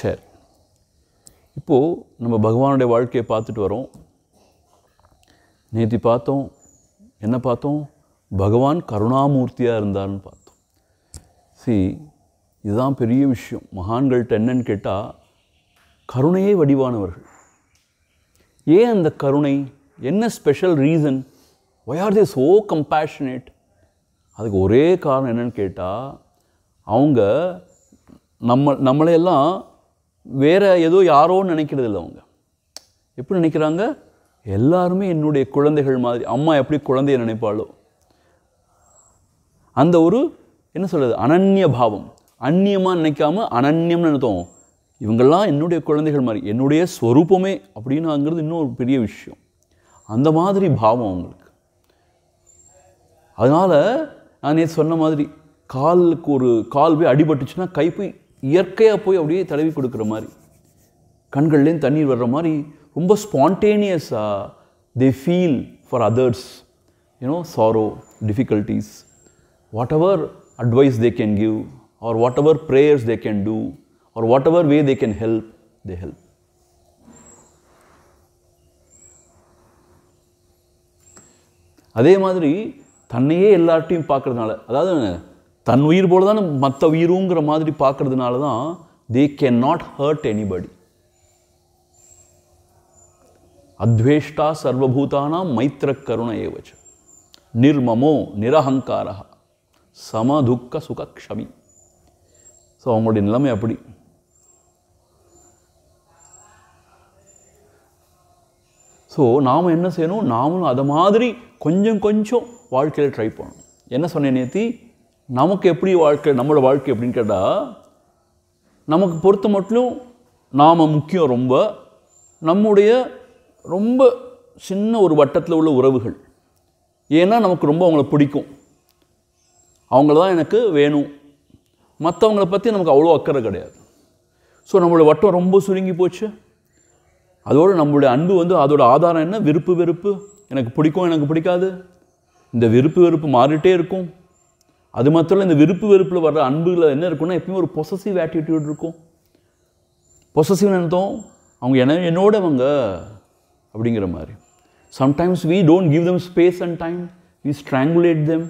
சரி இப்போது நம்ம பகவானுடைய வாழ்க்கையை பார்த்துட்டு வரோம் நேற்று பார்த்தோம் என்ன பார்த்தோம் பகவான் கருணாமூர்த்தியாக இருந்தார்னு பார்த்தோம் சி இதுதான் பெரிய விஷயம் மகான்கள்ட்ட என்னன்னு கேட்டால் கருணையே வடிவானவர்கள் ஏன் அந்த கருணை என்ன special reason why are they so compassionate அதுக்கு ஒரே காரணம் என்னன்னு கேட்டால் அவங்க நம்ம நம்மளையெல்லாம் வேறு ஏதோ யாரோ நினைக்கிறது இல்லை அவங்க எப்படி நினைக்கிறாங்க எல்லாருமே என்னுடைய குழந்தைகள் மாதிரி அம்மா எப்படி குழந்தைய நினைப்பாளோ அந்த ஒரு என்ன சொல்கிறது அனன்ய பாவம் அந்நியமாக நினைக்காம அனன்யம்னு நினைத்தோம் இவங்கெல்லாம் என்னுடைய குழந்தைகள் மாதிரி என்னுடைய ஸ்வரூபமே அப்படின்னாங்கிறது இன்னும் ஒரு பெரிய விஷயம் அந்த மாதிரி பாவம் அவங்களுக்கு அதனால் நான் நேற்று சொன்ன மாதிரி காலுக்கு ஒரு கால் போய் அடிபட்டுச்சுன்னா கை போய் இயற்கையாக போய் அப்படியே தடவி கொடுக்குற மாதிரி கண்கள்லேருந்து தண்ணீர் வர்ற மாதிரி ரொம்ப ஸ்பான்டேனியஸாக they feel for others you know sorrow difficulties whatever advice they can give or whatever prayers they can do or whatever way they can help they help அதே மாதிரி தன்னையே எல்லார்ட்டையும் பார்க்குறதுனால அதாவது தன் உயிர் போல தான் மற்ற உயிருங்கிற மாதிரி பார்க்கறதுனால தான் they can not hurt anybody அத்வேஷ்டா சர்வபூதானா மைத்திர கருண ஏவச்ச நிர்மமோ நிரஹங்காரா சமதுக்க சுகக்ஷமி ஸோ அவங்களுடைய நிலைமை அப்படி ஸோ நாம் என்ன செய்யணும் நாமளும் அதை மாதிரி கொஞ்சம் கொஞ்சம் வாழ்க்கையில் ட்ரை பண்ணணும் என்ன சொன்னேன் நேத்தி நமக்கு எப்படி வாழ்க்கை நம்மளோட வாழ்க்கை அப்படின்னு கேட்டால் நமக்கு பொறுத்த மட்டும் நாம் முக்கியம் ரொம்ப நம்முடைய ரொம்ப சின்ன ஒரு வட்டத்தில் உள்ள உறவுகள் ஏன்னா நமக்கு ரொம்ப அவங்கள பிடிக்கும் அவங்கள தான் எனக்கு வேணும் மற்றவங்கள பற்றி நமக்கு அவ்வளோ அக்கறை கிடையாது ஸோ நம்மளோட வட்டம் ரொம்ப சுருங்கி போச்சு அதோடு நம்மளுடைய அன்பு வந்து அதோடய ஆதாரம் என்ன விருப்பு வெறுப்பு எனக்கு பிடிக்கும் எனக்கு பிடிக்காது இந்த விருப்பு வெறுப்பு மாறிட்டே இருக்கும் அது மாத்திரம் இல்லை இந்த விருப்பு வெறுப்பில் வர்ற அன்புகளில் என்ன இருக்குன்னா எப்பயுமே ஒரு பொசசிவ் ஆட்டிடியூட் இருக்கும் பொசசிவ் நினைத்தோம் அவங்க என்ன என்னோட அவங்க அப்படிங்கிற மாதிரி sometimes we don't give them space and time we strangulate them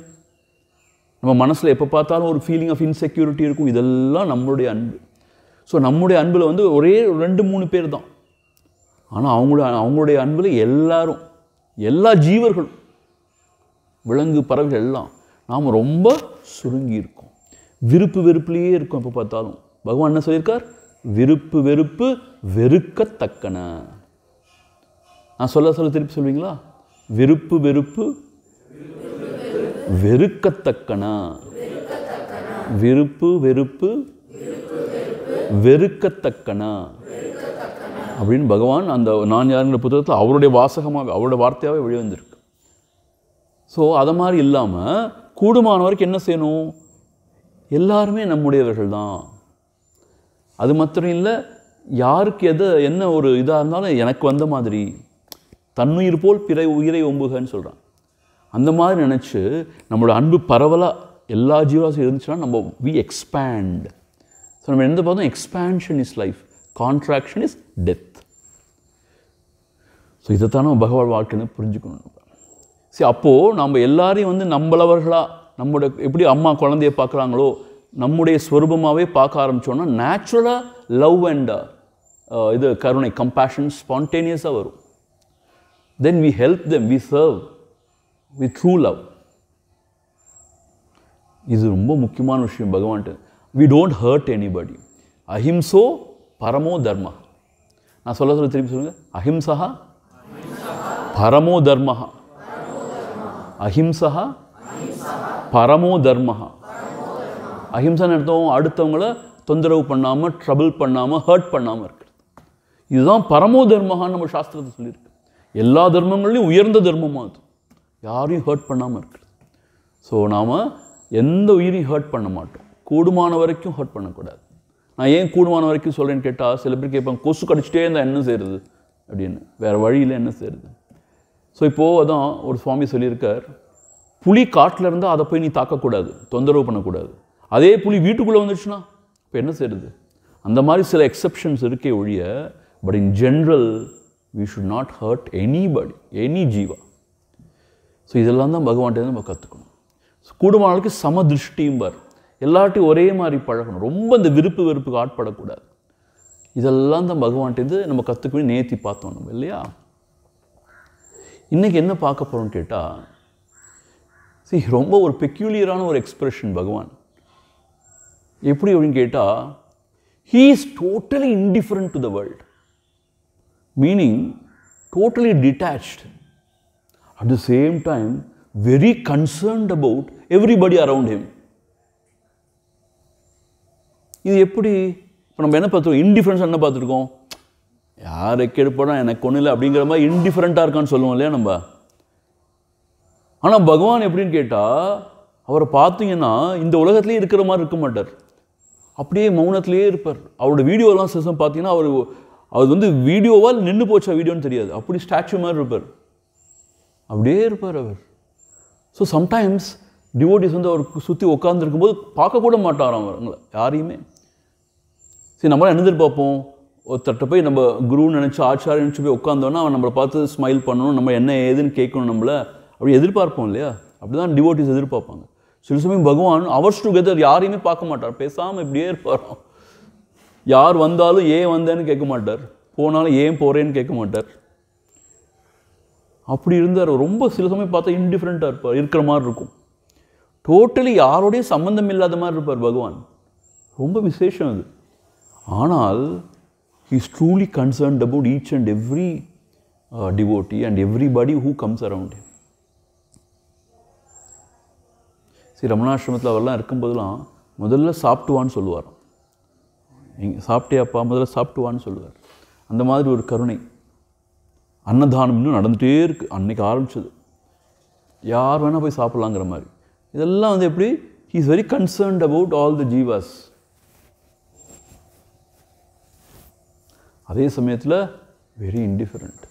நம்ம மனசில் எப்போ பார்த்தாலும் ஒரு ஃபீலிங் ஆஃப் இன்செக்யூரிட்டி இருக்கும் இதெல்லாம் நம்மளுடைய அன்பு ஸோ நம்முடைய அன்பில் வந்து ஒரே ரெண்டு மூணு பேர் தான் ஆனால் அவங்களுடைய அவங்களுடைய அன்பில் எல்லோரும் எல்லா ஜீவர்களும் விலங்கு பறவைகள் எல்லாம் நாம் ரொம்ப சுருங்கி இருக்கும் விருப்பு வெறுப்புலேயே இருக்கும் எப்போ பார்த்தாலும் பகவான் என்ன சொல்லியிருக்கார் விருப்பு வெறுப்பு வெறுக்கத்தக்கன நான் சொல்ல சொல்ல திருப்பி சொல்வீங்களா விருப்பு வெறுப்பு வெறுக்கத்தக்கன விருப்பு வெறுப்பு வெறுக்கத்தக்கன அப்படின்னு பகவான் அந்த நான் யாருங்கிற புத்தகத்தில் அவருடைய வாசகமாக அவருடைய வார்த்தையாகவே வெளிவந்திருக்கு ஸோ அதை மாதிரி இல்லாமல் கூடுமானவருக்கு என்ன செய்யணும் எல்லாருமே நம்முடையவர்கள் தான் அது மாத்திரம் இல்லை யாருக்கு எது என்ன ஒரு இதாக இருந்தாலும் எனக்கு வந்த மாதிரி தன்னுயிர் போல் பிற உயிரை ஒம்புகன்னு சொல்கிறான் அந்த மாதிரி நினச்சி நம்மளோட அன்பு பரவலாக எல்லா ஜீவாசும் இருந்துச்சுன்னா நம்ம வி எக்ஸ்பேண்ட் ஸோ நம்ம எந்த பார்த்தோம் expansion is life contraction is death so இதைத்தான் நம்ம பகவான் வாழ்க்கைன்னு புரிஞ்சுக்கணும் சரி அப்போது நம்ம எல்லாரையும் வந்து நம்மளவர்களாக நம்மளோட எப்படி அம்மா குழந்தைய பார்க்குறாங்களோ நம்முடைய ஸ்வரூபமாகவே பார்க்க ஆரம்பித்தோன்னா நேச்சுரலாக லவ் அண்ட் இது கருணை கம்பேஷன் ஸ்பான்டேனியஸாக வரும் then we help them we serve we true love இது ரொம்ப முக்கியமான விஷயம் பகவான்ட்டு வி டோன்ட் ஹர்ட் எனிபடி அஹிம்சோ பரமோ தர்மா நான் சொல்ல சொல்ல திருப்பி சொல்லுங்கள் அஹிம்சா பரமோ தர்மஹா அஹிம்சா பரமோ தர்மஹா அஹிம்சான்னு எடுத்தோம் அடுத்தவங்கள தொந்தரவு பண்ணாமல் ட்ரபிள் பண்ணாமல் ஹர்ட் பண்ணாமல் இருக்கிறது இதுதான் பரமோ தர்மஹான்னு நம்ம சாஸ்திரத்தை சொல்லியிருக்கு எல்லா தர்மங்கள்லையும் உயர்ந்த தர்மமாக அது யாரையும் ஹர்ட் பண்ணாமல் இருக்கிறது ஸோ நாம் எந்த உயிரையும் ஹர்ட் பண்ண மாட்டோம் கூடுமான வரைக்கும் ஹர்ட் பண்ணக்கூடாது நான் ஏன் கூடுமான வரைக்கும் சொல்கிறேன்னு கேட்டால் சில பேர் கேட்பேன் கொசு கடிச்சிட்டே இருந்தால் என்ன செய்கிறது அப்படின்னு வேறு வழியில் என்ன செய்கிறது ஸோ இப்போது அதான் ஒரு சுவாமி சொல்லியிருக்கார் புலி காட்டில் இருந்தால் அதை போய் நீ தாக்கக்கூடாது தொந்தரவு பண்ணக்கூடாது அதே புலி வீட்டுக்குள்ளே வந்துடுச்சுன்னா இப்போ என்ன செய்யுது அந்த மாதிரி சில எக்ஸப்ஷன்ஸ் இருக்கே ஒழிய but in general we should not hurt anybody any ஜீவா ஸோ இதெல்லாம் தான் பகவான்கிட்ட நம்ம கற்றுக்கணும் ஸோ கூடுமானாலுக்கு சம பார் எல்லாட்டையும் ஒரே மாதிரி பழகணும் ரொம்ப இந்த விருப்பு வெறுப்புக்கு ஆட்படக்கூடாது இதெல்லாம் தான் பகவான்கிட்டேருந்து நம்ம கற்றுக்கணும் நேர்த்தி பார்த்தோம் நம்ம இல்லையா இன்றைக்கி என்ன பார்க்க போகிறோம்னு கேட்டால் சி ரொம்ப ஒரு பெக்யூலியரான ஒரு எக்ஸ்பிரஷன் பகவான் எப்படி அப்படின்னு கேட்டால் he is totally indifferent to the world meaning totally detach at the same time very concerned about everybody around him இது எப்படி இப்போ நம்ம என்ன பார்த்துருக்கோம் இன்டிஃப்ரென்ஸ் என்ன பார்த்துருக்கோம் யாரை கெடுப்படா எனக்கு ஒன்றும் இல்லை அப்படிங்கிற மாதிரி இன்டிஃப்ரெண்ட்டாக இருக்கான்னு சொல்லுவோம் இல்லையா நம்ம ஆனால் பகவான் எப்படின்னு கேட்டால் அவரை பார்த்தீங்கன்னா இந்த உலகத்துலேயே இருக்கிற மாதிரி இருக்க மாட்டார் அப்படியே மௌனத்திலேயே இருப்பார் அவரோட வீடியோலாம் சிசம் பார்த்தீங்கன்னா அவர் அவர் வந்து வீடியோவால் நின்று போச்சா வீடியோன்னு தெரியாது அப்படி ஸ்டாச்சு மாதிரி இருப்பார் அப்படியே இருப்பார் அவர் ஸோ சம்டைம்ஸ் டிவோட்டிஸ் வந்து அவருக்கு சுற்றி உட்காந்துருக்கும்போது பார்க்கக்கூட மாட்டாராம் அவர் யாரையுமே சரி நம்மளாம் பார்ப்போம் ஒருத்தட்ட போய் நம்ம குருன்னு நினச்சி ஆச்சாரம் நினச்சி போய் உட்காந்தோன்னா அவன் நம்மளை பார்த்து ஸ்மைல் பண்ணணும் நம்ம என்ன ஏதுன்னு கேட்கணும் நம்மளை அப்படி எதிர்பார்ப்போம் இல்லையா அப்படி தான் டிவோட்டிஸ் எதிர்பார்ப்பாங்க சில சமயம் பகவான் அவர்ஸ் டுகெதர் யாரையுமே பார்க்க மாட்டார் பேசாமல் இப்படியே இருப்பாரோ யார் வந்தாலும் ஏன் வந்தேன்னு கேட்க மாட்டார் போனாலும் ஏன் போகிறேன்னு கேட்க மாட்டார் அப்படி இருந்தார் ரொம்ப சில சமயம் பார்த்தா இன்டிஃப்ரெண்ட்டாக இருப்பார் இருக்கிற மாதிரி இருக்கும் டோட்டலி யாரோடையும் சம்மந்தம் இல்லாத மாதிரி இருப்பார் பகவான் ரொம்ப விசேஷம் அது ஆனால் He is truly concerned about each and every uh, devotee and everybody who comes around him. சரி ரமணாசிரமத்தில் அவரெல்லாம் இருக்கும்போதெல்லாம் முதல்ல சாப்பிட்டுவான்னு சொல்லுவார் நீங்கள் சாப்பிட்டியாப்பா முதல்ல சாப்பிட்டுவான்னு சொல்லுவார் அந்த மாதிரி ஒரு கருணை அன்னதானம் இன்னும் நடந்துகிட்டே இருக்குது அன்னைக்கு ஆரம்பித்தது யார் வேணால் போய் சாப்பிட்லாங்கிற மாதிரி இதெல்லாம் வந்து எப்படி he is very concerned about all the ஜீவாஸ் அதே சமயத்தில் வெரி இன்டிஃபரண்ட்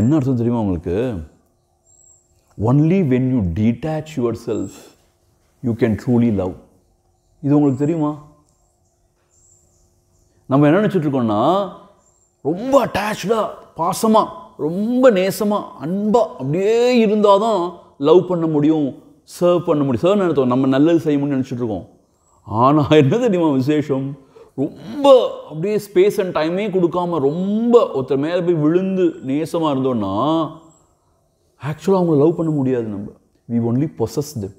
என்ன அர்த்தம் தெரியுமா உங்களுக்கு only when you detach yourself you can truly love இது உங்களுக்கு தெரியுமா நம்ம என்ன இருக்கோம்னா ரொம்ப அட்டாச்சாக பாசமாக ரொம்ப நேசமாக அன்பாக அப்படியே இருந்தால் தான் லவ் பண்ண முடியும் சர்வ் பண்ண முடியும் சர்வ் நினைத்தோம் நம்ம நல்லது செய்யணும்னு நினச்சிட்ருக்கோம் ஆனால் என்ன தெரியுமா விசேஷம் ரொம்ப அப்படியே ஸ்பேஸ் அண்ட் டைமே கொடுக்காம ரொம்ப ஒருத்தர் மேலே போய் விழுந்து நேசமாக இருந்தோன்னா ஆக்சுவலாக அவங்கள லவ் பண்ண முடியாது நம்ம we only possess them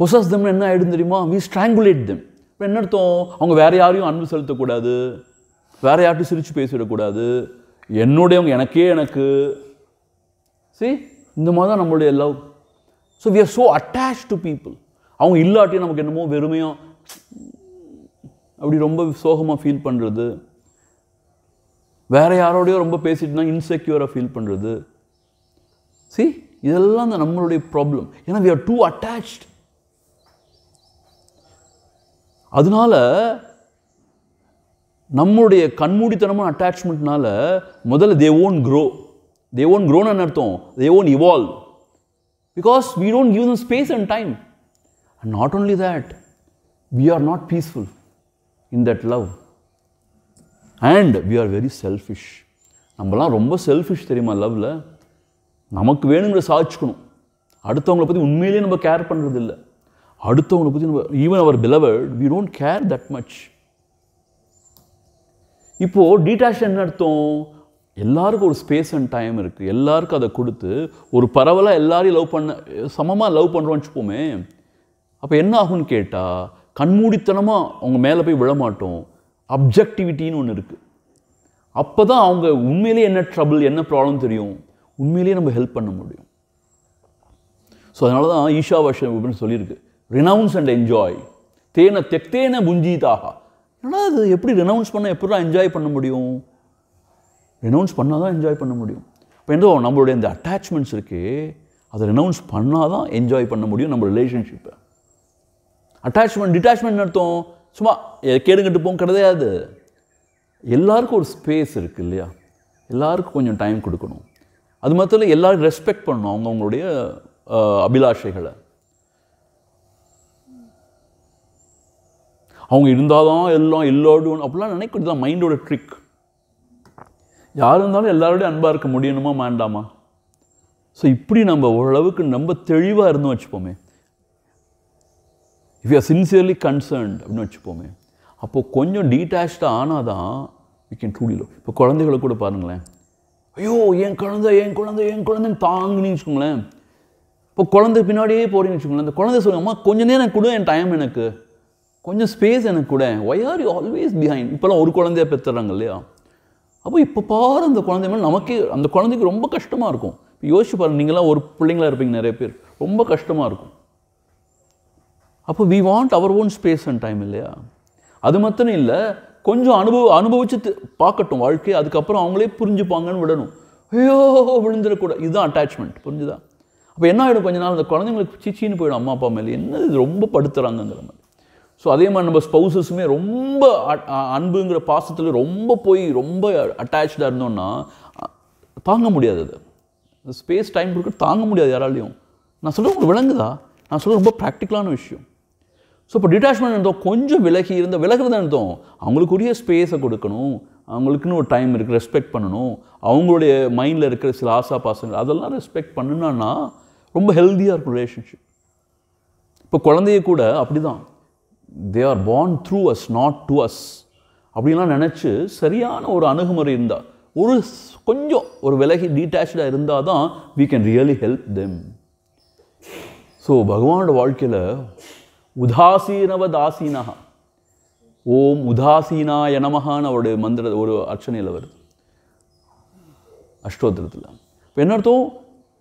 possess தெம்னு என்ன ஆகிடும் தெரியுமா வி ஸ்ட்ராங்குலேட் தெம் இப்போ என்ன அர்த்தம் அவங்க வேறு யாரையும் அன்பு செலுத்தக்கூடாது வேறு யார்ட்டும் சிரித்து பேசிடக்கூடாது என்னுடையவங்க எனக்கே எனக்கு சரி இந்த மாதிரி தான் நம்மளுடைய love so we are so attach to people அவங்க இல்லாட்டியும் நமக்கு என்னமோ வெறுமையாக அப்படி ரொம்ப சோகமாக ஃபீல் பண்ணுறது வேறு யாரோடையோ ரொம்ப தான் இன்செக்யூராக ஃபீல் பண்ணுறது சி இதெல்லாம் தான் நம்மளுடைய ப்ராப்ளம் ஏன்னா வி ஆர் டூ அட்டாச்ட் அதனால நம்மளுடைய கண்மூடித்தனமான அட்டாச்மெண்ட்னால முதல்ல they own grow they own க்ரோன்னு அர்த்தம் they own evolve because we don't give them space and time and not only that we are not peaceful in that love. And we are very selfish நம்மலாம் ரொம்ப selfish தெரியுமா லவ்வில் நமக்கு வேணுங்கிற சாதிச்சுக்கணும் அடுத்தவங்களை பற்றி உண்மையிலேயே நம்ம கேர் பண்ணுறது இல்லை அடுத்தவங்களை பற்றி நம்ம even our beloved we don't care that much இப்போது டீடாஷ் என்ன அர்த்தம் எல்லாருக்கும் ஒரு ஸ்பேஸ் அண்ட் டைம் இருக்குது எல்லாருக்கும் அதை கொடுத்து ஒரு பரவலாக எல்லாரையும் லவ் பண்ண சமமாக லவ் பண்ணுறோம் வச்சுப்போமே அப்போ என்ன ஆகும்னு கேட்டால் கண்மூடித்தனமாக அவங்க மேலே போய் விழமாட்டோம் அப்ஜெக்டிவிட்டின்னு ஒன்று இருக்குது அப்போ தான் அவங்க உண்மையிலேயே என்ன ட்ரபிள் என்ன ப்ராப்ளம் தெரியும் உண்மையிலேயே நம்ம ஹெல்ப் பண்ண முடியும் ஸோ அதனால தான் ஈஷா வருஷம் அப்படின்னு சொல்லியிருக்கு ரினவுன்ஸ் அண்ட் என்ஜாய் தேன தெக்தேன புஞ்சிதாகா ஆனால் அது எப்படி ரினவுன்ஸ் பண்ணால் எப்படிலாம் என்ஜாய் பண்ண முடியும் ரினவுன்ஸ் பண்ணால் தான் என்ஜாய் பண்ண முடியும் இப்போ என்ன நம்மளுடைய இந்த அட்டாச்மெண்ட்ஸ் இருக்குது அதை ரினவுன்ஸ் பண்ணால் தான் என்ஜாய் பண்ண முடியும் நம்ம ரிலேஷன்ஷிப்பை அட்டாச்மெண்ட் டிட்டாச்மெண்ட் நடத்தும் சும்மா கேடுங்கட்டு போகும் கிடையாது எல்லாருக்கும் ஒரு ஸ்பேஸ் இருக்குது இல்லையா எல்லாருக்கும் கொஞ்சம் டைம் கொடுக்கணும் அது மாத்திரம் இல்லை எல்லோரும் ரெஸ்பெக்ட் பண்ணணும் அவங்கவுங்களுடைய அபிலாஷைகளை அவங்க இருந்தால் தான் எல்லாம் எல்லோடும் அப்படிலாம் நினைக்கிறது தான் மைண்டோட ட்ரிக் யார் இருந்தாலும் எல்லாரோடையும் அன்பாக இருக்க முடியணுமா வேண்டாமா ஸோ இப்படி நம்ம ஓரளவுக்கு ரொம்ப தெளிவாக இருந்தோம் வச்சுப்போமே if you are sincerely concerned அப்படின்னு வச்சுப்போமே அப்போது கொஞ்சம் டீட்டாச்சாக ஆனால் தான் யூ கேன் ட்ரூலி லவ் இப்போ குழந்தைகளை கூட பாருங்களேன் ஐயோ என் குழந்தை என் குழந்தை என் குழந்தைன்னு தாங்கினு வச்சுக்கோங்களேன் இப்போ குழந்தை பின்னாடியே போறீங்கன்னு வச்சுக்கோங்களேன் அந்த குழந்தை சொல்லுங்கம்மா கொஞ்சம் நேரம் எனக்கு கூட என் டைம் எனக்கு கொஞ்சம் ஸ்பேஸ் எனக்கு கூட why are you always behind இப்போல்லாம் ஒரு குழந்தைய பெற்றுறாங்க இல்லையா அப்போ இப்போ பாரு அந்த குழந்தை மேலே நமக்கே அந்த குழந்தைக்கு ரொம்ப கஷ்டமாக இருக்கும் இப்போ யோசிச்சு பாருங்கள் நீங்களாம் ஒரு பிள்ளைங்களாக இருப்பீங்க நிறைய பேர் ரொம்ப கஷ்டமாக இருக்கும் அப்போ we want our own space and time இல்லையா அது மட்டும் இல்லை கொஞ்சம் அனுபவ அனுபவிச்சு பார்க்கட்டும் வாழ்க்கையை அதுக்கப்புறம் அவங்களே புரிஞ்சுப்பாங்கன்னு விடணும் ஐயோ விழுந்துடக்கூடாது இதுதான் அட்டாச்மெண்ட் புரிஞ்சுதா அப்போ என்ன ஆகிடும் கொஞ்ச நாள் அந்த குழந்தைங்களுக்கு சிச்சின்னு போயிடும் அம்மா அப்பா மேலே என்ன இது ரொம்ப படுத்துகிறாங்கங்கிற மாதிரி ஸோ அதே மாதிரி நம்ம ஸ்பௌசஸுமே ரொம்ப அன்புங்கிற பாசத்தில் ரொம்ப போய் ரொம்ப அட்டாச்சாக இருந்தோம்னா தாங்க முடியாது அது ஸ்பேஸ் டைம் கொடுக்க தாங்க முடியாது யாராலையும் நான் சொல்கிறேன் உங்களுக்கு விளங்குதா நான் சொல்கிறேன் ரொம்ப ப்ராக்டிக்கலான விஷயம் ஸோ இப்போ டிட்டாச்மெண்ட் இருந்தோம் கொஞ்சம் விலகி இருந்தால் விலகிறதா இருந்தோம் அவங்களுக்குரிய ஸ்பேஸை கொடுக்கணும் அவங்களுக்குன்னு ஒரு டைம் இருக்குது ரெஸ்பெக்ட் பண்ணணும் அவங்களுடைய மைண்டில் இருக்கிற சில ஆசா பாசங்கள் அதெல்லாம் ரெஸ்பெக்ட் பண்ணுனா ரொம்ப ஹெல்த்தியாக இருக்கும் ரிலேஷன்ஷிப் இப்போ குழந்தைய கூட அப்படி தான் they are born through us not to us அப்படின்லாம் நினச்சி சரியான ஒரு அணுகுமுறை இருந்தால் ஒரு கொஞ்சம் ஒரு விலகி டீட்டாச்சாக இருந்தால் தான் we can really help them so பகவானோட வாழ்க்கையில் உதாசீனவ தாசீனஹா ஓம் உதாசீனா எனமகான் அவருடைய மந்திர ஒரு அர்ச்சனையில் வருது அஷ்டோத்திரத்தில் இப்போ என்ன அர்த்தம்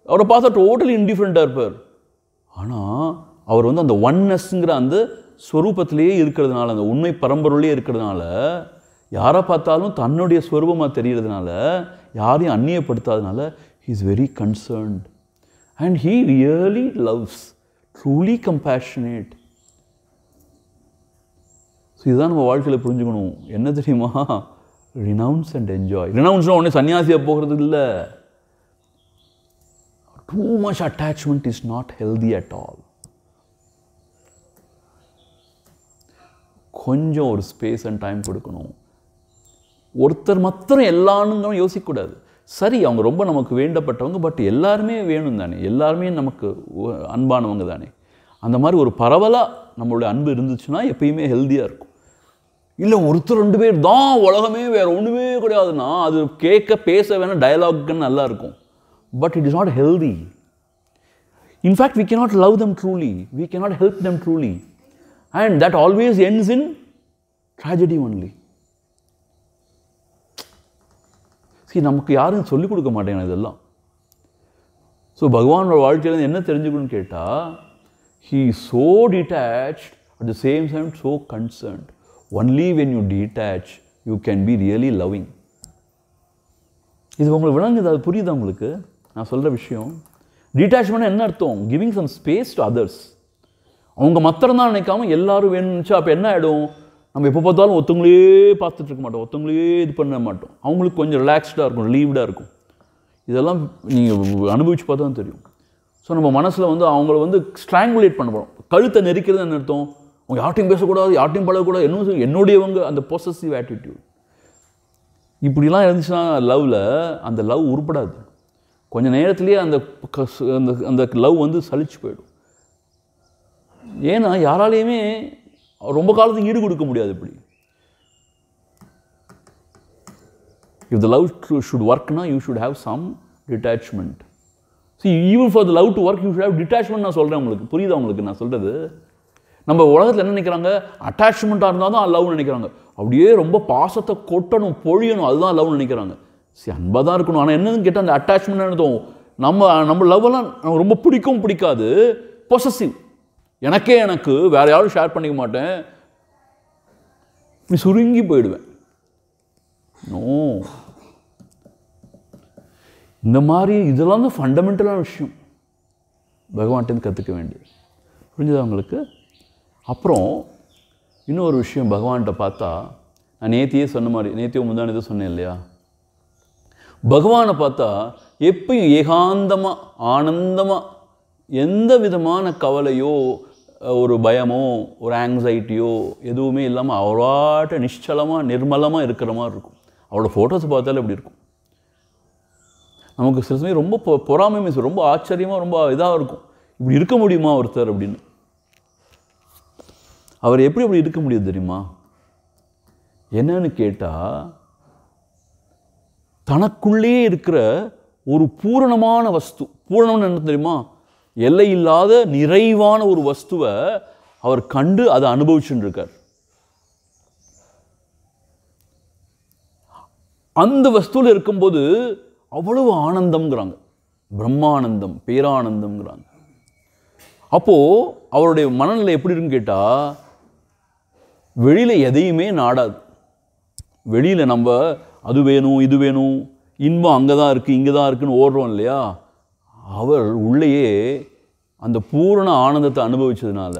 அவரை பார்த்தா டோட்டலி இன்டிஃப்ரெண்ட்டாக இருப்பார் ஆனால் அவர் வந்து அந்த ஒன்னஸ்ங்கிற அந்த ஸ்வரூபத்திலேயே இருக்கிறதுனால அந்த உண்மை பரம்பரையிலேயே இருக்கிறதுனால யாரை பார்த்தாலும் தன்னுடைய ஸ்வரூபமாக தெரிகிறதுனால யாரையும் அந்நியப்படுத்தாதனால he is very concerned and he really loves truly compassionate so இதுதான் நம்ம வாழ்க்கையில் புரிஞ்சுக்கணும் என்ன தெரியுமா ரினவுன்ஸ் அண்ட் என்ஜாய் ரினவுன்ஸ்னால் உடனே சன்னியாசியாக போகிறது இல்லை too much attachment is not healthy at all கொஞ்சம் ஒரு ஸ்பேஸ் அண்ட் டைம் கொடுக்கணும் ஒருத்தர் மாத்திரம் எல்லானுங்களும் யோசிக்கக்கூடாது சரி அவங்க ரொம்ப நமக்கு வேண்டப்பட்டவங்க பட் எல்லாருமே வேணும் தானே எல்லாருமே நமக்கு அன்பானவங்க தானே அந்த மாதிரி ஒரு பரவலாக நம்மளுடைய அன்பு இருந்துச்சுன்னா எப்பயுமே ஹெல்த்தியாக இருக்கும் இல்லை ஒருத்தர் ரெண்டு பேர் தான் உலகமே வேறு ஒன்றுமே கிடையாதுன்னா அது கேட்க பேச வேணால் டயலாக்குன்னு நல்லாயிருக்கும் but it is not healthy in fact we cannot love them truly we cannot help them truly and that always ends in tragedy only சரி நமக்கு யாரும் சொல்லிக் கொடுக்க மாட்டேங்க இதெல்லாம் ஸோ பகவானோட வாழ்க்கையில் என்ன தெரிஞ்சுக்கணும்னு கேட்டால் he so detach at the same time so concerned only when you detach you can be really loving இது உங்களுக்கு விளங்குது அது புரியுது உங்களுக்கு நான் சொல்கிற விஷயம் டீட்டாச்மெண்ட் என்ன அர்த்தம் giving some space to others அவங்க மாத்திரம் தான் நினைக்காம எல்லாரும் வேணும்னுச்சா அப்போ என்ன ஆகிடும் நம்ம எப்போ பார்த்தாலும் ஒருத்தவங்களே பார்த்துட்டு இருக்க மாட்டோம் ஒருத்தவங்களே இது பண்ண மாட்டோம் அவங்களுக்கு கொஞ்சம் ரிலாக்ஸ்டாக இருக்கும் லீவ்டாக இருக்கும் இதெல்லாம் நீங்கள் அனுபவித்து பார்த்தா தான் தெரியும் ஸோ நம்ம மனசில் வந்து அவங்கள வந்து ஸ்ட்ராங்குலேட் பண்ண போகிறோம் கழுத்தை நெரிக்கிறது என்ன அர்த்தம் அவங்க யார்ட்டையும் பேசக்கூடாது யார்ட்டையும் பழகக்கூடாது என்ன என்னுடையவங்க அந்த பாசிட்டிவ் ஆட்டிடியூட் இப்படிலாம் இருந்துச்சுன்னா லவ்வில் அந்த லவ் உருப்படாது கொஞ்சம் நேரத்துலேயே அந்த அந்த அந்த லவ் வந்து சலிச்சு போயிடும் ஏன்னா யாராலையுமே ரொம்ப காலத்துக்கு ஈடு கொடுக்க முடியாது இப்படி இஃப் த லவ் ஷுட் ஒர்க்னா you should have some detachment see even for the love to work you should have detachment நான் சொல்கிறேன் உங்களுக்கு புரியுதா உங்களுக்கு நான் சொல்கிறது நம்ம உலகத்தில் என்ன நினைக்கிறாங்க அட்டாச்மெண்ட்டாக இருந்தால் தான் லவ்னு நினைக்கிறாங்க அப்படியே ரொம்ப பாசத்தை கொட்டணும் பொழியணும் அதுதான் லவ்னு நினைக்கிறாங்க சரி அன்பாக தான் இருக்கணும் ஆனால் என்னதுன்னு கேட்டால் அந்த அட்டாச்மெண்ட் தோணும் நம்ம நம்ம லவ்லாம் ரொம்ப பிடிக்கும் பிடிக்காது பொசசிவ் எனக்கே எனக்கு வேறு யாரும் ஷேர் பண்ணிக்க மாட்டேன் சுருங்கி போயிடுவேன் நோ இந்த மாதிரி இதெல்லாம் தான் ஃபண்டமெண்டலான விஷயம் பகவான்கிட்டருந்து கற்றுக்க வேண்டியது புரிஞ்சுதா உங்களுக்கு அப்புறம் இன்னொரு விஷயம் பகவான்கிட்ட பார்த்தா நான் நேத்தியே சொன்ன மாதிரி நேத்தியோ எதுவும் சொன்னேன் இல்லையா பகவானை பார்த்தா எப்பயும் ஏகாந்தமாக ஆனந்தமாக எந்த விதமான கவலையோ ஒரு பயமோ ஒரு ஆங்ஸைட்டியோ எதுவுமே இல்லாமல் அவராட்ட நிச்சலமாக நிர்மலமாக இருக்கிற மாதிரி இருக்கும் அவரோட ஃபோட்டோஸ் பார்த்தாலே இப்படி இருக்கும் நமக்கு சில சமயம் ரொம்ப பொ பொறாமை ரொம்ப ஆச்சரியமாக ரொம்ப இதாக இருக்கும் இப்படி இருக்க முடியுமா ஒருத்தர் அப்படின்னு அவர் எப்படி அப்படி இருக்க முடியும் தெரியுமா என்னன்னு கேட்டால் தனக்குள்ளே இருக்கிற ஒரு பூரணமான வஸ்து பூரணம்னு என்ன தெரியுமா எல்லை இல்லாத நிறைவான ஒரு வஸ்துவை அவர் கண்டு அதை அனுபவிச்சுட்டு இருக்கார் அந்த வஸ்துவில் இருக்கும்போது அவ்வளவு ஆனந்தம்ங்கிறாங்க பிரம்மானந்தம் பேரானந்தம்ங்கிறாங்க அப்போது அவருடைய மனநிலை எப்படி இருக்குன்னு கேட்டால் வெளியில் எதையுமே நாடாது வெளியில் நம்ம அது வேணும் இது வேணும் இன்பம் அங்கே தான் இருக்குது இங்கே தான் இருக்குதுன்னு ஓடுறோம் இல்லையா அவர் உள்ளேயே அந்த பூரண ஆனந்தத்தை அனுபவித்ததுனால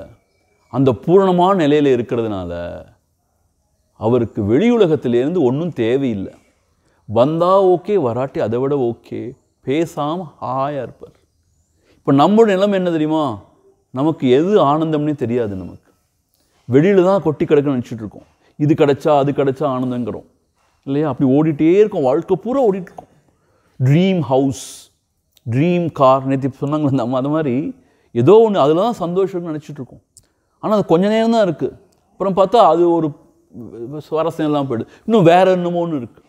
அந்த பூரணமான நிலையில் இருக்கிறதுனால அவருக்கு வெளியுலகத்திலேருந்து ஒன்றும் தேவையில்லை வந்தால் ஓகே வராட்டி அதை விட ஓகே பேசாமல் ஹாயாக இருப்பார் இப்போ நம்மளோட நிலம் என்ன தெரியுமா நமக்கு எது ஆனந்தம்னே தெரியாது நமக்கு வெளியில் தான் கொட்டி கிடக்குன்னு நினச்சிட்டு இருக்கோம் இது கிடச்சா அது கிடச்சா ஆனந்தங்கிறோம் இல்லையா அப்படி ஓடிட்டே இருக்கும் வாழ்க்கை பூரா ஓடிட்டுருக்கோம் ட்ரீம் ஹவுஸ் ட்ரீம் கார் நேற்று சொன்னாங்களே நம்ம அது மாதிரி ஏதோ ஒன்று அதில் தான் சந்தோஷம்னு இருக்கோம் ஆனால் அது கொஞ்ச நேரம் தான் இருக்குது அப்புறம் பார்த்தா அது ஒரு சுவாரஸ்யம் எல்லாம் போயிடுது இன்னும் என்னமோ ஒன்று இருக்குது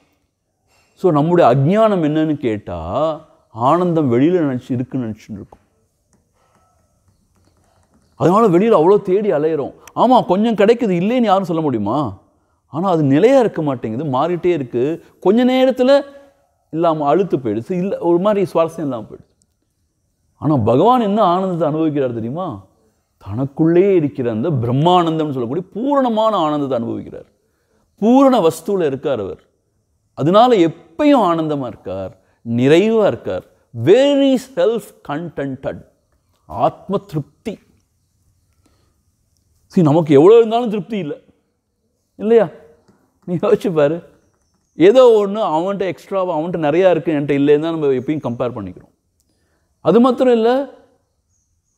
ஸோ நம்முடைய அஜ்ஞானம் என்னன்னு கேட்டால் ஆனந்தம் வெளியில் நினச்சி இருக்குன்னு நினச்சிட்டு இருக்கோம் அதனால் வெளியில் அவ்வளோ தேடி அலையிறோம் ஆமாம் கொஞ்சம் கிடைக்குது இல்லைன்னு யாரும் சொல்ல முடியுமா ஆனால் அது நிலையாக இருக்க மாட்டேங்குது மாறிட்டே இருக்குது கொஞ்ச நேரத்தில் இல்லாமல் அழுத்து போயிடுச்சு இல்லை ஒரு மாதிரி சுவாரஸ்யம் இல்லாமல் போயிடுச்சு ஆனால் பகவான் என்ன ஆனந்தத்தை அனுபவிக்கிறார் தெரியுமா தனக்குள்ளே இருக்கிற அந்த பிரம்மானந்தம்னு சொல்லக்கூடிய பூரணமான ஆனந்தத்தை அனுபவிக்கிறார் பூரண வஸ்துவில் இருக்கார் அவர் அதனால எப்பயும் ஆனந்தமாக இருக்கார் நிறைவாக இருக்கார் வெரி செல்ஃப் கண்டன்ட் ஆத்ம திருப்தி சரி நமக்கு எவ்வளோ இருந்தாலும் திருப்தி இல்லை இல்லையா நீ யோசிச்சு பாரு ஏதோ ஒன்று அவன்கிட்ட எக்ஸ்ட்ராவாக அவன்கிட்ட நிறையா இருக்குது என்கிட்ட இல்லைன்னு தான் நம்ம எப்பயும் கம்பேர் பண்ணிக்கிறோம் அது மாத்திரம் இல்லை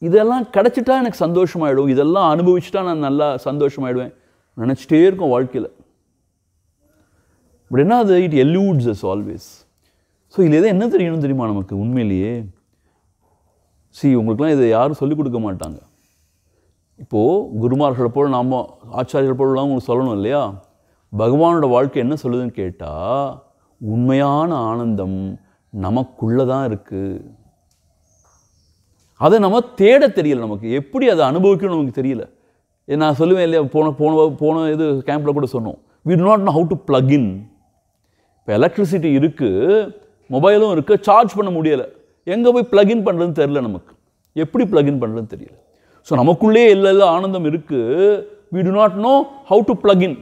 இதெல்லாம் கிடச்சிட்டா எனக்கு சந்தோஷமாயிடும் இதெல்லாம் அனுபவிச்சுட்டா நான் நல்லா சந்தோஷமாயிடுவேன் நினச்சிட்டே இருக்கும் வாழ்க்கையில் பட் என்ன அது it eludes us always so இதில் எதாவது என்ன தெரியணும் தெரியுமா நமக்கு உண்மையிலேயே சி உங்களுக்குலாம் இதை யாரும் சொல்லிக் கொடுக்க மாட்டாங்க இப்போது குருமார்களை போல் நாம் ஆச்சாரியர்கள் போல் உங்களுக்கு சொல்லணும் இல்லையா பகவானோட வாழ்க்கை என்ன சொல்லுதுன்னு கேட்டால் உண்மையான ஆனந்தம் நமக்குள்ளே தான் இருக்குது அதை நம்ம தேட தெரியல நமக்கு எப்படி அதை அனுபவிக்கணும்னு நமக்கு தெரியல நான் சொல்லுவேன் இல்லையா போன போன போன இது கேம்பில் கூட சொன்னோம் we not know how to plug in இப்போ எலக்ட்ரிசிட்டி இருக்குது மொபைலும் இருக்குது சார்ஜ் பண்ண முடியலை எங்கே போய் ப்ளக்இன் பண்ணுறதுன்னு தெரில நமக்கு எப்படி ப்ளக்இன் பண்ணுறதுன்னு தெரியல ஸோ நமக்குள்ளே எல்லா ஆனந்தம் இருக்குது we do not know how to plug in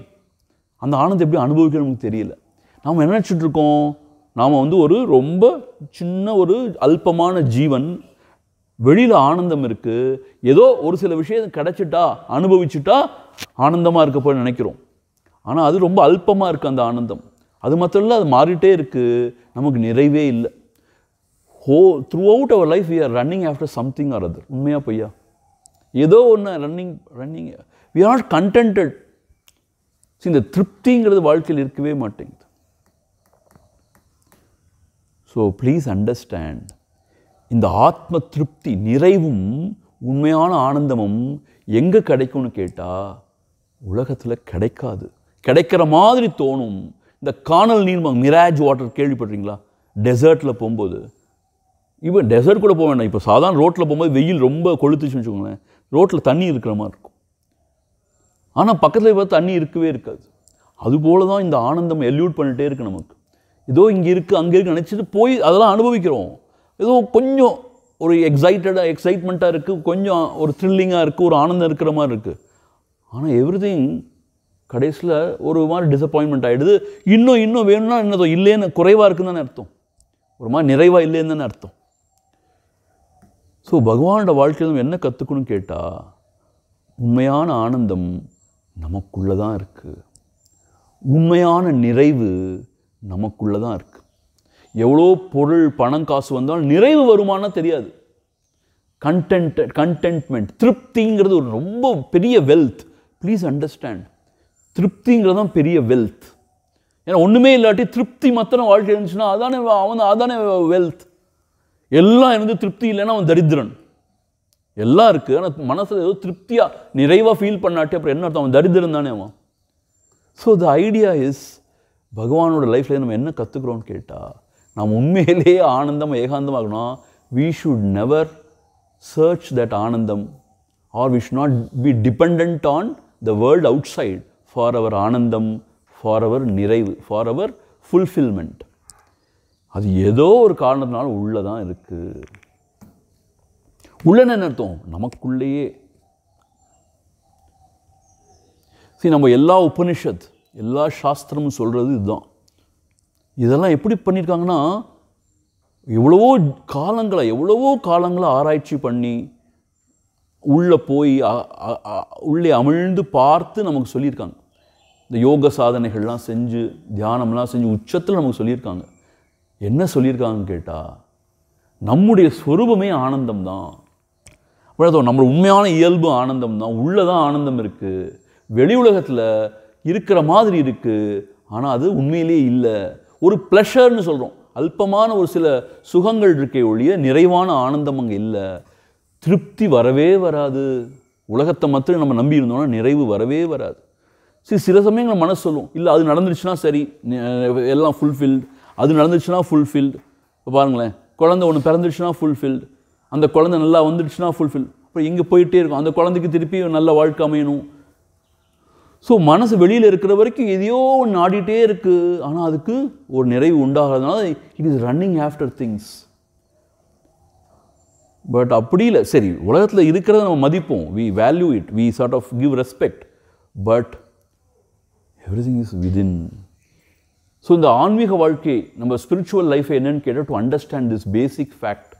அந்த ஆனந்தம் எப்படி அனுபவிக்கணும்னு தெரியல நாம் என்ன நினச்சிட்டு இருக்கோம் நாம் வந்து ஒரு ரொம்ப சின்ன ஒரு அல்பமான ஜீவன் வெளியில் ஆனந்தம் இருக்குது ஏதோ ஒரு சில விஷயம் கிடச்சிட்டா அனுபவிச்சுட்டா ஆனந்தமாக இருக்க போய் நினைக்கிறோம் ஆனால் அது ரொம்ப அல்பமாக இருக்குது அந்த ஆனந்தம் அது மாத்திரம் இல்லை அது மாறிட்டே இருக்குது நமக்கு நிறைவே இல்லை ஹோ throughout our life we are running after something or other உண்மையாக பொய்யா ஏதோ ஒன்று running running we are not contented இந்த திருப்திங்கிறது வாழ்க்கையில் இருக்கவே மாட்டேங்குது ஸோ ப்ளீஸ் அண்டர்ஸ்டாண்ட் இந்த ஆத்ம திருப்தி நிறைவும் உண்மையான ஆனந்தமும் எங்கே கிடைக்கும்னு கேட்டால் உலகத்தில் கிடைக்காது கிடைக்கிற மாதிரி தோணும் இந்த காணல் நீர் மிராஜ் வாட்டர் கேள்விப்படுறீங்களா டெசர்ட்டில் போகும்போது இப்போ டெசர்ட் கூட போக வேண்டாம் இப்போ சாதாரண ரோட்டில் போகும்போது வெயில் ரொம்ப கொளுத்துச்சுன்னு வச்சுக்கோங்களேன் ரோட்டில் தண்ணி இருக்கிற மாதிரி இருக்கும் ஆனால் பக்கத்தில் பார்த்து தண்ணி இருக்கவே இருக்காது அதுபோல தான் இந்த ஆனந்தம் எல்யூட் பண்ணிகிட்டே இருக்குது நமக்கு ஏதோ இங்கே இருக்குது அங்கே இருக்குது நினச்சிட்டு போய் அதெல்லாம் அனுபவிக்கிறோம் ஏதோ கொஞ்சம் ஒரு எக்ஸைட்டடாக எக்ஸைட்மெண்ட்டாக இருக்குது கொஞ்சம் ஒரு த்ரில்லிங்காக இருக்குது ஒரு ஆனந்தம் இருக்கிற மாதிரி இருக்குது ஆனால் எவ்ரி திங் கடைசியில் ஒரு மாதிரி டிசப்பாயின்மெண்ட் ஆகிடுது இன்னும் இன்னும் வேணும்னா என்னதோ இல்லைன்னு குறைவாக இருக்குன்னு தானே அர்த்தம் ஒரு மாதிரி நிறைவாக இல்லைன்னு தானே அர்த்தம் ஸோ பகவானோட வாழ்க்கையில் நம்ம என்ன கற்றுக்கணும்னு கேட்டால் உண்மையான ஆனந்தம் நமக்குள்ளே தான் இருக்குது உண்மையான நிறைவு நமக்குள்ளே தான் இருக்குது எவ்வளோ பொருள் பணம் காசு வந்தாலும் நிறைவு வருமானா தெரியாது கண்டென்ட் கண்டென்ட்மெண்ட் திருப்திங்கிறது ஒரு ரொம்ப பெரிய வெல்த் ப்ளீஸ் அண்டர்ஸ்டாண்ட் திருப்திங்கிறது தான் பெரிய வெல்த் ஏன்னா ஒன்றுமே இல்லாட்டி திருப்தி மாத்திரம் வாழ்க்கை இருந்துச்சுன்னா அதானே அவன் அதானே வெல்த் எல்லாம் இருந்து திருப்தி இல்லைன்னா அவன் தரித்திரன் எல்லாம் இருக்குது ஆனால் மனசில் ஏதோ திருப்தியாக நிறைவாக ஃபீல் பண்ணாட்டி அப்புறம் என்ன அர்த்தம் அவன் தரித்திரன் தானே அவன் ஸோ த ஐடியா இஸ் பகவானோட லைஃப்பில் நம்ம என்ன கற்றுக்குறோன்னு கேட்டால் நாம் உண்மையிலேயே ஆனந்தம் ஏகாந்தமாகணும் we should never search that ஆனந்தம் or we should not be depend on the world outside for our ஆனந்தம் ஃபார் அவர் நிறைவு ஃபார் அவர் ஃபுல்ஃபில்மெண்ட் அது ஏதோ ஒரு காரணத்தினால உள்ளே தான் இருக்குது என்ன அர்த்தம் நமக்குள்ளேயே சரி நம்ம எல்லா உபனிஷத் எல்லா சாஸ்திரமும் சொல்கிறது இதுதான் இதெல்லாம் எப்படி பண்ணியிருக்காங்கன்னா எவ்வளவோ காலங்களை எவ்வளவோ காலங்களை ஆராய்ச்சி பண்ணி உள்ளே போய் உள்ளே அமிழ்ந்து பார்த்து நமக்கு சொல்லியிருக்காங்க இந்த யோக சாதனைகள்லாம் செஞ்சு தியானம்லாம் செஞ்சு உச்சத்தில் நமக்கு சொல்லியிருக்காங்க என்ன சொல்லியிருக்காங்கன்னு கேட்டால் நம்முடைய ஸ்வரூபமே ஆனந்தம் தான் அப்புறம் நம்ம உண்மையான இயல்பு ஆனந்தம் தான் உள்ளே தான் ஆனந்தம் இருக்குது வெளி உலகத்தில் இருக்கிற மாதிரி இருக்குது ஆனால் அது உண்மையிலே இல்லை ஒரு ப்ளஷர்னு சொல்கிறோம் அல்பமான ஒரு சில சுகங்கள் இருக்கே ஒழிய நிறைவான ஆனந்தம் அங்கே இல்லை திருப்தி வரவே வராது உலகத்தை மட்டும் நம்ம நம்பி இருந்தோம்னா நிறைவு வரவே வராது சரி சில சமயங்கள் மனசு சொல்லும் இல்லை அது நடந்துருச்சுன்னா சரி எல்லாம் ஃபுல்ஃபில்டு அது நடந்துச்சுன்னா ஃபுல்ஃபில்டு இப்போ பாருங்களேன் குழந்தை ஒன்று பிறந்துடுச்சுன்னா ஃபுல்ஃபில்டு அந்த குழந்தை நல்லா வந்துடுச்சுன்னா ஃபுல்ஃபில் அப்புறம் இங்கே போயிட்டே இருக்கும் அந்த குழந்தைக்கு திருப்பி நல்ல வாழ்க்கை அமையணும் ஸோ மனசு வெளியில் இருக்கிற வரைக்கும் எதையோ ஒன்று ஆடிட்டே இருக்குது ஆனால் அதுக்கு ஒரு நிறைவு உண்டாகிறதுனால it is running after things but அப்படி இல்லை சரி உலகத்தில் இருக்கிறத நம்ம மதிப்போம் we value it we sort of give respect but everything is within so இந்த ஆன்மீக வாழ்க்கை நம்ம ஸ்பிரிச்சுவல் லைஃப் என்னன்னு கேட்டால் to understand this basic fact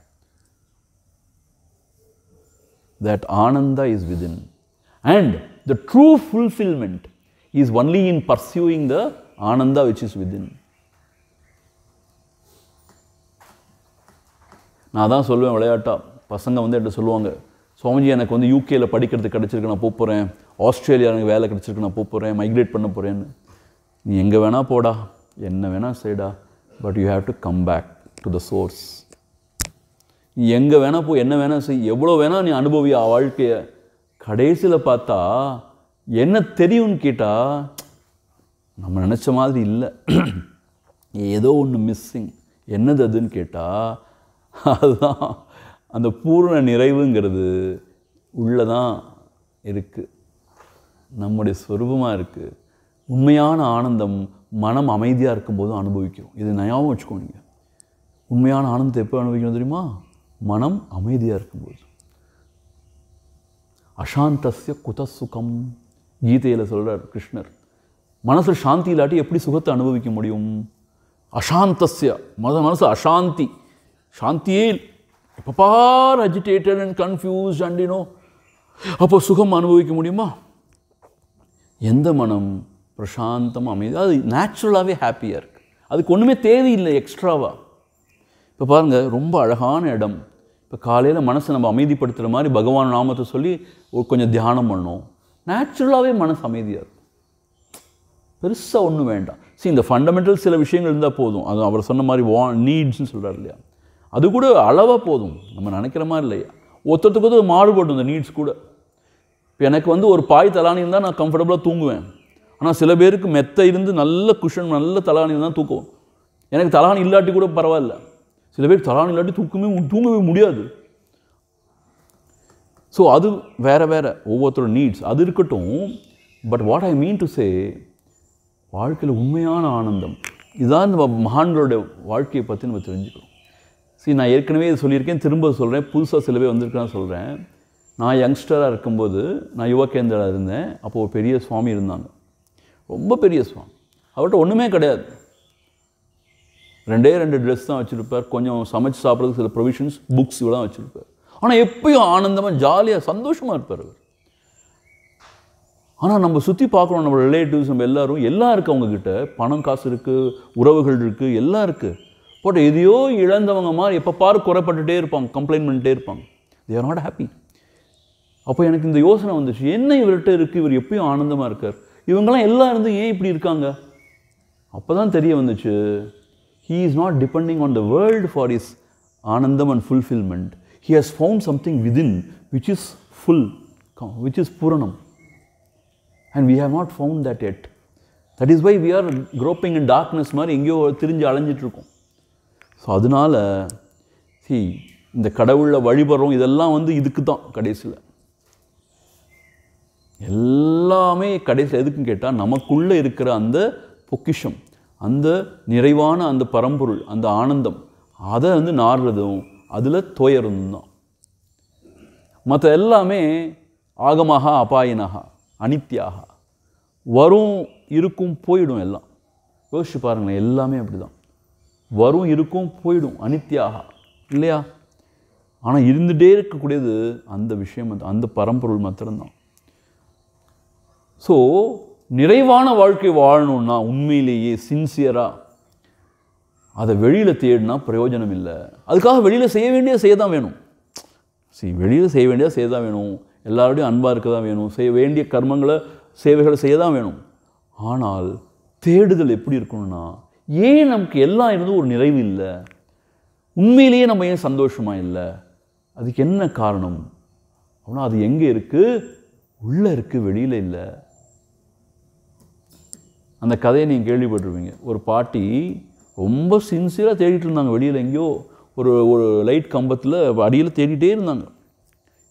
that ஆனந்தா is within and the true fulfilment is only in pursuing the ஆனந்தா which is within நான் தான் சொல்லுவேன் விளையாட்டா பசங்க வந்து என்கிட்ட சொல்லுவாங்க சுவாமிஜி எனக்கு வந்து யூகேயில் படிக்கிறது கிடச்சிருக்கு நான் போகிறேன் ஆஸ்திரேலியா எனக்கு வேலை கிடச்சிருக்கு நான் போகிறேன் மைக்ரேட் பண்ண போகிறேன்னு நீ எங்கே வேணால் போடா என்ன வேணால் செய்டா but you have to come back to the source நீ எங்கே வேணால் போய் என்ன வேணால் செய் எவ்வளோ வேணால் நீ அனுபவி வாழ்க்கையை கடைசியில் பார்த்தா என்ன தெரியும்னு கேட்டால் நம்ம நினச்ச மாதிரி இல்லை ஏதோ ஒன்று மிஸ்ஸிங் என்னது அதுன்னு கேட்டால் அதுதான் அந்த பூர்ண நிறைவுங்கிறது உள்ளே தான் இருக்குது நம்முடைய சொருபமாக இருக்குது உண்மையான ஆனந்தம் மனம் அமைதியாக இருக்கும்போது அனுபவிக்கிறோம் இது நயாவும் வச்சுக்கோங்க உண்மையான ஆனந்தத்தை எப்போ அனுபவிக்கணும் தெரியுமா மனம் அமைதியாக இருக்கும்போது அசாந்தசிய குத சுகம் கீதையில் சொல்கிறார் கிருஷ்ணர் மனசு சாந்தி இல்லாட்டி எப்படி சுகத்தை அனுபவிக்க முடியும் அசாந்தசிய மத மனசு அசாந்தி சாந்தியே எப்போ agitated and confused and you know அப்போ சுகம் அனுபவிக்க முடியுமா எந்த மனம் பிரசாந்தமாக அமைதி அது நேச்சுரலாகவே ஹாப்பியாக இருக்குது அதுக்கு ஒன்றுமே தேவையில்லை எக்ஸ்ட்ராவாக இப்போ பாருங்கள் ரொம்ப அழகான இடம் இப்போ காலையில் மனசை நம்ம அமைதிப்படுத்துகிற மாதிரி பகவான் நாமத்தை சொல்லி கொஞ்சம் தியானம் பண்ணோம் நேச்சுரலாகவே மனசு அமைதியாக இருக்கும் பெருசாக ஒன்றும் வேண்டாம் சரி இந்த ஃபண்டமெண்டல் சில விஷயங்கள் இருந்தால் போதும் அது அவர் சொன்ன மாதிரி வா நீட்ஸ்ன்னு சொல்கிறார் இல்லையா அது கூட அளவாக போதும் நம்ம நினைக்கிற மாதிரி இல்லையா ஒருத்தத்துக்கு ஒருத்தர் மாறுபடும் இந்த நீட்ஸ் கூட இப்போ எனக்கு வந்து ஒரு பாய் தலானி இருந்தால் நான் கம்ஃபர்டபுளாக தூங்குவேன் ஆனால் சில பேருக்கு மெத்த இருந்து நல்ல குஷன் நல்ல தலாணி தான் தூக்குவோம் எனக்கு தலாணி இல்லாட்டி கூட பரவாயில்ல சில பேர் தலாணி இல்லாட்டி தூக்கமே தூங்கவே முடியாது ஸோ அது வேறு வேறு ஒவ்வொருத்தரோட நீட்ஸ் அது இருக்கட்டும் but what I mean to say வாழ்க்கையில் உண்மையான ஆனந்தம் இதுதான் இந்த மகான்களோட வாழ்க்கையை பற்றி நம்ம தெரிஞ்சுக்கிறோம் சரி நான் ஏற்கனவே இது சொல்லியிருக்கேன் திரும்ப சொல்கிறேன் புதுசாக சில பேர் வந்திருக்கேன்னு சொல்கிறேன் நான் யங்ஸ்டராக இருக்கும்போது நான் கேந்திராக இருந்தேன் அப்போது ஒரு பெரிய சுவாமி இருந்தாங்க ரொம்ப பெரிய சுவாமி அவர்கிட்ட ஒன்றுமே கிடையாது ரெண்டே ரெண்டு ட்ரெஸ் தான் வச்சுருப்பார் கொஞ்சம் சமைச்சு சாப்பிட்றதுக்கு சில ப்ரொவிஷன்ஸ் புக்ஸ் இவ்வளோ வச்சுருப்பார் ஆனால் எப்பயும் ஆனந்தமாக ஜாலியாக சந்தோஷமாக இருப்பார் அவர் ஆனால் நம்ம சுற்றி பார்க்குறோம் நம்ம ரிலேட்டிவ்ஸ் நம்ம எல்லோரும் எல்லாம் இருக்குது அவங்கக்கிட்ட பணம் காசு இருக்குது உறவுகள் இருக்குது எல்லாம் இருக்குது பட் எதையோ இழந்தவங்க மாதிரி எப்போ பாரு குறைப்பட்டுட்டே இருப்பாங்க கம்ப்ளைண்ட் பண்ணிட்டே இருப்பாங்க தே ஆர் நாட் ஹாப்பி அப்போ எனக்கு இந்த யோசனை வந்துச்சு என்ன இவர்கிட்ட இருக்குது இவர் எப்பயும் ஆனந்தமாக இருக்கார் இவங்கெல்லாம் எல்லாம் இருந்து ஏன் இப்படி இருக்காங்க அப்போ தான் தெரிய வந்துச்சு he is not depending on the world for is ஆனந்தம் and fulfilment he has found something within which is full which is பூரணம் and we have not found that yet that is why we are groping in darkness மாதிரி எங்கேயோ திரிஞ்சு அலைஞ்சிட்ருக்கோம் so அதனால் C இந்த கடவுளில் வழிபடுறோம் இதெல்லாம் வந்து இதுக்கு தான் கடைசியில் எல்லாமே கடைசியில் எதுக்குன்னு கேட்டால் நமக்குள்ளே இருக்கிற அந்த பொக்கிஷம் அந்த நிறைவான அந்த பரம்பொருள் அந்த ஆனந்தம் அதை வந்து நாடுறதும் அதில் துயரதும் தான் மற்ற எல்லாமே ஆகமாக அபாயனாக அனித்தியாக வரும் இருக்கும் போயிடும் எல்லாம் யோசிச்சு பாருங்களேன் எல்லாமே அப்படி தான் வரும் இருக்கும் போயிடும் அனித்தியாக இல்லையா ஆனால் இருந்துகிட்டே இருக்கக்கூடியது அந்த விஷயம் அந்த பரம்பொருள் மாத்திரம்தான் ஸோ நிறைவான வாழ்க்கை வாழணுன்னா உண்மையிலேயே சின்சியராக அதை வெளியில் தேடினா பிரயோஜனம் இல்லை அதுக்காக வெளியில் செய்ய வேண்டிய செய்ய தான் வேணும் சரி வெளியில் செய்ய வேண்டிய செய்ய தான் வேணும் எல்லாரோடையும் அன்பாக இருக்க தான் வேணும் செய்ய வேண்டிய கர்மங்களை சேவைகளை செய்ய தான் வேணும் ஆனால் தேடுதல் எப்படி இருக்கணும்னா ஏன் நமக்கு எல்லாம் இருந்தும் ஒரு நிறைவு இல்லை உண்மையிலேயே நம்ம ஏன் சந்தோஷமாக இல்லை அதுக்கு என்ன காரணம் அப்படின்னா அது எங்கே இருக்குது உள்ளே இருக்குது வெளியில் இல்லை அந்த கதையை நீங்கள் கேள்விப்பட்டிருப்பீங்க ஒரு பாட்டி ரொம்ப சின்சியராக தேடிட்டு இருந்தாங்க வெளியில் எங்கேயோ ஒரு ஒரு லைட் கம்பத்தில் அடியில் தேடிகிட்டே இருந்தாங்க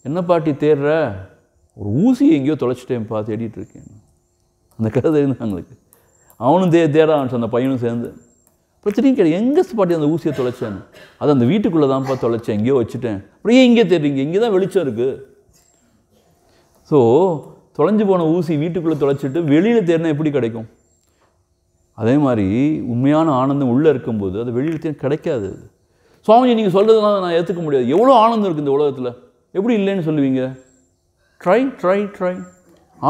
என்ன பாட்டி தேடுற ஒரு ஊசி எங்கேயோ தொலைச்சிட்டேன்ப்பா தேடிட்டு இருக்கேன் அந்த கதை தெரிந்தாங்களுக்கு அவனும் தே தேடான்னு சொன்ன அந்த பையனும் சேர்ந்து பிரச்சனையும் கிடையாது எங்கே பாட்டி அந்த ஊசியை தொலைச்சேன் அது அந்த வீட்டுக்குள்ளே தான்ப்பா தொலைச்சேன் எங்கேயோ வச்சுட்டேன் அப்படியே இங்கே தேடுறீங்க இங்கே தான் வெளிச்சம் இருக்குது ஸோ தொலைஞ்சு போன ஊசி வீட்டுக்குள்ளே தொலைச்சிட்டு வெளியில் தேடினா எப்படி கிடைக்கும் அதே மாதிரி உண்மையான ஆனந்தம் உள்ளே இருக்கும்போது அது வெளியிடத்தையும் கிடைக்காது சுவாமிஜி நீங்கள் சொல்கிறதுனால நான் ஏற்றுக்க முடியாது எவ்வளோ ஆனந்தம் இருக்குது இந்த உலகத்தில் எப்படி இல்லைன்னு சொல்லுவீங்க ட்ரை ட்ரை ட்ரை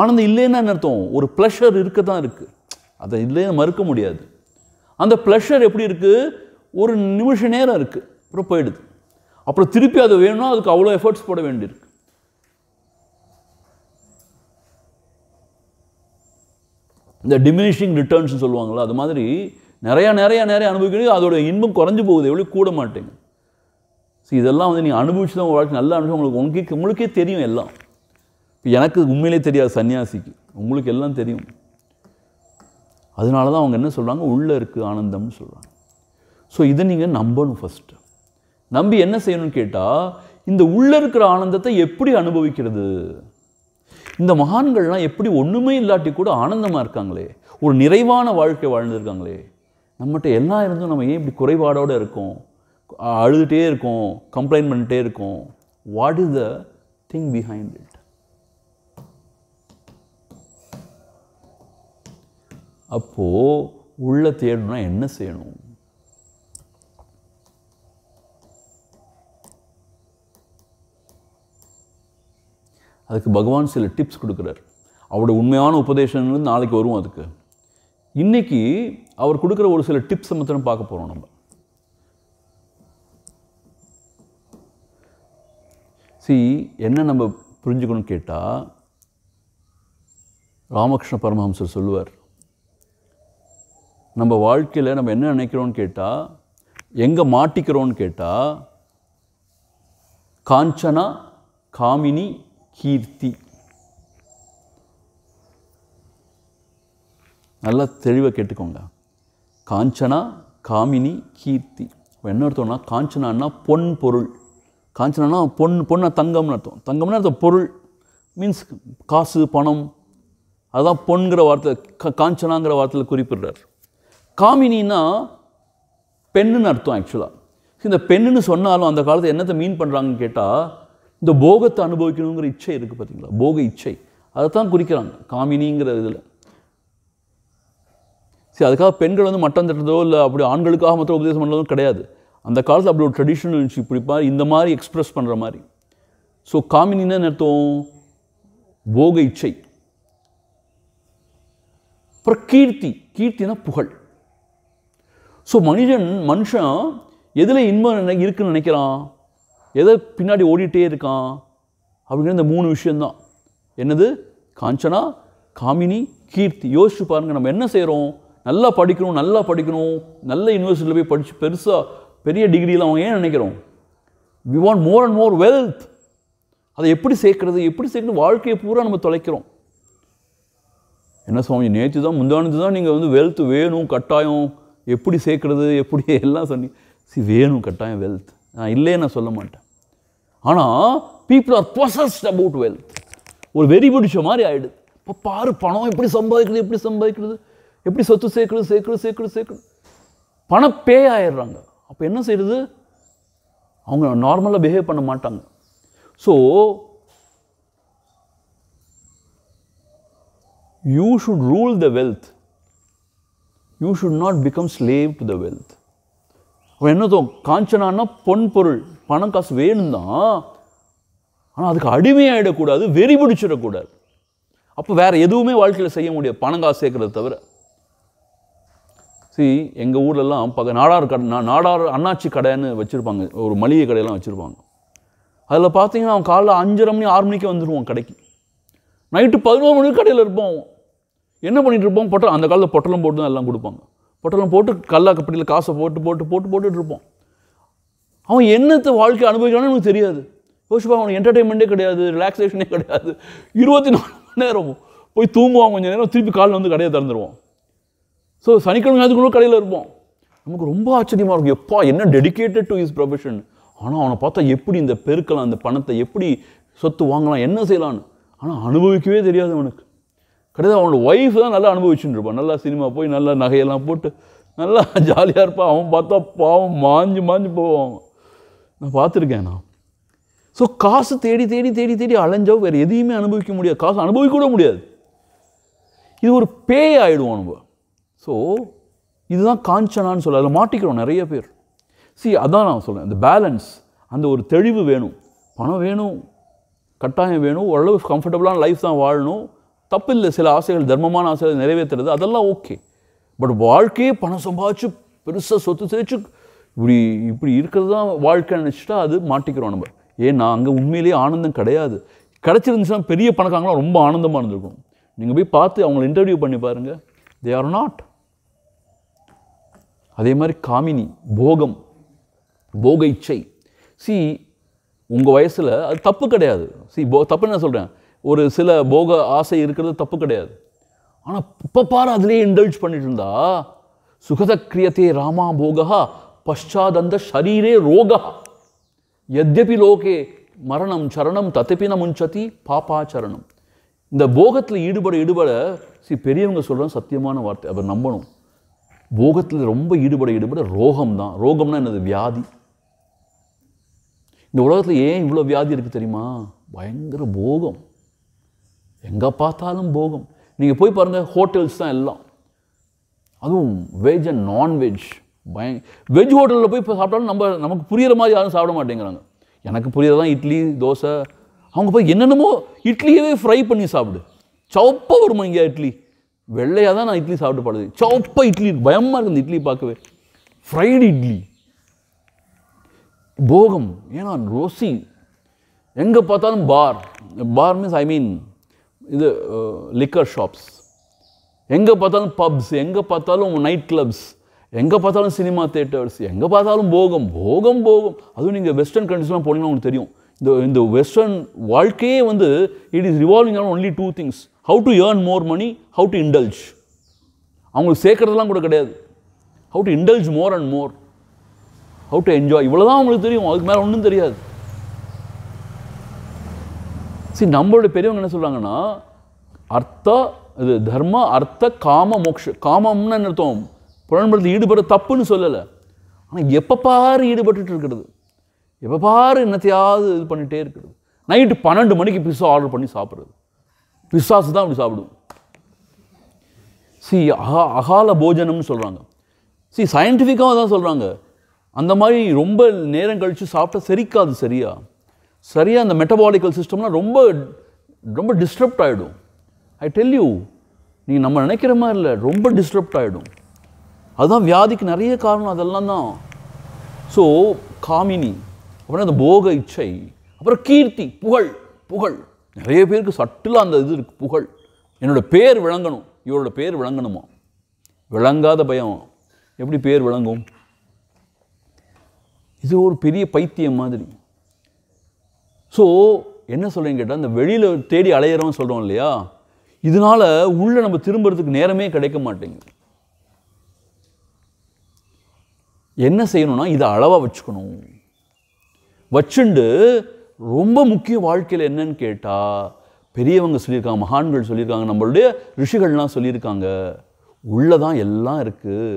ஆனந்தம் இல்லைன்னா அர்த்தம் ஒரு ப்ளஷர் இருக்க தான் இருக்குது அதை இல்லைன்னு மறுக்க முடியாது அந்த ப்ளஷர் எப்படி இருக்குது ஒரு நிமிஷ நேரம் இருக்குது அப்புறம் போயிடுது அப்புறம் திருப்பி அது வேணும்னா அதுக்கு அவ்வளோ எஃபர்ட்ஸ் போட வேண்டியிருக்கு இந்த டிமினிஷிங் ரிட்டர்ன்ஸ்னு சொல்லுவாங்களா அது மாதிரி நிறையா நிறையா நிறைய அனுபவிக்கணும் அதோட இன்பம் குறைஞ்சி போகுது எவ்வளோ கூட மாட்டேங்க ஸோ இதெல்லாம் வந்து நீங்கள் அனுபவிச்சு தான் வாழ்க்கை நல்லா அனுபவிச்சு உங்களுக்கு உங்களுக்கே உங்களுக்கே தெரியும் எல்லாம் எனக்கு உண்மையிலே தெரியாது சன்னியாசிக்கு உங்களுக்கு எல்லாம் தெரியும் அதனால தான் அவங்க என்ன சொல்கிறாங்க உள்ளே இருக்குது ஆனந்தம்னு சொல்கிறாங்க ஸோ இதை நீங்கள் நம்பணும் ஃபஸ்ட்டு நம்பி என்ன செய்யணும்னு கேட்டால் இந்த உள்ளே இருக்கிற ஆனந்தத்தை எப்படி அனுபவிக்கிறது இந்த மகான்கள்லாம் எப்படி ஒன்றுமே இல்லாட்டி கூட ஆனந்தமாக இருக்காங்களே ஒரு நிறைவான வாழ்க்கை வாழ்ந்துருக்காங்களே நம்மகிட்ட எல்லாம் இருந்தும் நம்ம ஏன் இப்படி குறைபாடோடு இருக்கோம் அழுதுகிட்டே இருக்கோம் கம்ப்ளைண்ட் பண்ணிகிட்டே இருக்கோம் what is the thing behind it அப்போது உள்ள தேடணும்னா என்ன செய்யணும் அதுக்கு பகவான் சில டிப்ஸ் கொடுக்குறார் அவருடைய உண்மையான உபதேசங்கள் நாளைக்கு வருவோம் அதுக்கு இன்றைக்கி அவர் கொடுக்குற ஒரு சில டிப்ஸ் சம்பந்தம் பார்க்க போகிறோம் நம்ம சி என்ன நம்ம புரிஞ்சுக்கணும்னு கேட்டால் ராமகிருஷ்ண பரமஹம்சர் சொல்லுவார் நம்ம வாழ்க்கையில் நம்ம என்ன நினைக்கிறோம்னு கேட்டால் எங்கே மாட்டிக்கிறோன்னு கேட்டால் காஞ்சனா காமினி கீர்த்தி நல்லா தெளிவாக கேட்டுக்கோங்க காஞ்சனா காமினி கீர்த்தி என்ன அர்த்தம்னா காஞ்சனான்னா பொன் பொருள் காஞ்சனானா பொன் பொண்ணை தங்கம்னு அர்த்தம் தங்கம்னா அர்த்தம் பொருள் மீன்ஸ் காசு பணம் அதுதான் பொண்ணுங்கிற வார்த்தை காஞ்சனாங்கிற வார்த்தையில் குறிப்பிடுறார் காமினின்னா பெண்ணுன்னு அர்த்தம் ஆக்சுவலாக இந்த பெண்ணுன்னு சொன்னாலும் அந்த காலத்தில் என்னத்தை மீன் பண்ணுறாங்கன்னு கேட்டால் இந்த போகத்தை அனுபவிக்கணுங்கிற இச்சை இருக்குது பார்த்தீங்களா போக இச்சை அதை தான் குறிக்கிறாங்க காமினிங்கிற இதில் சரி அதுக்காக பெண்கள் வந்து மட்டம் தட்டுறதோ இல்லை அப்படி ஆண்களுக்காக மற்ற உபதேசம் பண்ணுறதும் கிடையாது அந்த காலத்தில் அப்படி ஒரு ட்ரெடிஷ்னல் இருந்துச்சு பிடிப்பா இந்த மாதிரி எக்ஸ்ப்ரெஸ் பண்ணுற மாதிரி ஸோ காமினின்னு நிறுத்தம் போக இச்சை அப்புறம் கீர்த்தி கீர்த்தினா புகழ் ஸோ மனிதன் மனுஷன் எதில் இன்பம் இருக்குன்னு நினைக்கிறான் எதை பின்னாடி ஓடிட்டே இருக்கான் அப்படிங்கிற இந்த மூணு விஷயந்தான் என்னது காஞ்சனா காமினி கீர்த்தி யோசிச்சு பாருங்கள் நம்ம என்ன செய்கிறோம் நல்லா படிக்கணும் நல்லா படிக்கணும் நல்ல யூனிவர்சிட்டியில் போய் படித்து பெருசாக பெரிய டிகிரியில் அவங்க ஏன் நினைக்கிறோம் we want more and more wealth அதை எப்படி சேர்க்கறது எப்படி சேர்க்கணும் வாழ்க்கையை பூரா நம்ம தொலைக்கிறோம் என்ன சுவாமி நேற்று தான் முந்தானது தான் நீங்கள் வந்து வெல்த் வேணும் கட்டாயம் எப்படி சேர்க்கறது எப்படி எல்லாம் சொன்னி சி வேணும் கட்டாயம் வெல்த் நான் இல்லையே நான் சொல்ல மாட்டேன் ஆனால் people are possessed about wealth ஒரு வெறி பிடிச்ச மாதிரி ஆகிடுது இப்போ பாரு பணம் எப்படி சம்பாதிக்கிறது எப்படி சம்பாதிக்கிறது எப்படி சொத்து சேர்க்கிறது சேர்க்கிறது சேர்க்கிறது சேர்க்கிறது பணம் பே ஆயிடுறாங்க அப்போ என்ன செய்கிறது அவங்க நார்மலாக பிஹேவ் பண்ண மாட்டாங்க so you should rule the wealth you should not become slave to the wealth என்ன என்னதோ காஞ்சனான்னா பொன் பொருள் பணம் காசு வேணும் தான் ஆனால் அதுக்கு அடிமையாகிடக்கூடாது வெறி பிடிச்சிடக்கூடாது அப்போ வேறு எதுவுமே வாழ்க்கையில் செய்ய முடியாது பணம் காசு சேர்க்கறது தவிர சி எங்கள் ஊர்லெல்லாம் பக்க நாடார் கடை நாடார் அண்ணாச்சி கடைன்னு வச்சுருப்பாங்க ஒரு மளிகை கடையெல்லாம் வச்சுருப்பாங்க அதில் பார்த்தீங்கன்னா அவன் காலைல அஞ்சரை மணி ஆறு மணிக்கு வந்துடுவோம் கடைக்கு நைட்டு பதினோரு மணிக்கு கடையில் இருப்போம் என்ன பண்ணிகிட்டு இருப்போம் பொட்டலம் அந்த காலத்தில் பொட்டலம் போட்டு தான் எல்லாம் கொடுப்பாங்க பொட்டலம் போட்டு கல்லாக்கப்பிட்டியில் காசை போட்டு போட்டு போட்டு போட்டுட்டு இருப்போம் அவன் என்னத்தை வாழ்க்கை அனுபவிக்கிறான்னு எனக்கு தெரியாது யோசிப்பா அவனுக்கு என்டர்டைன்மெண்ட்டே கிடையாது ரிலாக்ஸேஷனே கிடையாது இருபத்தி நாலு மணி நேரம் போய் தூங்குவான் கொஞ்சம் நேரம் திருப்பி காலில் வந்து கடையை திறந்துருவோம் ஸோ சனிக்கிழமை அதுக்குள்ள கடையில் இருப்போம் நமக்கு ரொம்ப ஆச்சரியமாக இருக்கும் எப்பா என்ன டெடிக்கேட்டட் டு இஸ் ப்ரொஃபஷன் ஆனால் அவனை பார்த்தா எப்படி இந்த பெருக்கலாம் அந்த பணத்தை எப்படி சொத்து வாங்கலாம் என்ன செய்யலான்னு ஆனால் அனுபவிக்கவே தெரியாது அவனுக்கு கிடையாது அவனோட ஒய்ஃப் தான் நல்லா அனுபவிச்சுட்டு இருப்பான் நல்லா சினிமா போய் நல்லா நகையெல்லாம் போட்டு நல்லா ஜாலியாக இருப்பான் அவன் பார்த்தா பாவம் மாஞ்சு மாஞ்சு போவான் நான் பார்த்துருக்கேன் நான் ஸோ காசு தேடி தேடி தேடி தேடி அலைஞ்சோ வேறு எதையுமே அனுபவிக்க முடியாது காசு அனுபவிக்க கூட முடியாது இது ஒரு பேய் ஆகிடுவோம் நம்ம ஸோ இதுதான் காஞ்சனான்னு சொல்ல அதில் மாட்டிக்கிறோம் நிறைய பேர் சி அதான் நான் சொல்கிறேன் அந்த பேலன்ஸ் அந்த ஒரு தெளிவு வேணும் பணம் வேணும் கட்டாயம் வேணும் ஓரளவு கம்ஃபர்டபுளான லைஃப் தான் வாழணும் தப்பு இல்லை சில ஆசைகள் தர்மமான ஆசைகள் நிறைவேற்றுறது அதெல்லாம் ஓகே பட் வாழ்க்கையே பணம் சம்பாதிச்சு பெருசாக சொத்து சேர்த்து இப்படி இப்படி இருக்கிறது தான் வாழ்க்கை நினச்சிட்டா அது மாட்டிக்கிறோம் நம்ம ஏன் நான் அங்கே உண்மையிலேயே ஆனந்தம் கிடையாது கிடச்சிருந்துச்சுன்னா பெரிய பணக்காரங்களாம் ரொம்ப ஆனந்தமாக இருந்திருக்கும் நீங்கள் போய் பார்த்து அவங்கள இன்டர்வியூ பண்ணி பாருங்கள் தே ஆர் நாட் அதே மாதிரி காமினி போகம் போக இச்சை சி உங்கள் வயசில் அது தப்பு கிடையாது சி போ தப்பு என்ன சொல்கிறேன் ஒரு சில போக ஆசை இருக்கிறது தப்பு கிடையாது ஆனால் இப்போ பாரு அதிலே இன்டல்ஜ் பண்ணிட்டு இருந்தா சுகத கிரியத்தே ராமா போகா பஷாதந்த ஷரீரே ரோக எதபி லோகே மரணம் சரணம் தத்தப்பின முஞ்சதி பாப்பாச்சரணம் இந்த போகத்தில் ஈடுபட ஈடுபட சி பெரியவங்க சொல்கிற சத்தியமான வார்த்தை அவர் நம்பணும் போகத்தில் ரொம்ப ஈடுபட ஈடுபட ரோகம் தான் ரோகம்னா என்னது வியாதி இந்த உலகத்தில் ஏன் இவ்வளோ வியாதி இருக்குது தெரியுமா பயங்கர போகம் எங்கே பார்த்தாலும் போகம் நீங்கள் போய் பாருங்கள் ஹோட்டல்ஸ் தான் எல்லாம் அதுவும் வெஜ் அண்ட் நான்வெஜ் பயங்க வெஜ் ஹோட்டலில் போய் இப்போ சாப்பிட்டாலும் நம்ம நமக்கு புரிகிற மாதிரி யாரும் சாப்பிட மாட்டேங்கிறாங்க எனக்கு புரியதான் இட்லி தோசை அவங்க போய் என்னென்னமோ இட்லியவே ஃப்ரை பண்ணி சாப்பிடு சவப்பாக வருமா இங்கே இட்லி வெள்ளையாக தான் நான் இட்லி சாப்பிட்டு பாடுது சவப்பாக இட்லி பயமாக இருக்குது இட்லி பார்க்கவே ஃப்ரைடு இட்லி போகம் ஏன்னா ரோசி எங்கே பார்த்தாலும் பார் பார் மீன்ஸ் ஐ மீன் இது லிக்கர் ஷாப்ஸ் எங்கே பார்த்தாலும் பப்ஸ் எங்கே பார்த்தாலும் நைட் கிளப்ஸ் எங்கே பார்த்தாலும் சினிமா தேட்டர்ஸ் எங்கே பார்த்தாலும் போகம் போகம் போகம் அதுவும் நீங்கள் வெஸ்டர்ன் கண்ட்ரிஸ்லாம் போனீங்கன்னா உங்களுக்கு தெரியும் இந்த இந்த வெஸ்டர்ன் வாழ்க்கையே வந்து it is revolving on only two things how to earn more money how to indulge அவங்களுக்கு சேர்க்குறதுலாம் கூட கிடையாது how to indulge more and more how to enjoy இவ்வளோ தான் அவங்களுக்கு தெரியும் அதுக்கு மேலே ஒன்றும் தெரியாது சரி நம்மளுடைய பெரியவங்க என்ன சொல்கிறாங்கன்னா அர்த்த இது தர்ம அர்த்த காம மோக்ஷ காமம்னு அர்த்தம் புலன்படுத்தி ஈடுபட தப்புன்னு சொல்லலை ஆனால் எப்போ பாரு ஈடுபட்டு இருக்கிறது எப்போ பாரு என்னத்தையாவது இது பண்ணிகிட்டே இருக்கிறது நைட்டு பன்னெண்டு மணிக்கு பிஸ்ஸா ஆர்டர் பண்ணி சாப்பிட்றது பிஸ்ஸாஸ் தான் அப்படி சாப்பிடும் சி அகா அகால போஜனம்னு சொல்கிறாங்க சி சயின்டிஃபிக்காக தான் சொல்கிறாங்க அந்த மாதிரி ரொம்ப நேரம் கழித்து சாப்பிட்டா செரிக்காது சரியா சரியாக அந்த மெட்டபாலிக்கல் சிஸ்டம்லாம் ரொம்ப ரொம்ப டிஸ்டர்ப்ட் ஆகிடும் ஐ டெல் யூ நீங்கள் நம்ம நினைக்கிற மாதிரி இல்லை ரொம்ப டிஸ்டர்ப்ட் ஆகிடும் அதுதான் வியாதிக்கு நிறைய காரணம் அதெல்லாம் தான் ஸோ காமினி அப்புறம் அந்த போக இச்சை அப்புறம் கீர்த்தி புகழ் புகழ் நிறைய பேருக்கு சட்டிலாக அந்த இது இருக்குது புகழ் என்னோடய பேர் விளங்கணும் இவரோட பேர் விளங்கணுமா விளங்காத பயம் எப்படி பேர் விளங்கும் இது ஒரு பெரிய பைத்தியம் மாதிரி ஸோ என்ன சொல்கிறேன் கேட்டால் இந்த வெளியில் தேடி அலையிறோம்னு சொல்கிறோம் இல்லையா இதனால் உள்ளே நம்ம திரும்புறதுக்கு நேரமே கிடைக்க மாட்டேங்குது என்ன செய்யணும்னா இதை அளவாக வச்சுக்கணும் வச்சுண்டு ரொம்ப முக்கிய வாழ்க்கையில் என்னன்னு கேட்டால் பெரியவங்க சொல்லியிருக்காங்க மகான்கள் சொல்லியிருக்காங்க நம்மளுடைய ரிஷிகள்லாம் சொல்லியிருக்காங்க உள்ளே தான் எல்லாம் இருக்குது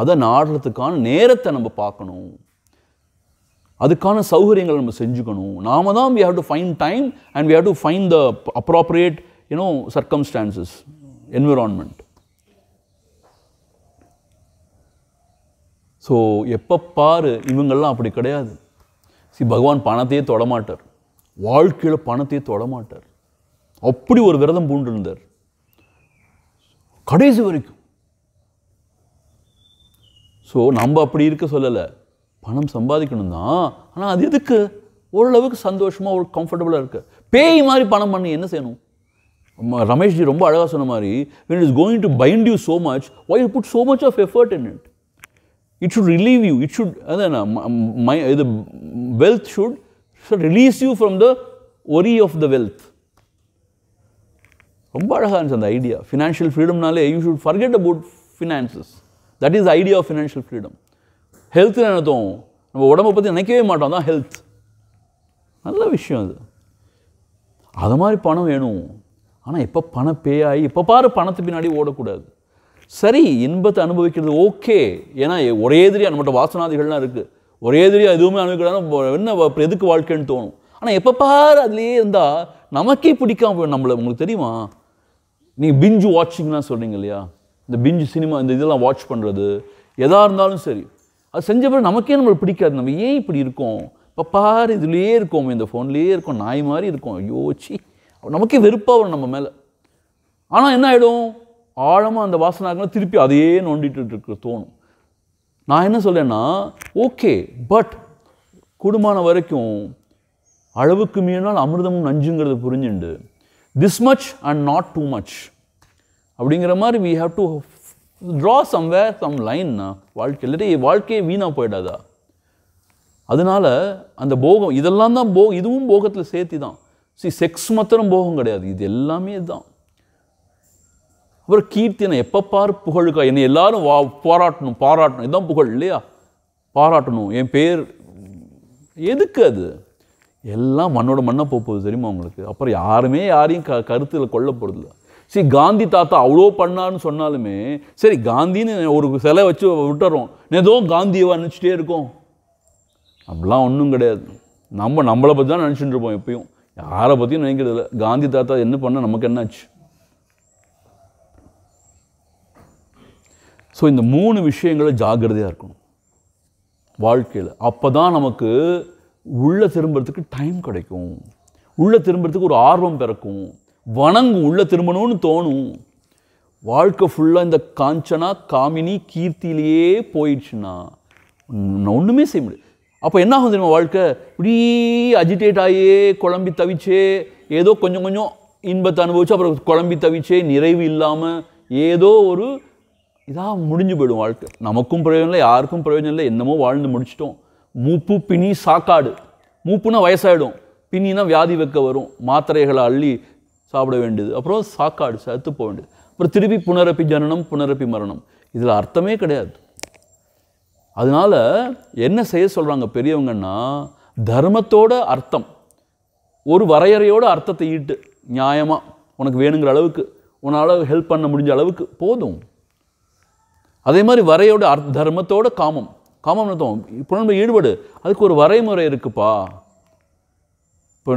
அதை நாடுறதுக்கான நேரத்தை நம்ம பார்க்கணும் அதுக்கான சௌகரியங்களை நம்ம செஞ்சுக்கணும் நாம தான் we have to find time and we have to find the appropriate you know circumstances environment so எப்போ பாரு இவங்கள்லாம் அப்படி கிடையாது சி பகவான் பணத்தையே தொடமாட்டார் வாழ்க்கையில் பணத்தையே தொடமாட்டார் அப்படி ஒரு விரதம் பூண்டிருந்தார் கடைசி வரைக்கும் ஸோ நம்ம அப்படி இருக்க சொல்லலை பணம் சம்பாதிக்கணும் தான் ஆனால் அது எதுக்கு ஓரளவுக்கு சந்தோஷமாக ஒரு கம்ஃபர்டபுளாக இருக்க பேய் மாதிரி பணம் பண்ணி என்ன செய்யணும் ரமேஷ்ஜி ரொம்ப அழகாக சொன்ன மாதிரி when is going to bind you so much why you put so much of effort in it it should relieve you, it should, my, my இது wealth should release you from the worry of the wealth ரொம்ப அழகாக இருந்துச்சு அந்த idea financial ஃப்ரீடம்னாலே you should forget about finances that is idea of financial freedom ஹெல்த்தில் நினைத்தோம் நம்ம உடம்பை பற்றி நினைக்கவே மாட்டோம் தான் ஹெல்த் நல்ல விஷயம் அது அது மாதிரி பணம் வேணும் ஆனால் எப்போ பணம் பே ஆகி எப்போ பாரு பணத்து பின்னாடி ஓடக்கூடாது சரி இன்பத்தை அனுபவிக்கிறது ஓகே ஏன்னா ஒரே எதிரியாக நம்மகிட்ட வாசனாதிகள்லாம் இருக்குது ஒரே எதிரியாக எதுவுமே அனுபவிக்கிறாங்க என்ன எதுக்கு வாழ்க்கைன்னு தோணும் ஆனால் எப்போ பாரு அதுலேயே இருந்தால் நமக்கே பிடிக்காம போய் நம்மளை உங்களுக்கு தெரியுமா நீங்கள் பிஞ்சு வாட்சிங்லாம் சொல்கிறீங்க இல்லையா இந்த பிஞ்சு சினிமா இந்த இதெல்லாம் வாட்ச் பண்ணுறது எதாக இருந்தாலும் சரி அது செஞ்ச பிறகு நமக்கே நம்மளை பிடிக்காது நம்ம ஏன் இப்படி இருக்கோம் இப்போ பாரு இதுலேயே இருக்கோம் இந்த ஃபோன்லேயே இருக்கோம் நாய் மாதிரி இருக்கோம் யோசி நமக்கே வெறுப்பாக வரும் நம்ம மேலே ஆனால் என்ன ஆகிடும் ஆழமாக அந்த வாசனை இருக்குன்னா திருப்பி அதையே நோண்டிட்டு இருக்க தோணும் நான் என்ன சொல்கிறேன்னா ஓகே பட் கூடுமான வரைக்கும் அளவுக்கு மீறினால் அமிர்தமும் நஞ்சுங்கிறது புரிஞ்சுண்டு this much and not too much அப்படிங்கிற மாதிரி we have to draw somewhere some லைன்னா வாழ்க்கை இல்லாட்டி வாழ்க்கையே வீணாக போயிடாதா அதனால் அந்த போகம் இதெல்லாம் தான் போ இதுவும் போகத்தில் சேர்த்தி தான் சி செக்ஸ் மாத்திரம் போகம் கிடையாது இது எல்லாமே இதுதான் அப்புறம் கீர்த்தினை எப்போ பார் புகழுக்கா என்னை எல்லாரும் வா பாராட்டணும் பாராட்டணும் இதுதான் புகழ் இல்லையா பாராட்டணும் என் பேர் எதுக்கு அது எல்லாம் மண்ணோட மண்ணை போக போகுது தெரியுமா உங்களுக்கு அப்புறம் யாருமே யாரையும் க கருத்தில் கொள்ள சரி காந்தி தாத்தா அவ்வளோ பண்ணான்னு சொன்னாலுமே சரி காந்தின்னு ஒரு சிலை வச்சு விட்டுறோம் ஏதோ காந்தியவா நினச்சிட்டே இருக்கோம் அப்படிலாம் ஒன்றும் கிடையாது நம்ம நம்மளை பற்றி தான் நினச்சிட்டு இருப்போம் எப்பயும் யாரை பற்றியும் நினைக்கிறதில்ல காந்தி தாத்தா என்ன பண்ணால் நமக்கு என்னாச்சு ஸோ இந்த மூணு விஷயங்களும் ஜாகிரதையாக இருக்கணும் வாழ்க்கையில் அப்போ தான் நமக்கு உள்ளே திரும்புறதுக்கு டைம் கிடைக்கும் உள்ளே திரும்புறதுக்கு ஒரு ஆர்வம் பிறக்கும் வணங்கும் உள்ளே திரும்பணும்னு தோணும் வாழ்க்கை ஃபுல்லாக இந்த காஞ்சனா காமினி கீர்த்தியிலேயே போயிடுச்சுன்னா ஒன்றுமே செய்ய முடியாது அப்போ என்ன ஆகும் தெரியுமா வாழ்க்கை இப்படி அஜிடேட் ஆகியே குழம்பி தவிச்சே ஏதோ கொஞ்சம் கொஞ்சம் இன்பத்தை அனுபவிச்சு அப்புறம் குழம்பி தவிச்சே நிறைவு இல்லாமல் ஏதோ ஒரு இதாக முடிஞ்சு போயிடும் வாழ்க்கை நமக்கும் பிரயோஜனம் இல்லை யாருக்கும் பிரயோஜனம் இல்லை என்னமோ வாழ்ந்து முடிச்சிட்டோம் மூப்பு பிணி சாக்காடு மூப்புனா வயசாகிடும் பின்னா வியாதி வைக்க வரும் மாத்திரைகளை அள்ளி சாப்பிட வேண்டியது அப்புறம் சாக்காடு சேர்த்து போக வேண்டியது அப்புறம் திருப்பி புனரப்பி ஜனனம் புனரப்பி மரணம் இதில் அர்த்தமே கிடையாது அதனால் என்ன செய்ய சொல்கிறாங்க பெரியவங்கன்னா தர்மத்தோட அர்த்தம் ஒரு வரையறையோட அர்த்தத்தை ஈட்டு நியாயமாக உனக்கு வேணுங்கிற அளவுக்கு உன்னால் ஹெல்ப் பண்ண முடிஞ்ச அளவுக்கு போதும் அதே மாதிரி வரையோட அர்த்த தர்மத்தோட காமம் காமம் இப்போ நம்ம ஈடுபாடு அதுக்கு ஒரு வரைமுறை இருக்குப்பா இப்போ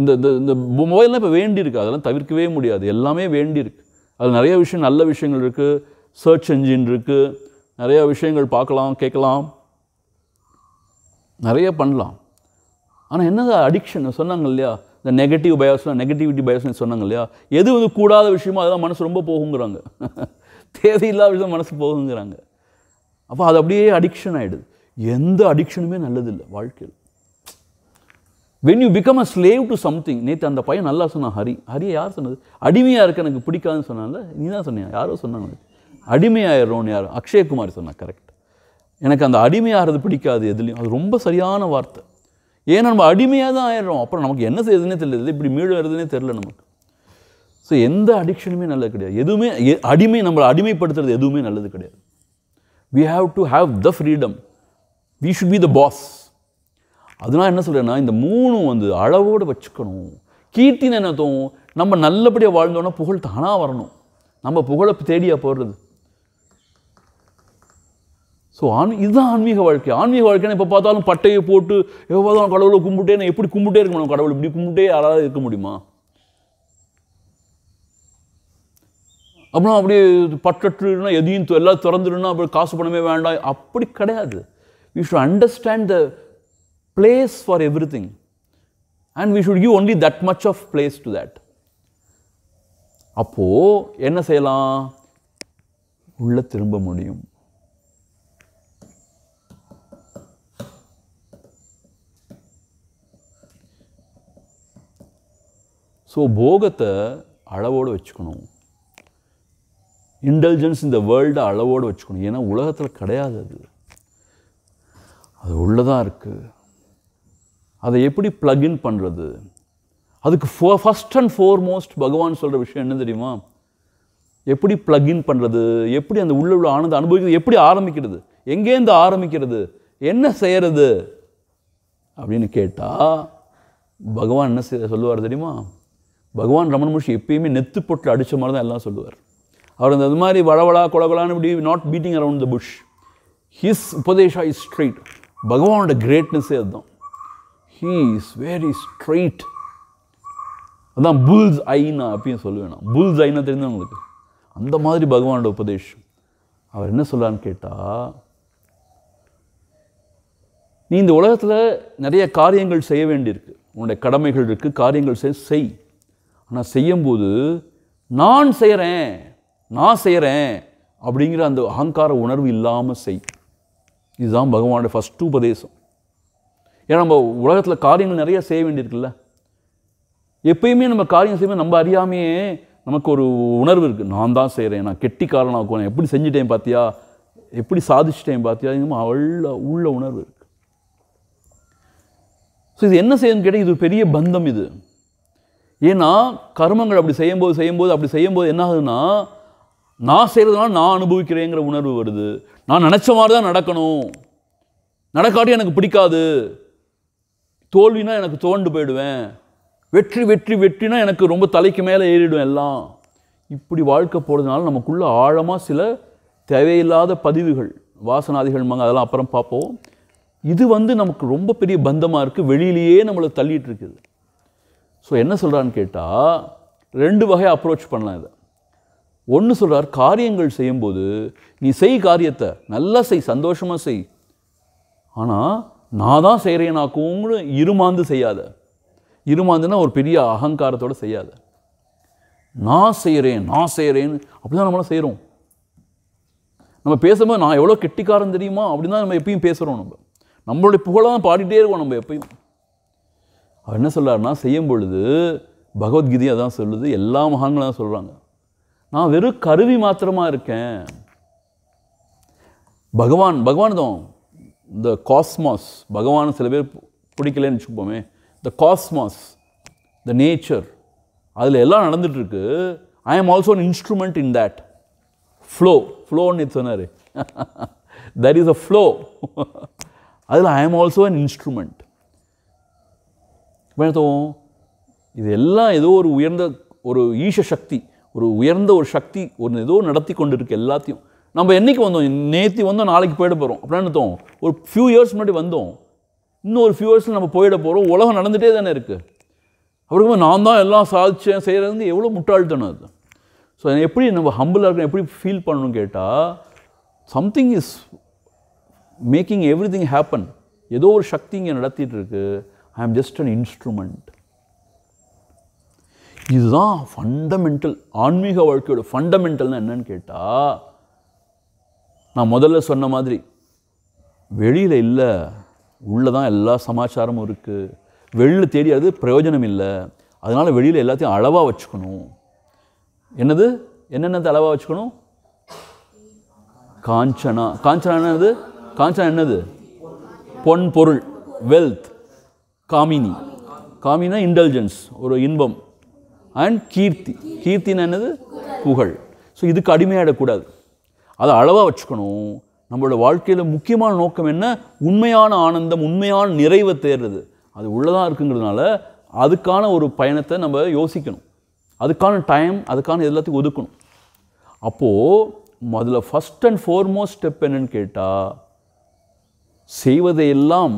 இந்த இந்த மொபைல்லாம் இப்போ வேண்டி இருக்குது அதெல்லாம் தவிர்க்கவே முடியாது எல்லாமே வேண்டி இருக்குது அதில் நிறைய விஷயம் நல்ல விஷயங்கள் இருக்குது சர்ச் என்ஜின் இருக்குது நிறையா விஷயங்கள் பார்க்கலாம் கேட்கலாம் நிறைய பண்ணலாம் ஆனால் என்னது அடிக்ஷன் சொன்னாங்க இல்லையா இந்த நெகட்டிவ் பயோஸ்லாம் நெகட்டிவிட்டி பயாஸ்னு சொன்னாங்க இல்லையா எது வந்து கூடாத விஷயமோ அதெல்லாம் மனசு ரொம்ப போகுங்கிறாங்க தேவையில்லாத விஷயம் மனசு போகுங்கிறாங்க அப்போ அது அப்படியே அடிக்ஷன் ஆகிடுது எந்த அடிக்ஷனுமே நல்லதில்லை வாழ்க்கையில் when you become a slave to something நேற்று அந்த பையன் நல்லா சொன்னான் ஹரி ஹரி யார் சொன்னது அடிமையாக இருக்க எனக்கு பிடிக்காதுன்னு சொன்னால நீ தான் சொன்னியா யாரோ சொன்னாங்க அடிமையாயிடுறோன்னு யார் அக்ஷயகுமார் சொன்னா கரெக்ட் எனக்கு அந்த அடிமையாகிறது பிடிக்காது எதுலேயும் அது ரொம்ப சரியான வார்த்தை ஏன்னா நம்ம அடிமையாக தான் ஆயிடுறோம் அப்புறம் நமக்கு என்ன செய்யுதுன்னே தெரியல இப்படி மீழும் தெரில நமக்கு ஸோ எந்த அடிக்ஷனுமே நல்லது கிடையாது எதுவுமே அடிமை நம்மளை அடிமைப்படுத்துறது எதுவுமே நல்லது கிடையாது we have to have the freedom we should be the boss அதனால் என்ன சொல்கிறேன்னா இந்த மூணும் வந்து அளவோடு வச்சுக்கணும் கீர்த்தின்னு என்னத்தோம் நம்ம நல்லபடியாக வாழ்ந்தோன்னா புகழ் தானாக வரணும் நம்ம புகழை தேடியாக போடுறது ஸோ ஆன் இதுதான் ஆன்மீக வாழ்க்கை ஆன்மீக வாழ்க்கைன்னு இப்போ பார்த்தாலும் பட்டையை போட்டு எவ்வளோ கடவுளை கும்பிட்டே நான் எப்படி கும்பிட்டே இருக்கணும் கடவுள் இப்படி கும்பிட்டே யாராவது இருக்க முடியுமா அப்புறம் அப்படியே பற்றற்றுனா எதையும் எல்லாம் திறந்துடுனா அப்படி காசு பணமே வேண்டாம் அப்படி கிடையாது we should understand the place for everything and we should give only that much of place to that அப்போது என்ன செய்யலாம் உள்ளே திரும்ப முடியும் ஸோ போகத்தை அளவோடு வச்சுக்கணும் இன்டெலிஜென்ஸ் இந்த வேர்ல்டை அளவோடு வச்சுக்கணும் ஏன்னா உலகத்தில் கிடையாது அது அது உள்ளே தான் இருக்குது அதை எப்படி ப்ளக்இன் பண்ணுறது அதுக்கு ஃபோ ஃபஸ்ட் அண்ட் ஃபோர்மோஸ்ட் பகவான் சொல்கிற விஷயம் என்ன தெரியுமா எப்படி ப்ளக்இன் பண்ணுறது எப்படி அந்த உள்ள உள்ள ஆனந்த அனுபவிக்கிறது எப்படி ஆரம்பிக்கிறது எங்கேருந்து ஆரம்பிக்கிறது என்ன செய்கிறது அப்படின்னு கேட்டால் பகவான் என்ன செய்ய சொல்லுவார் தெரியுமா பகவான் ரமண எப்பயுமே நெத்து பொட்டில் அடித்த மாதிரி தான் எல்லாம் சொல்லுவார் அவர் அந்த மாதிரி வளவளா கொலகொலான்னு இப்படி not beating around the bush his உபதேஷா இஸ் ஸ்ட்ரெயிட் பகவானோட கிரேட்னஸ்ஸே அதுதான் ஹீ இஸ் வெரி ஸ்ட்ரெயிட் அதான் புல்ஸ் ஐனா அப்பயும் சொல்லுவேன் வேணாம் புல்ஸ் ஐனா உங்களுக்கு அந்த மாதிரி பகவானோட உபதேஷம் அவர் என்ன சொல்லான்னு கேட்டால் நீ இந்த உலகத்தில் நிறைய காரியங்கள் செய்ய வேண்டியிருக்கு உன்னுடைய கடமைகள் இருக்குது காரியங்கள் செய் ஆனால் செய்யும்போது நான் செய்கிறேன் நான் செய்கிறேன் அப்படிங்கிற அந்த அகங்கார உணர்வு இல்லாமல் செய் இதுதான் பகவானுடைய ஃபஸ்ட்டு உபதேசம் ஏன்னா நம்ம உலகத்தில் காரியங்கள் நிறைய செய்ய வேண்டியிருக்குல்ல எப்பயுமே நம்ம காரியம் செய்யும்போது நம்ம அறியாமையே நமக்கு ஒரு உணர்வு இருக்குது நான் தான் செய்கிறேன் நான் கெட்டிக்காரனாக இருக்கணும் எப்படி செஞ்சிட்டேன் பார்த்தியா எப்படி சாதிச்சிட்டேன் பார்த்தியா அவ்வளோ உள்ள உணர்வு இருக்குது ஸோ இது என்ன செய்யணும்னு கேட்டால் இது பெரிய பந்தம் இது ஏன்னா கர்மங்கள் அப்படி செய்யும்போது செய்யும்போது அப்படி செய்யும்போது என்ன ஆகுதுன்னா நான் செய்கிறதுனால நான் அனுபவிக்கிறேங்கிற உணர்வு வருது நான் நினச்ச மாதிரி தான் நடக்கணும் நடக்காட்டி எனக்கு பிடிக்காது தோல்வினா எனக்கு தோண்டு போயிடுவேன் வெற்றி வெற்றி வெற்றினா எனக்கு ரொம்ப தலைக்கு மேலே ஏறிடும் எல்லாம் இப்படி வாழ்க்கை போகிறதுனால நமக்குள்ளே ஆழமாக சில தேவையில்லாத பதிவுகள் வாசனாதிகள் மங்க அதெல்லாம் அப்புறம் பார்ப்போம் இது வந்து நமக்கு ரொம்ப பெரிய பந்தமாக இருக்குது வெளியிலேயே நம்மளை தள்ளிகிட்டு இருக்குது ஸோ என்ன சொல்கிறான்னு கேட்டால் ரெண்டு வகை அப்ரோச் பண்ணலாம் இதை ஒன்று சொல்கிறார் காரியங்கள் செய்யும்போது நீ செய் காரியத்தை நல்லா செய் சந்தோஷமாக செய் ஆனால் நான் தான் செய்கிறேனாக்கும்னு இருமாந்து செய்யாத இருமாந்துன்னா ஒரு பெரிய அகங்காரத்தோடு செய்யாத நான் செய்கிறேன் நான் செய்கிறேன்னு அப்படி தான் நம்மளாம் செய்கிறோம் நம்ம பேசும்போது நான் எவ்வளோ கெட்டிக்காரன் தெரியுமா அப்படின்னு தான் நம்ம எப்பயும் பேசுகிறோம் நம்ம நம்மளுடைய புகழை தான் பாடிட்டே இருக்கோம் நம்ம எப்பயும் அவர் என்ன சொல்கிறாருன்னா செய்யும் பொழுது பகவத்கீதையை தான் சொல்லுது எல்லா மகான்களும் தான் சொல்கிறாங்க நான் வெறும் கருவி மாத்திரமாக இருக்கேன் பகவான் பகவான் தான் இந்த காஸ்மாஸ் பகவான் சில பேர் பிடிக்கலன்னு வச்சுப்போமே த காஸ்மாஸ் த நேச்சர் அதில் எல்லாம் நடந்துகிட்ருக்கு I am also an instrument in that flow ஃப்ளோன்னு சொன்னார் தட் இஸ் அ ஃப்ளோ அதில் ஐ ஆம் ஆல்சோ அன் இன்ஸ்ட்ருமெண்ட் இப்போ இது எல்லாம் ஏதோ ஒரு உயர்ந்த ஒரு ஈஷ சக்தி ஒரு உயர்ந்த ஒரு சக்தி ஒரு ஏதோ நடத்தி கொண்டு இருக்கு எல்லாத்தையும் நம்ம என்றைக்கு வந்தோம் நேற்று வந்தோம் நாளைக்கு போயிட போகிறோம் அப்படின்னு ஒரு ஃபியூ இயர்ஸ் முன்னாடி வந்தோம் இன்னும் ஒரு ஃபியூ இயர்ஸில் நம்ம போயிட போகிறோம் உலகம் நடந்துகிட்டே தானே இருக்குது அப்படிங்கும்போது நான் தான் எல்லாம் சாதித்தேன் செய்கிறது எவ்வளோ முட்டாள்தனம் அது ஸோ எப்படி நம்ம ஹம்பிளாக இருக்கணும் எப்படி ஃபீல் பண்ணணும்னு கேட்டால் something is making everything happen ஏதோ ஒரு சக்தி இங்கே நடத்திட்டு இருக்கு I am just an instrument இதுதான் ஃபண்டமெண்டல் ஆன்மீக வாழ்க்கையோட ஃபண்டமெண்டல்னால் என்னன்னு கேட்டால் நான் முதல்ல சொன்ன மாதிரி வெளியில் இல்லை உள்ளே தான் எல்லா சமாச்சாரமும் இருக்குது வெளியில் தேடி அது பிரயோஜனம் இல்லை அதனால் வெளியில் எல்லாத்தையும் அளவாக வச்சுக்கணும் என்னது என்னென்னது அளவாக வச்சுக்கணும் காஞ்சனா காஞ்சனா என்னது காஞ்சனா என்னது பொன் பொருள் வெல்த் காமினி காமினா இன்டெலிஜென்ஸ் ஒரு இன்பம் அண்ட் கீர்த்தி கீர்த்தின்னா என்னது புகழ் ஸோ இதுக்கு அடிமையாடக்கூடாது அதை அளவாக வச்சுக்கணும் நம்மளோட வாழ்க்கையில் முக்கியமான நோக்கம் என்ன உண்மையான ஆனந்தம் உண்மையான நிறைவை தேடுறது அது உள்ளதாக இருக்குங்கிறதுனால அதுக்கான ஒரு பயணத்தை நம்ம யோசிக்கணும் அதுக்கான டைம் அதுக்கான எல்லாத்தையும் ஒதுக்கணும் அப்போது முதல்ல ஃபஸ்ட் அண்ட் ஃபோர்மோஸ்ட் ஸ்டெப் என்னன்னு கேட்டால் செய்வதையெல்லாம்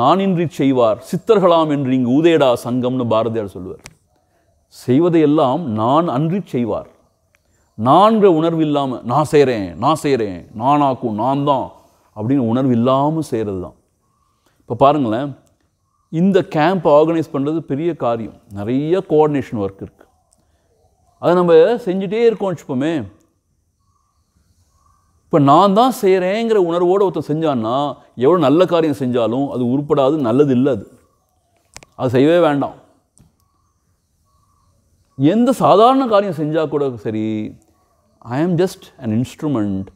நானின்றி செய்வார் சித்தர்களாம் என்று இங்கு ஊதேடா சங்கம்னு பாரதியார் சொல்லுவார் செய்வதையெல்லாம் நான் அன்றி செய்வார் நான்கிற உணர்வு இல்லாமல் நான் செய்கிறேன் நான் செய்கிறேன் நான் ஆக்கும் நான் தான் அப்படின்னு உணர்வு இல்லாமல் செய்கிறது தான் இப்போ பாருங்களேன் இந்த கேம்ப் ஆர்கனைஸ் பண்ணுறது பெரிய காரியம் நிறைய கோஆர்டினேஷன் ஒர்க் இருக்குது அதை நம்ம செஞ்சுட்டே இருக்கோம் வச்சுப்போமே இப்போ நான் தான் செய்கிறேங்கிற உணர்வோடு ஒருத்தன் செஞ்சான்னா எவ்வளோ நல்ல காரியம் செஞ்சாலும் அது உருப்படாது நல்லது இல்லை அது அது செய்யவே வேண்டாம் எந்த சாதாரண காரியம் செஞ்சால் கூட சரி ஐ ஆம் ஜஸ்ட் அன் இன்ஸ்ட்ருமெண்ட்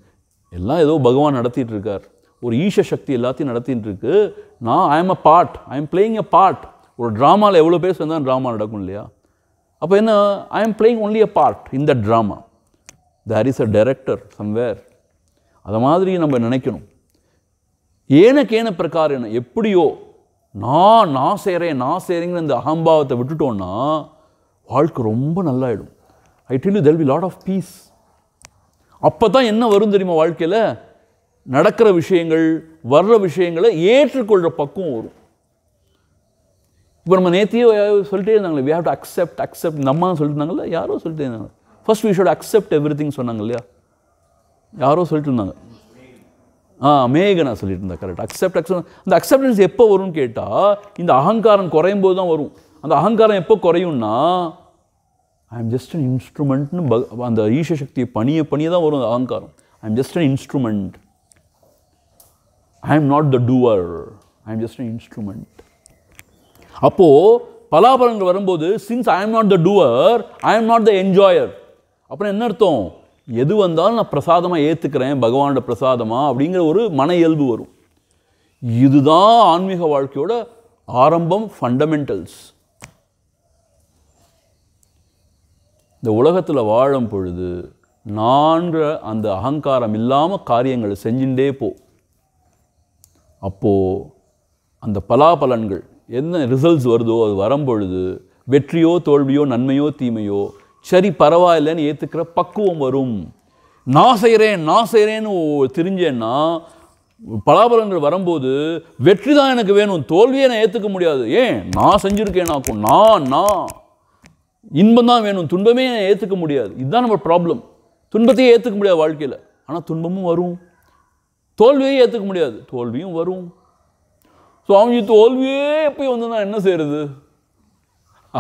எல்லாம் ஏதோ பகவான் நடத்திட்டு இருக்கார் ஒரு ஈஷ சக்தி எல்லாத்தையும் நடத்திட்டு இருக்கு நான் I am a part I am playing a part ஒரு ட்ராமாவில் எவ்வளோ பேர் சேர்ந்தால் ட்ராமா நடக்கும் இல்லையா அப்போ என்ன I am playing only a part இந்த drama there is a director somewhere அதை மாதிரி நம்ம நினைக்கணும் ஏனக்கேன பிரகாரம் என்ன எப்படியோ நான் நான் செய்கிறேன் நான் செய்கிறேங்கிற இந்த அகம்பாவத்தை விட்டுட்டோன்னா வாழ்க்கை ரொம்ப நல்லாயிடும் I tell you there'll be lot of peace அப்போ தான் என்ன வரும் தெரியுமா வாழ்க்கையில் நடக்கிற விஷயங்கள் வர்ற விஷயங்களை ஏற்றுக்கொள்கிற பக்குவம் வரும் இப்போ நம்ம நேத்தியே சொல்லிட்டே இருந்தாங்களே we have to accept accept இந்த அம்மா சொல்லிட்டு யாரோ சொல்லிட்டே இருந்தாங்க first we should accept everything சொன்னாங்க இல்லையா யாரோ சொல்லிட்டு இருந்தாங்க ஆ மேகனா சொல்லிட்டு இருந்தேன் கரெக்ட் அக்செப்ட் அக்செப்ட் அந்த அக்செப்டன்ஸ் எப்போ வரும்னு கேட்டால் இந்த அகங்காரம் குறையும் போது தான் வரும் அந்த அகங்காரம் எப்போ குறையும்னா ஐ எம் ஜஸ்ட் அன் இன்ஸ்ட்ருமெண்ட்னு ப அந்த ஈஷ சக்தியை பணிய பணிய தான் வரும் அந்த அகங்காரம் I am just an instrument I am not the doer I am just an instrument அப்போது பலாபலங்கள் வரும்போது since I am not the doer I am not the enjoyer அப்புறம் என்ன அர்த்தம் எது வந்தாலும் நான் பிரசாதமாக ஏற்றுக்கிறேன் பகவானோட பிரசாதமாக அப்படிங்கிற ஒரு மன இயல்பு வரும் இதுதான் ஆன்மீக வாழ்க்கையோட ஆரம்பம் ஃபண்டமெண்டல்ஸ் இந்த உலகத்தில் வாழும் பொழுது நான்கிற அந்த அகங்காரம் இல்லாமல் காரியங்களை செஞ்சுட்டே போ அப்போது அந்த பலாபலன்கள் என்ன ரிசல்ட்ஸ் வருதோ அது வரும்பொழுது வெற்றியோ தோல்வியோ நன்மையோ தீமையோ சரி பரவாயில்லைன்னு ஏற்றுக்கிற பக்குவம் வரும் நான் செய்கிறேன் நான் செய்கிறேன்னு தெரிஞ்சேன்னா பலாபலங்கள் வரும்போது வெற்றி தான் எனக்கு வேணும் தோல்வியை நான் ஏற்றுக்க முடியாது ஏன் நான் செஞ்சுருக்கேனாக்கும் நான் நான் இன்பம் தான் வேணும் துன்பமே ஏற்றுக்க முடியாது இதுதான் நம்ம ப்ராப்ளம் துன்பத்தையே ஏற்றுக்க முடியாது வாழ்க்கையில் ஆனால் துன்பமும் வரும் தோல்வியே ஏற்றுக்க முடியாது தோல்வியும் வரும் ஸோ அவங்க தோல்வியே எப்படி வந்து நான் என்ன செய்கிறது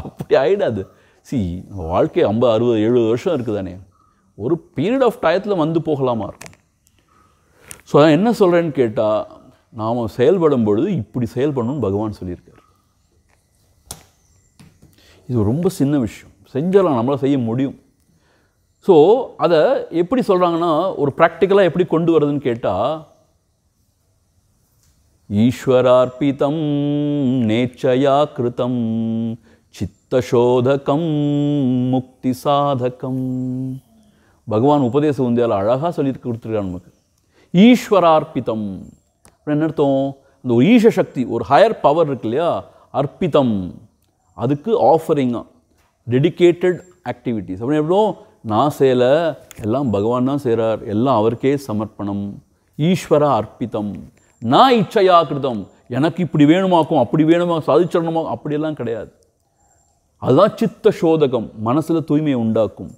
அப்படி ஆகிடாது சி நம்ம வாழ்க்கை ஐம்பது அறுபது எழுபது வருஷம் இருக்குதானே ஒரு பீரியட் ஆஃப் டயத்தில் வந்து போகலாமா இருக்கும் ஸோ அதான் என்ன சொல்கிறேன்னு கேட்டால் நாம் செயல்படும் பொழுது இப்படி செயல்படணும்னு பகவான் சொல்லியிருக்கார் இது ரொம்ப சின்ன விஷயம் செஞ்சிடலாம் நம்மளால் செய்ய முடியும் ஸோ அதை எப்படி சொல்கிறாங்கன்னா ஒரு ப்ராக்டிக்கலாக எப்படி கொண்டு வர்றதுன்னு கேட்டால் ஈஸ்வரார்பிதம் நேச்சயா கிருத்தம் சித்தசோதகம் முக்தி சாதகம் பகவான் உபதேச உந்தியால் அழகாக சொல்லி கொடுத்துருக்கான் நமக்கு ஈஸ்வரார்ப்பிதம் என்ன அர்த்தம் அந்த ஒரு ஈஷ சக்தி ஒரு ஹையர் பவர் இருக்கு இல்லையா அர்ப்பிதம் அதுக்கு ஆஃபரிங்காக டெடிக்கேட்டட் ஆக்டிவிட்டிஸ் அப்படின்னு எவ்வளோ நான் செய்யலை எல்லாம் பகவான் தான் செய்கிறார் எல்லாம் அவருக்கே சமர்ப்பணம் ஈஸ்வர அர்ப்பிதம் நான் இச்சையா கிருதம் எனக்கு இப்படி வேணுமாக்கும் அப்படி வேணுமா சாதிச்சிடணுமாக்கும் அப்படியெல்லாம் கிடையாது அதுதான் சித்த சோதகம் மனசில் தூய்மையை உண்டாக்கும்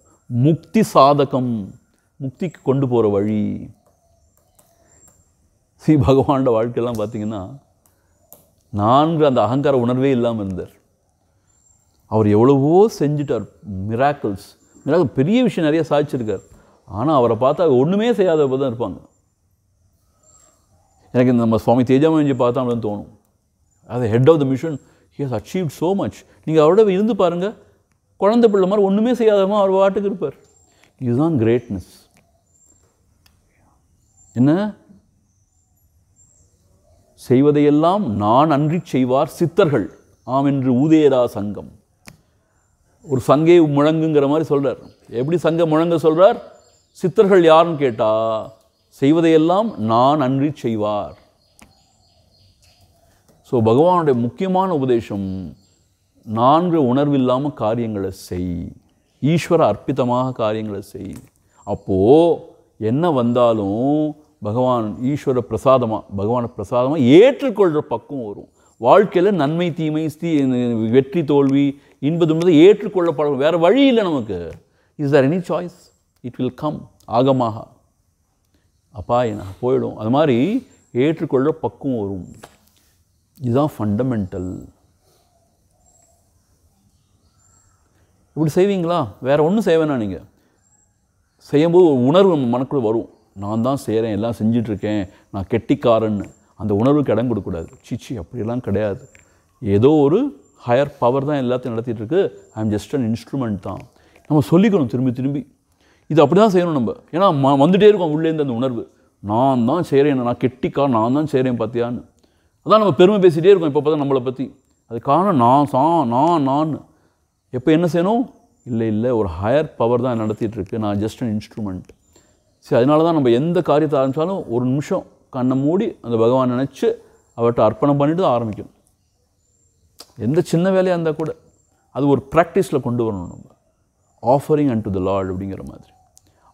முக்தி சாதகம் முக்திக்கு கொண்டு போகிற வழி ஸ்ரீ பகவானோட வாழ்க்கையெல்லாம் பார்த்திங்கன்னா நான்கு அந்த அகங்கார உணர்வே இல்லாமல் இருந்தார் அவர் எவ்வளவோ செஞ்சுட்டார் மிராக்கிள்ஸ் மிராக்கிள் பெரிய விஷயம் நிறைய சாதிச்சிருக்கார் ஆனால் அவரை பார்த்தா ஒன்றுமே செய்யாதவங்க தான் இருப்பாங்க எனக்கு இந்த நம்ம சுவாமி தேஜாமஞ்சி பார்த்தா அப்படின்னு தோணும் அது head of the mission he has achieve so much நீங்கள் அவரோட இருந்து பாருங்கள் குழந்தை பிள்ளை மாதிரி ஒன்றுமே செய்யாதமா அவர் வாட்டுக்கு இருப்பார் இதுதான் கிரேட்னஸ் என்ன செய்வதையெல்லாம் நான் அன்றி செய்வார் சித்தர்கள் ஆம் என்று ஊதேரா சங்கம் ஒரு சங்கை முழங்குங்கிற மாதிரி சொல்கிறார் எப்படி சங்க முழங்க சொல்கிறார் சித்தர்கள் யாருன்னு கேட்டால் செய்வதையெல்லாம் நான் அன்றி செய்வார் ஸோ பகவானுடைய முக்கியமான உபதேசம் நான்கு உணர்வில்லாமல் காரியங்களை செய் ஈஸ்வர அற்பிதமாக காரியங்களை செய் அப்போது என்ன வந்தாலும் பகவான் ஈஸ்வர பிரசாதமாக பகவானை பிரசாதமாக ஏற்றுக்கொள்கிற பக்கம் வரும் வாழ்க்கையில் நன்மை தீமை வெற்றி தோல்வி இன்பது என்பது ஏற்றுக்கொள்ளப்படும் வேறு வழி இல்லை நமக்கு is there any choice it will come ஆகமாக அப்பா என்ன போயிடும் அது மாதிரி ஏற்றுக்கொள்ள பக்குவம் வரும் இதுதான் ஃபண்டமெண்டல் இப்படி செய்வீங்களா வேறு ஒன்றும் செய்வேனா நீங்கள் செய்யும்போது ஒரு உணர்வு நம்ம மனக்குள்ளே வரும் நான் தான் செய்கிறேன் எல்லாம் செஞ்சிட்ருக்கேன் நான் கெட்டிக்காரன்னு அந்த உணர்வுக்கு இடம் கொடுக்கக்கூடாது சிச்சி அப்படியெல்லாம் கிடையாது ஏதோ ஒரு ஹையர் பவர் தான் எல்லாத்தையும் நடத்திட்டு இருக்கு I am just an instrument தான் நம்ம சொல்லிக்கணும் திரும்பி திரும்பி இது அப்படி தான் செய்யணும் நம்ம ஏன்னா ம வந்துகிட்டே இருக்கும் உள்ளேருந்து அந்த உணர்வு நான் தான் செய்கிறேன் நான் கெட்டிக்கா நான் தான் செய்கிறேன் பார்த்தியான்னு அதான் நம்ம பெருமை பேசிகிட்டே இருக்கோம் இப்போ பார்த்தா நம்மளை பற்றி அது காரணம் நான் சா நான் நான் எப்போ என்ன செய்யணும் இல்லை இல்லை ஒரு ஹையர் பவர் தான் நடத்திட்டு இருக்கு நான் ஜஸ்ட் அன் இன்ஸ்ட்ருமெண்ட் சரி அதனால தான் நம்ம எந்த காரியத்தை ஆரம்பித்தாலும் ஒரு நிமிஷம் கண்ணை மூடி அந்த பகவான் நினச்சி அவர்கிட்ட அர்ப்பணம் பண்ணிவிட்டு தான் ஆரம்பிக்கணும் எந்த சின்ன வேலையாக இருந்தால் கூட அது ஒரு ப்ராக்டிஸில் கொண்டு வரணும் நம்ம offering and to the Lord அப்படிங்கிற மாதிரி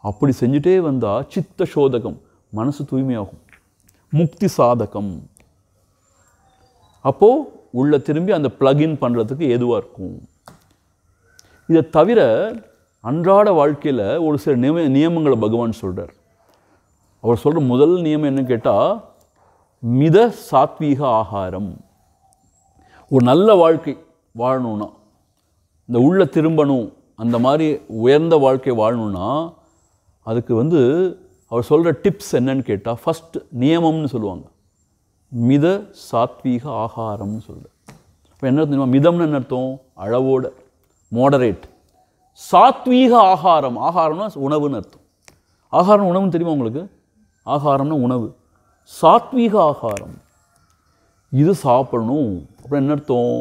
அப்படி செஞ்சுட்டே வந்தால் சித்த சோதகம் மனசு தூய்மையாகும் முக்தி சாதகம் அப்போது உள்ளே திரும்பி அந்த ப்ளகின் பண்ணுறதுக்கு எதுவாக இருக்கும் இதை தவிர அன்றாட வாழ்க்கையில் ஒரு சில நியம நியமங்களை பகவான் சொல்கிறார் அவர் சொல்கிற முதல் நியமம் என்னன்னு கேட்டால் மித சாத்வீக ஆகாரம் ஒரு நல்ல வாழ்க்கை வாழணும்னா இந்த உள்ள திரும்பணும் அந்த மாதிரி உயர்ந்த வாழ்க்கை வாழணும்னா அதுக்கு வந்து அவர் சொல்கிற டிப்ஸ் என்னன்னு கேட்டால் ஃபஸ்ட்டு நியமம்னு சொல்லுவாங்க மித சாத்வீக ஆகாரம்னு சொல்கிறார் இப்போ என்ன தெரியுமா மிதம்னு என்ன அர்த்தம் அளவோட மாடரேட் சாத்வீக ஆகாரம் ஆகாரம்னா உணவுன்னு அர்த்தம் ஆகாரம் உணவுன்னு தெரியுமா உங்களுக்கு ஆகாரம்னா உணவு சாத்வீக ஆகாரம் இது சாப்பிடணும் அப்புறம் என்ன அர்த்தம்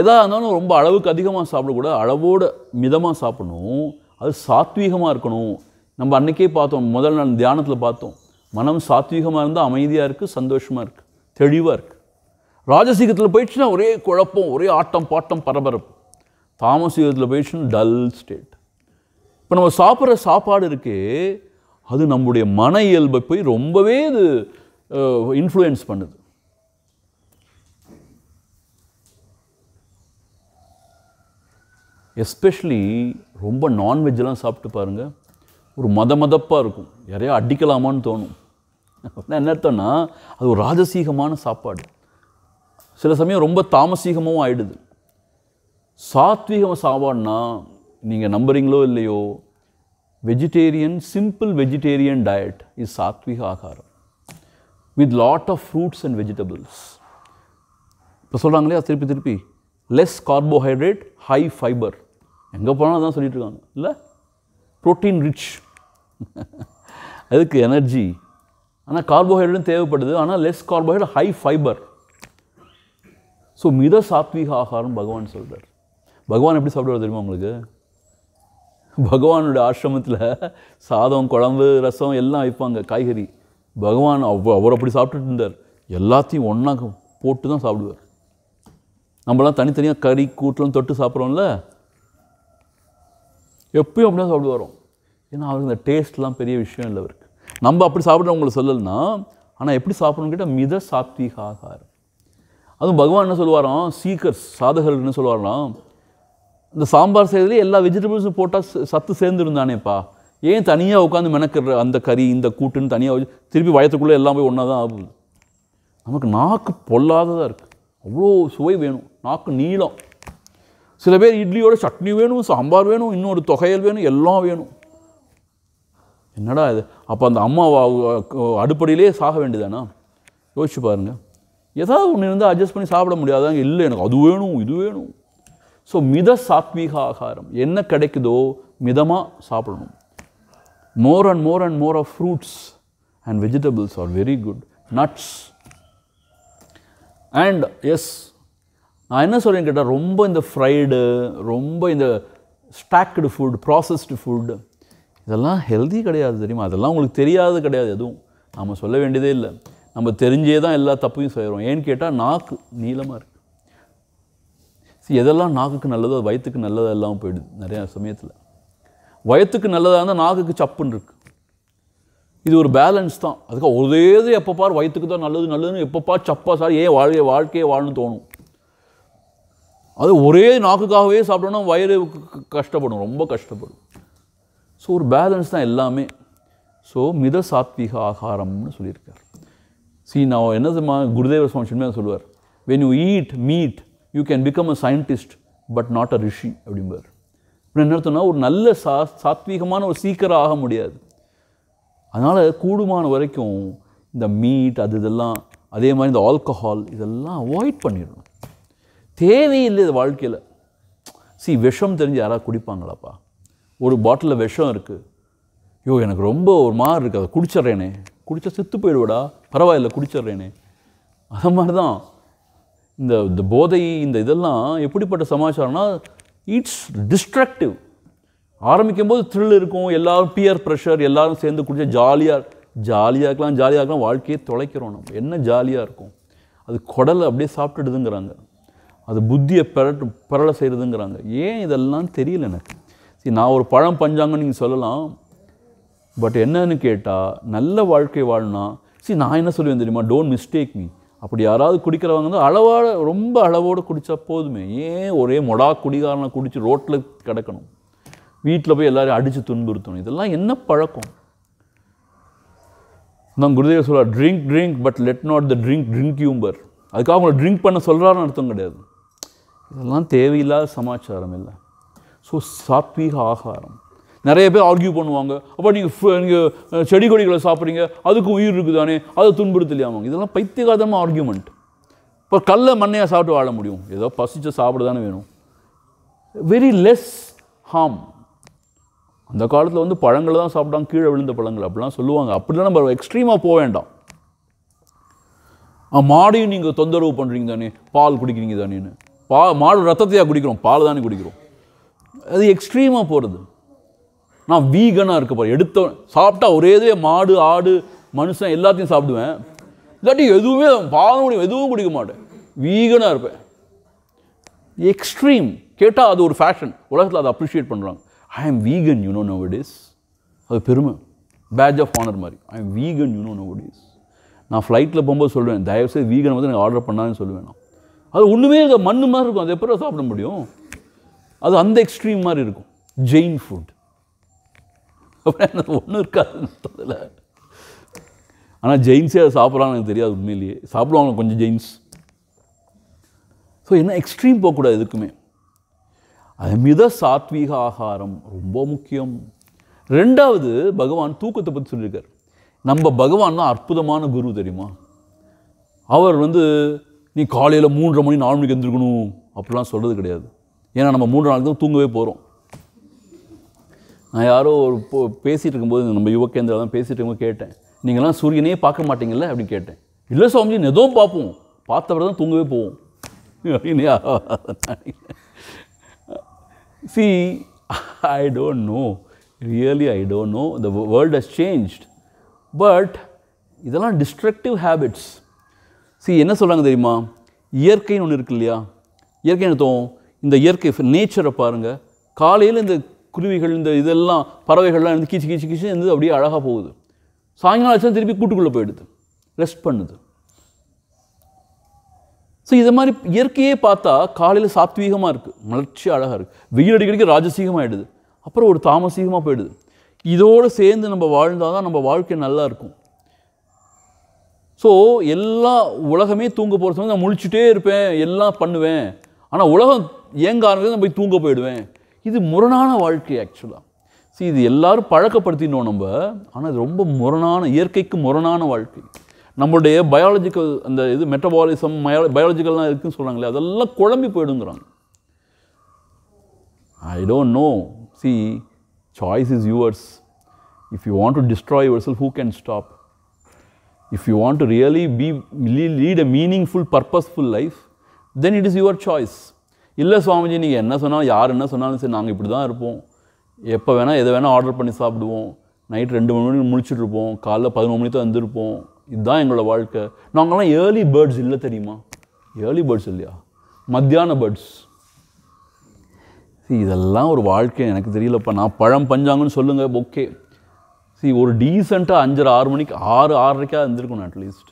எதாக இருந்தாலும் ரொம்ப அளவுக்கு அதிகமாக சாப்பிடக்கூடாது அளவோடு மிதமாக சாப்பிடணும் அது சாத்வீகமாக இருக்கணும் நம்ம அன்றைக்கே பார்த்தோம் முதல் நாள் தியானத்தில் பார்த்தோம் மனம் சாத்வீகமாக இருந்தால் அமைதியாக இருக்குது சந்தோஷமாக இருக்குது தெளிவாக இருக்குது ராஜசீகத்தில் போயிடுச்சுன்னா ஒரே குழப்பம் ஒரே ஆட்டம் பாட்டம் பரபரப்பு தாமசீகத்தில் போயிடுச்சுன்னா டல் ஸ்டேட் இப்போ நம்ம சாப்பிட்ற சாப்பாடு இருக்கே அது நம்முடைய மன இயல்பை போய் ரொம்பவே இது இன்ஃப்ளூயன்ஸ் பண்ணுது எஸ்பெஷலி ரொம்ப நான்வெஜ்லாம் சாப்பிட்டு பாருங்கள் ஒரு மத மதப்பாக இருக்கும் யாரையா அடிக்கலாமான்னு தோணும் என்ன அர்த்தம்னா அது ஒரு ராஜசீகமான சாப்பாடு சில சமயம் ரொம்ப தாமசீகமாகவும் ஆயிடுது சாத்விக சாப்பாடுனா நீங்கள் நம்புறீங்களோ இல்லையோ vegetarian simple vegetarian diet is சாத்விக ஆகாரம் with lot of fruits and vegetables இப்போ சொல்கிறாங்களே திருப்பி திருப்பி லெஸ் கார்போஹைட்ரேட் ஹை ஃபைபர் எங்கே போனாலும் அதான் சொல்லிகிட்டு இருக்காங்க இல்லை ப்ரோட்டீன் ரிச் அதுக்கு எனர்ஜி ஆனால் கார்போஹைட்ரேட்டும் தேவைப்படுது ஆனால் less carbohydrate high fibre so மித சாத்வீக ஆகாரம் பகவான் சொல்கிறார் பகவான் எப்படி சாப்பிடுவார் தெரியுமா உங்களுக்கு பகவானோட ஆசிரமத்தில் சாதம் குழம்பு ரசம் எல்லாம் வைப்பாங்க காய்கறி பகவான் அவ்வ அவர் அப்படி சாப்பிட்டுட்டு இருந்தார் எல்லாத்தையும் ஒன்றா போட்டு தான் சாப்பிடுவார் நம்மளாம் தனித்தனியாக கறி கூட்டுலாம் தொட்டு சாப்பிட்றோம்ல எப்பயும் தான் சாப்பிடு வரும் ஏன்னா அவருக்கு இந்த டேஸ்ட்லாம் பெரிய விஷயம் இல்லை அவருக்கு நம்ம அப்படி சாப்பிட்றவங்களை உங்களுக்கு சொல்லலைன்னா ஆனால் எப்படி சாப்பிட்ணுன்னு கேட்டால் மித ஆகாரம் அதுவும் பகவான் என்ன சொல்லுவாராம் சீக்கர்ஸ் சாதகர்கள் என்ன சொல்லுவாராம் இந்த சாம்பார் செய்கிறதுலேயே எல்லா வெஜிடபிள்ஸும் போட்டால் சத்து சேர்ந்துருந்தானேப்பா ஏன் தனியாக உட்காந்து மெனக்கிற அந்த கறி இந்த கூட்டுன்னு தனியாக திருப்பி வயத்துக்குள்ளே எல்லாம் போய் ஒன்றா தான் ஆகுது நமக்கு நாக்கு பொல்லாததாக இருக்குது அவ்வளோ சுவை வேணும் நாக்கு நீளம் சில பேர் இட்லியோட சட்னி வேணும் சாம்பார் வேணும் இன்னொரு தொகையல் வேணும் எல்லாம் வேணும் என்னடா இது அப்போ அந்த அம்மா அடுப்படியிலே சாக வேண்டியதானா யோசிச்சு பாருங்கள் ஏதாவது ஒன்று இருந்தால் அட்ஜஸ்ட் பண்ணி சாப்பிட முடியாதாங்க இல்லை எனக்கு அது வேணும் இது வேணும் ஸோ மித சாத்வீக ஆகாரம் என்ன கிடைக்குதோ மிதமாக சாப்பிடணும் more and more and more of fruits and vegetables are very good nuts and yes நான் என்ன சொல்கிறேன்னு கேட்டால் ரொம்ப இந்த ஃப்ரைடு ரொம்ப இந்த ஸ்டாக்டு ஃபுட் ப்ராசஸ்டு ஃபுட்டு இதெல்லாம் ஹெல்த்தி கிடையாது தெரியுமா அதெல்லாம் உங்களுக்கு தெரியாது கிடையாது எதுவும் நாம் சொல்ல வேண்டியதே இல்லை நம்ம தெரிஞ்சே தான் எல்லா தப்பையும் செய்கிறோம் ஏன்னு கேட்டால் நாக்கு நீளமாக இருக்குது எதெல்லாம் நாக்குக்கு நல்லதோ வயிற்றுக்கு நல்லதோ எல்லாம் போயிடுது நிறையா சமயத்தில் வயத்துக்கு நல்லதாக இருந்தால் நாக்குக்கு சப்புன்னு இருக்குது இது ஒரு பேலன்ஸ் தான் அதுக்காக ஒரே இது எப்போ பார் வயிற்றுக்கு தான் நல்லது நல்லதுன்னு எப்போ பார் சப்பா சார் ஏன் வாழ்க்கை வாழ்க்கையே வாழணும்னு தோணும் அது ஒரே நாக்குக்காகவே சாப்பிட்டோம்னா வயிறு கஷ்டப்படும் ரொம்ப கஷ்டப்படும் ஸோ ஒரு பேலன்ஸ் தான் எல்லாமே ஸோ மித சாத்விக ஆகாரம்னு சொல்லியிருக்கார் சி நான் என்ன தெரியுமா குருதேவ சுவாமி சின்மையாக சொல்லுவார் when you eat meat you can become a scientist but not a rishi அப்படிம்பார் அப்படின்னு என்ன ஒரு நல்ல சா சாத்வீகமான ஒரு சீக்கிரம் ஆக முடியாது அதனால் கூடுமான வரைக்கும் இந்த மீட் அது இதெல்லாம் அதே மாதிரி இந்த ஆல்கஹால் இதெல்லாம் அவாய்ட் பண்ணிடணும் தேவையில்லை இது வாழ்க்கையில் சி விஷம் தெரிஞ்சு யாராவது குடிப்பாங்களாப்பா ஒரு பாட்டிலில் விஷம் இருக்குது ஐயோ எனக்கு ரொம்ப ஒரு மாதிரி இருக்குது அதை குடிச்சிட்றேனே குடித்தா செத்து போயிடுவடா பரவாயில்ல குடிச்சிட்றேனே அது மாதிரி தான் இந்த இந்த போதை இந்த இதெல்லாம் எப்படிப்பட்ட சமாச்சாரம்னா இட்ஸ் டிஸ்ட்ரக்டிவ் ஆரம்பிக்கும் போது த்ரில் இருக்கும் எல்லோரும் பியர் ப்ரெஷர் எல்லோரும் சேர்ந்து குடிச்சா ஜாலியாக ஜாலியாக இருக்கலாம் ஜாலியாக இருக்கலாம் வாழ்க்கையை தொலைக்கிறோம் நம்ம என்ன ஜாலியாக இருக்கும் அது குடலை அப்படியே சாப்பிட்டுடுதுங்கிறாங்க அது புத்தியை பெறட்டு பெறலை செய்கிறதுங்கிறாங்க ஏன் இதெல்லாம் தெரியல எனக்கு சரி நான் ஒரு பழம் பஞ்சாங்கன்னு நீங்கள் சொல்லலாம் பட் என்னன்னு கேட்டால் நல்ல வாழ்க்கை வாழ்னா சரி நான் என்ன சொல்லுவேன் தெரியுமா டோன்ட் மிஸ்டேக் மீ அப்படி யாராவது குடிக்கிறவங்க வந்து அளவோட ரொம்ப அளவோடு குடித்தா போதுமே ஏன் ஒரே மொடா குடிகாரனை குடித்து ரோட்டில் கிடக்கணும் வீட்டில் போய் எல்லோரையும் அடித்து துன்புறுத்தணும் இதெல்லாம் என்ன பழக்கம் நான் குருதேவ சொல்கிறார் drink drink but let not the drink drink யூம்பர் அதுக்காக அவங்கள ட்ரிங்க் பண்ண சொல்கிறாருன்னு அர்த்தம் கிடையாது இதெல்லாம் தேவையில்லாத சமாச்சாரம் இல்லை ஸோ சாத்வீக ஆகாரம் நிறைய பேர் ஆர்கியூ பண்ணுவாங்க அப்போ நீங்கள் நீங்கள் செடி கொடிகளை சாப்பிட்றீங்க அதுக்கு உயிர் இருக்குதானே அதை துன்புறுத்தலையாமாங்க இதெல்லாம் பைத்தியகாதமாக ஆர்கியூமெண்ட் இப்போ கல்லை மண்ணையாக சாப்பிட்டு வாழ முடியும் ஏதோ பசிச்சு சாப்பிட தானே வேணும் வெரி லெஸ் ஹார்ம் அந்த காலத்தில் வந்து பழங்களை தான் சாப்பிட்டாங்க கீழே விழுந்த பழங்கள் அப்படிலாம் சொல்லுவாங்க அப்படிலாம் நம்ம எக்ஸ்ட்ரீமாக போக வேண்டாம் மாடையும் நீங்கள் தொந்தரவு பண்ணுறீங்க தானே பால் குடிக்கிறீங்க தானேன்னு பா மாடு ரத்தத்தையாக குடிக்கிறோம் பால் தானே குடிக்கிறோம் அது எக்ஸ்ட்ரீமாக போகிறது நான் வீகனாக இருக்க போகிறேன் எடுத்த சாப்பிட்டா ஒரே இதே மாடு ஆடு மனுஷன் எல்லாத்தையும் சாப்பிடுவேன் இல்லாட்டி எதுவுமே பால் முடியும் எதுவும் குடிக்க மாட்டேன் வீகனாக இருப்பேன் எக்ஸ்ட்ரீம் கேட்டால் அது ஒரு ஃபேஷன் உலகத்தில் அதை அப்ரிஷியேட் பண்ணுறாங்க ஐ ஆம் வீகன் யூ நோ இஸ் அது பெருமை பேட்ச் ஆஃப் ஆனர் மாதிரி I am vegan you know no it is நான் ஃப்ளைட்டில் போகும்போது சொல்லுவேன் தயவுசெய்து வீகன் வந்து எனக்கு ஆர்டர் பண்ணாதுன்னு சொல்லுவேன் நான் அது ஒன்றுமே இருக்க மண் மாதிரி இருக்கும் அது எப்போ சாப்பிட முடியும் அது அந்த எக்ஸ்ட்ரீம் மாதிரி இருக்கும் ஜெயின் ஃபுட் அப்புறம் ஒன்றும் இருக்காது அதில் ஆனால் ஜெயின்ஸே அதை சாப்பிட்றான்னு எனக்கு தெரியாது உண்மையிலேயே சாப்பிடுவாங்க கொஞ்சம் ஜெயின்ஸ் ஸோ என்ன எக்ஸ்ட்ரீம் போகக்கூடாது எதுக்குமே அது மித சாத்வீக ஆகாரம் ரொம்ப முக்கியம் ரெண்டாவது பகவான் தூக்கத்தை பற்றி சொல்லியிருக்கார் நம்ம பகவான் தான் அற்புதமான குரு தெரியுமா அவர் வந்து நீ காலையில் மூன்றரை மணி நாலு மணிக்கு எழுந்திருக்கணும் அப்படிலாம் சொல்கிறது கிடையாது ஏன்னா நம்ம மூன்று நாள் தான் தூங்கவே போகிறோம் நான் யாரோ ஒரு போ பேசிகிட்டு இருக்கும்போது நம்ம யுவகேந்திரா தான் பேசிகிட்டு இருக்கும்போது கேட்டேன் நீங்கள்லாம் சூரியனே பார்க்க மாட்டீங்கல்ல அப்படின்னு கேட்டேன் இல்லை சுவாமிஜி எதுவும் பார்ப்போம் பார்த்தவரை தான் தூங்கவே போவோம் அப்படின்னு see I don't know really I don't know the world has change but இதெல்லாம் டிஸ்ட்ரக்டிவ் ஹேபிட்ஸ் சி என்ன சொல்கிறாங்க தெரியுமா இயற்கைன்னு ஒன்று இருக்கு இல்லையா இயற்கை தோணும் இந்த இயற்கை நேச்சரை பாருங்கள் காலையில் இந்த குருவிகள் இந்த இதெல்லாம் பறவைகள்லாம் இருந்து கீச்சு கீச்சு கீச்சு இருந்து அப்படியே அழகாக போகுது சாயங்காலம் திருப்பி கூட்டுக்குள்ளே போயிடுது ரெஸ்ட் பண்ணுது ஸோ இதை மாதிரி இயற்கையே பார்த்தா காலையில் சாத்வீகமாக இருக்குது மலர்ச்சி அழகாக இருக்குது வெயில் அடிக்கடிக்கு ராஜசீகமாகிடுது அப்புறம் ஒரு தாமசீகமாக போயிடுது இதோடு சேர்ந்து நம்ம வாழ்ந்தால் தான் நம்ம வாழ்க்கை நல்லாயிருக்கும் ஸோ எல்லா உலகமே தூங்க போகிற சமயம் நான் முழிச்சுட்டே இருப்பேன் எல்லாம் பண்ணுவேன் ஆனால் உலகம் ஏங்க ஆரம்பிச்சு நான் போய் தூங்க போயிடுவேன் இது முரணான வாழ்க்கை ஆக்சுவலாக சரி இது எல்லாரும் பழக்கப்படுத்தினோம் நம்ம ஆனால் இது ரொம்ப முரணான இயற்கைக்கு முரணான வாழ்க்கை நம்மளுடைய பயாலஜிக்கல் அந்த இது மெட்டபாலிசம் பயாலஜிக்கல்லாம் இருக்குதுன்னு சொல்கிறாங்களே அதெல்லாம் குழம்பி போயிடுங்கிறாங்க I don't know see choice is yours if you want to destroy your self who can stop if you want to really be lead a meaningful purposeful life then it is your choice இல்லை சுவாமிஜி நீங்கள் என்ன சொன்னாலும் யார் என்ன சொன்னாலும் சரி நாங்கள் இப்படி தான் இருப்போம் எப்போ வேணால் எதை வேணால் ஆர்டர் பண்ணி சாப்பிடுவோம் நைட் ரெண்டு மணி மணிக்கு முடிச்சுட்ருப்போம் காலைல பதினொன்று மணி தான் வந்திருப்போம் இதுதான் எங்களோட வாழ்க்கை நாங்கள்லாம் ஏர்லி பேர்ட்ஸ் இல்லை தெரியுமா ஏர்லி பேர்ட்ஸ் இல்லையா மத்தியான பேர்ட்ஸ் இதெல்லாம் ஒரு வாழ்க்கை எனக்கு தெரியலப்பா நான் பழம் பஞ்சாங்கன்னு சொல்லுங்கள் ஓகே சி ஒரு டீசெண்டாக அஞ்சரை ஆறு மணிக்கு ஆறு ஆறரைக்காக இருந்திருக்கணும் அட்லீஸ்ட்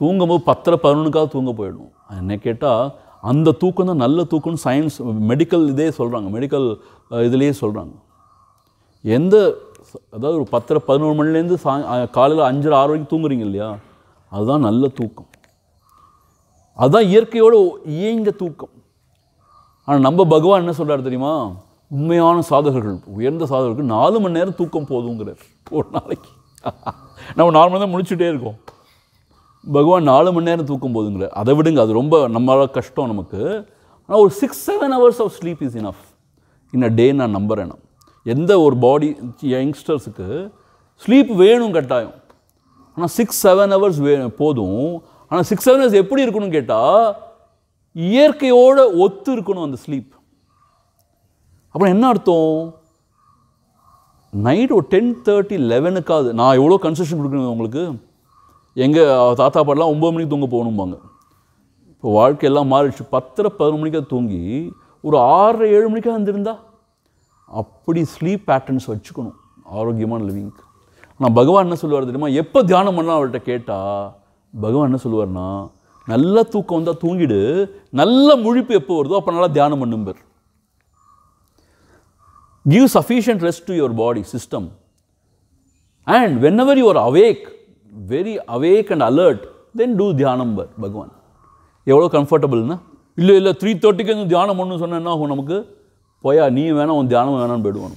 தூங்கும் போது பத்தரை பதினொன்றுக்காக தூங்க போயிடும் என்ன கேட்டால் அந்த தூக்கம் தான் நல்ல தூக்கம்னு சயின்ஸ் மெடிக்கல் இதே சொல்கிறாங்க மெடிக்கல் இதுலேயே சொல்கிறாங்க எந்த அதாவது ஒரு பத்தரை பதினோரு மணிலேருந்து சா காலையில் அஞ்சரை ஆறு வரைக்கும் தூங்குறீங்க இல்லையா அதுதான் நல்ல தூக்கம் அதுதான் இயற்கையோடு இயங்க தூக்கம் ஆனால் நம்ம பகவான் என்ன சொல்கிறார் தெரியுமா உண்மையான சாதகர்கள் உயர்ந்த சாதகர்கள் நாலு மணி நேரம் தூக்கம் போதுங்கிறார் ஒரு நாளைக்கு நம்ம நாலு மணி நேரம் முடிச்சுட்டே இருக்கோம் பகவான் நாலு மணி நேரம் தூக்கம் போதுங்கிறார் அதை விடுங்க அது ரொம்ப நம்மளால் கஷ்டம் நமக்கு ஆனால் ஒரு six seven hours of sleep is enough in a day நான் நம்புகிறேன் எந்த ஒரு பாடி யங்ஸ்டர்ஸுக்கு ஸ்லீப் வேணும் கட்டாயம் ஆனால் சிக்ஸ் செவன் ஹவர்ஸ் வே போதும் ஆனால் சிக்ஸ் செவன் ஹவர்ஸ் எப்படி இருக்கணும்னு கேட்டால் இயற்கையோடு ஒத்து இருக்கணும் அந்த ஸ்லீப் அப்புறம் என்ன அர்த்தம் நைட் ஒரு டென் தேர்ட்டி லெவனுக்காவது நான் எவ்வளோ கன்செஷன் கொடுக்குறேன் உங்களுக்கு எங்கள் தாத்தா பாடலாம் ஒம்பது மணிக்கு தூங்க போகணும்பாங்க இப்போ வாழ்க்கையெல்லாம் மாறிடுச்சு பத்தரை பதினொரு மணிக்காக தூங்கி ஒரு ஆறரை ஏழு மணிக்காக இருந்திருந்தா அப்படி ஸ்லீப் பேட்டர்ன்ஸ் வச்சுக்கணும் ஆரோக்கியமான லிவிங்க்கு ஆனால் பகவான் என்ன சொல்லுவார் தெரியுமா எப்போ தியானம் பண்ணால் அவர்கிட்ட கேட்டால் பகவான் என்ன சொல்லுவார்னா நல்லா தூக்கம் வந்தால் தூங்கிடு நல்ல முழிப்பு எப்போ வருதோ அப்போ நல்லா தியானம் பண்ணும்பர் Give sufficient rest to body system and And whenever you are awake, very awake and alert, then do தியானம்பர் பகவான் எவ்வளோ கம்ஃபர்டபுள்னா இல்லை இல்லை த்ரீ தேர்ட்டிக்கு வந்து தியானம் பண்ணு சொன்னேன்னா நமக்கு போயா நீ வேணாம் உன் தியானம் வேணான்னு போயிடுவோம்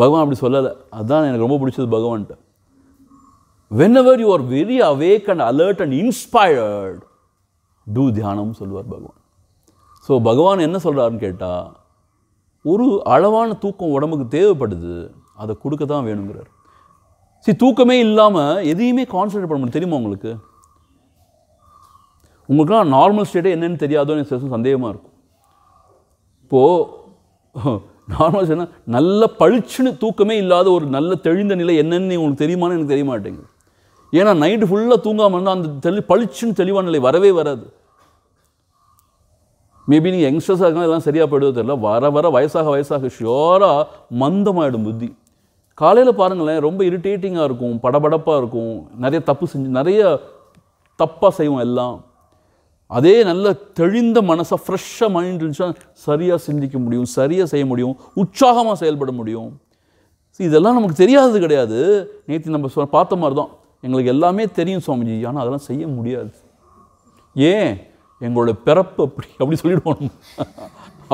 பகவான் அப்படி சொல்லலை அதுதான் எனக்கு ரொம்ப பிடிச்சது பகவான்கிட்ட whenever you are very awake and alert and inspired do தியானம் சொல்லுவார் பகவான் ஸோ பகவான் என்ன சொல்கிறாருன்னு கேட்டால் ஒரு அளவான தூக்கம் உடம்புக்கு தேவைப்படுது அதை கொடுக்க தான் வேணுங்கிறார் சரி தூக்கமே இல்லாமல் எதையுமே கான்சன்ட்ரேட் பண்ண முடியும் தெரியுமா உங்களுக்கு உங்களுக்குலாம் நார்மல் ஸ்டேட்டே என்னென்னு தெரியாதோன்னு சில சந்தேகமாக இருக்கும் இப்போது நார்மல் ஸ்டேட்னா நல்ல பளிச்சுன்னு தூக்கமே இல்லாத ஒரு நல்ல தெளிந்த நிலை என்னென்னு உங்களுக்கு தெரியுமான்னு எனக்கு தெரிய மாட்டேங்குது ஏன்னா நைட்டு ஃபுல்லாக தூங்காமல் இருந்தால் அந்த தெளி பளிச்சுன்னு தெளிவான நிலை வரவே வராது மேபி நீங்கள் யங்ஸ்டர்ஸாக இருக்கலாம் எல்லாம் சரியாக போயிடுவது தெரியல வர வர வயசாக வயசாக ஷியோராக மந்தமாயிடும் புத்தி காலையில் பாருங்களேன் ரொம்ப இரிட்டேட்டிங்காக இருக்கும் படபடப்பாக இருக்கும் நிறைய தப்பு செஞ்சு நிறைய தப்பாக செய்வோம் எல்லாம் அதே நல்ல தெளிந்த மனசை ஃப்ரெஷ்ஷாக மைண்ட் இருந்துச்சுன்னா சரியாக சிந்திக்க முடியும் சரியாக செய்ய முடியும் உற்சாகமாக செயல்பட முடியும் இதெல்லாம் நமக்கு தெரியாதது கிடையாது நேற்று நம்ம சொ பார்த்த மாதிரி தான் எங்களுக்கு எல்லாமே தெரியும் சுவாமிஜி ஆனால் அதெல்லாம் செய்ய முடியாது ஏன் எங்களோட பிறப்பு அப்படி அப்படி சொல்லிடுவோம்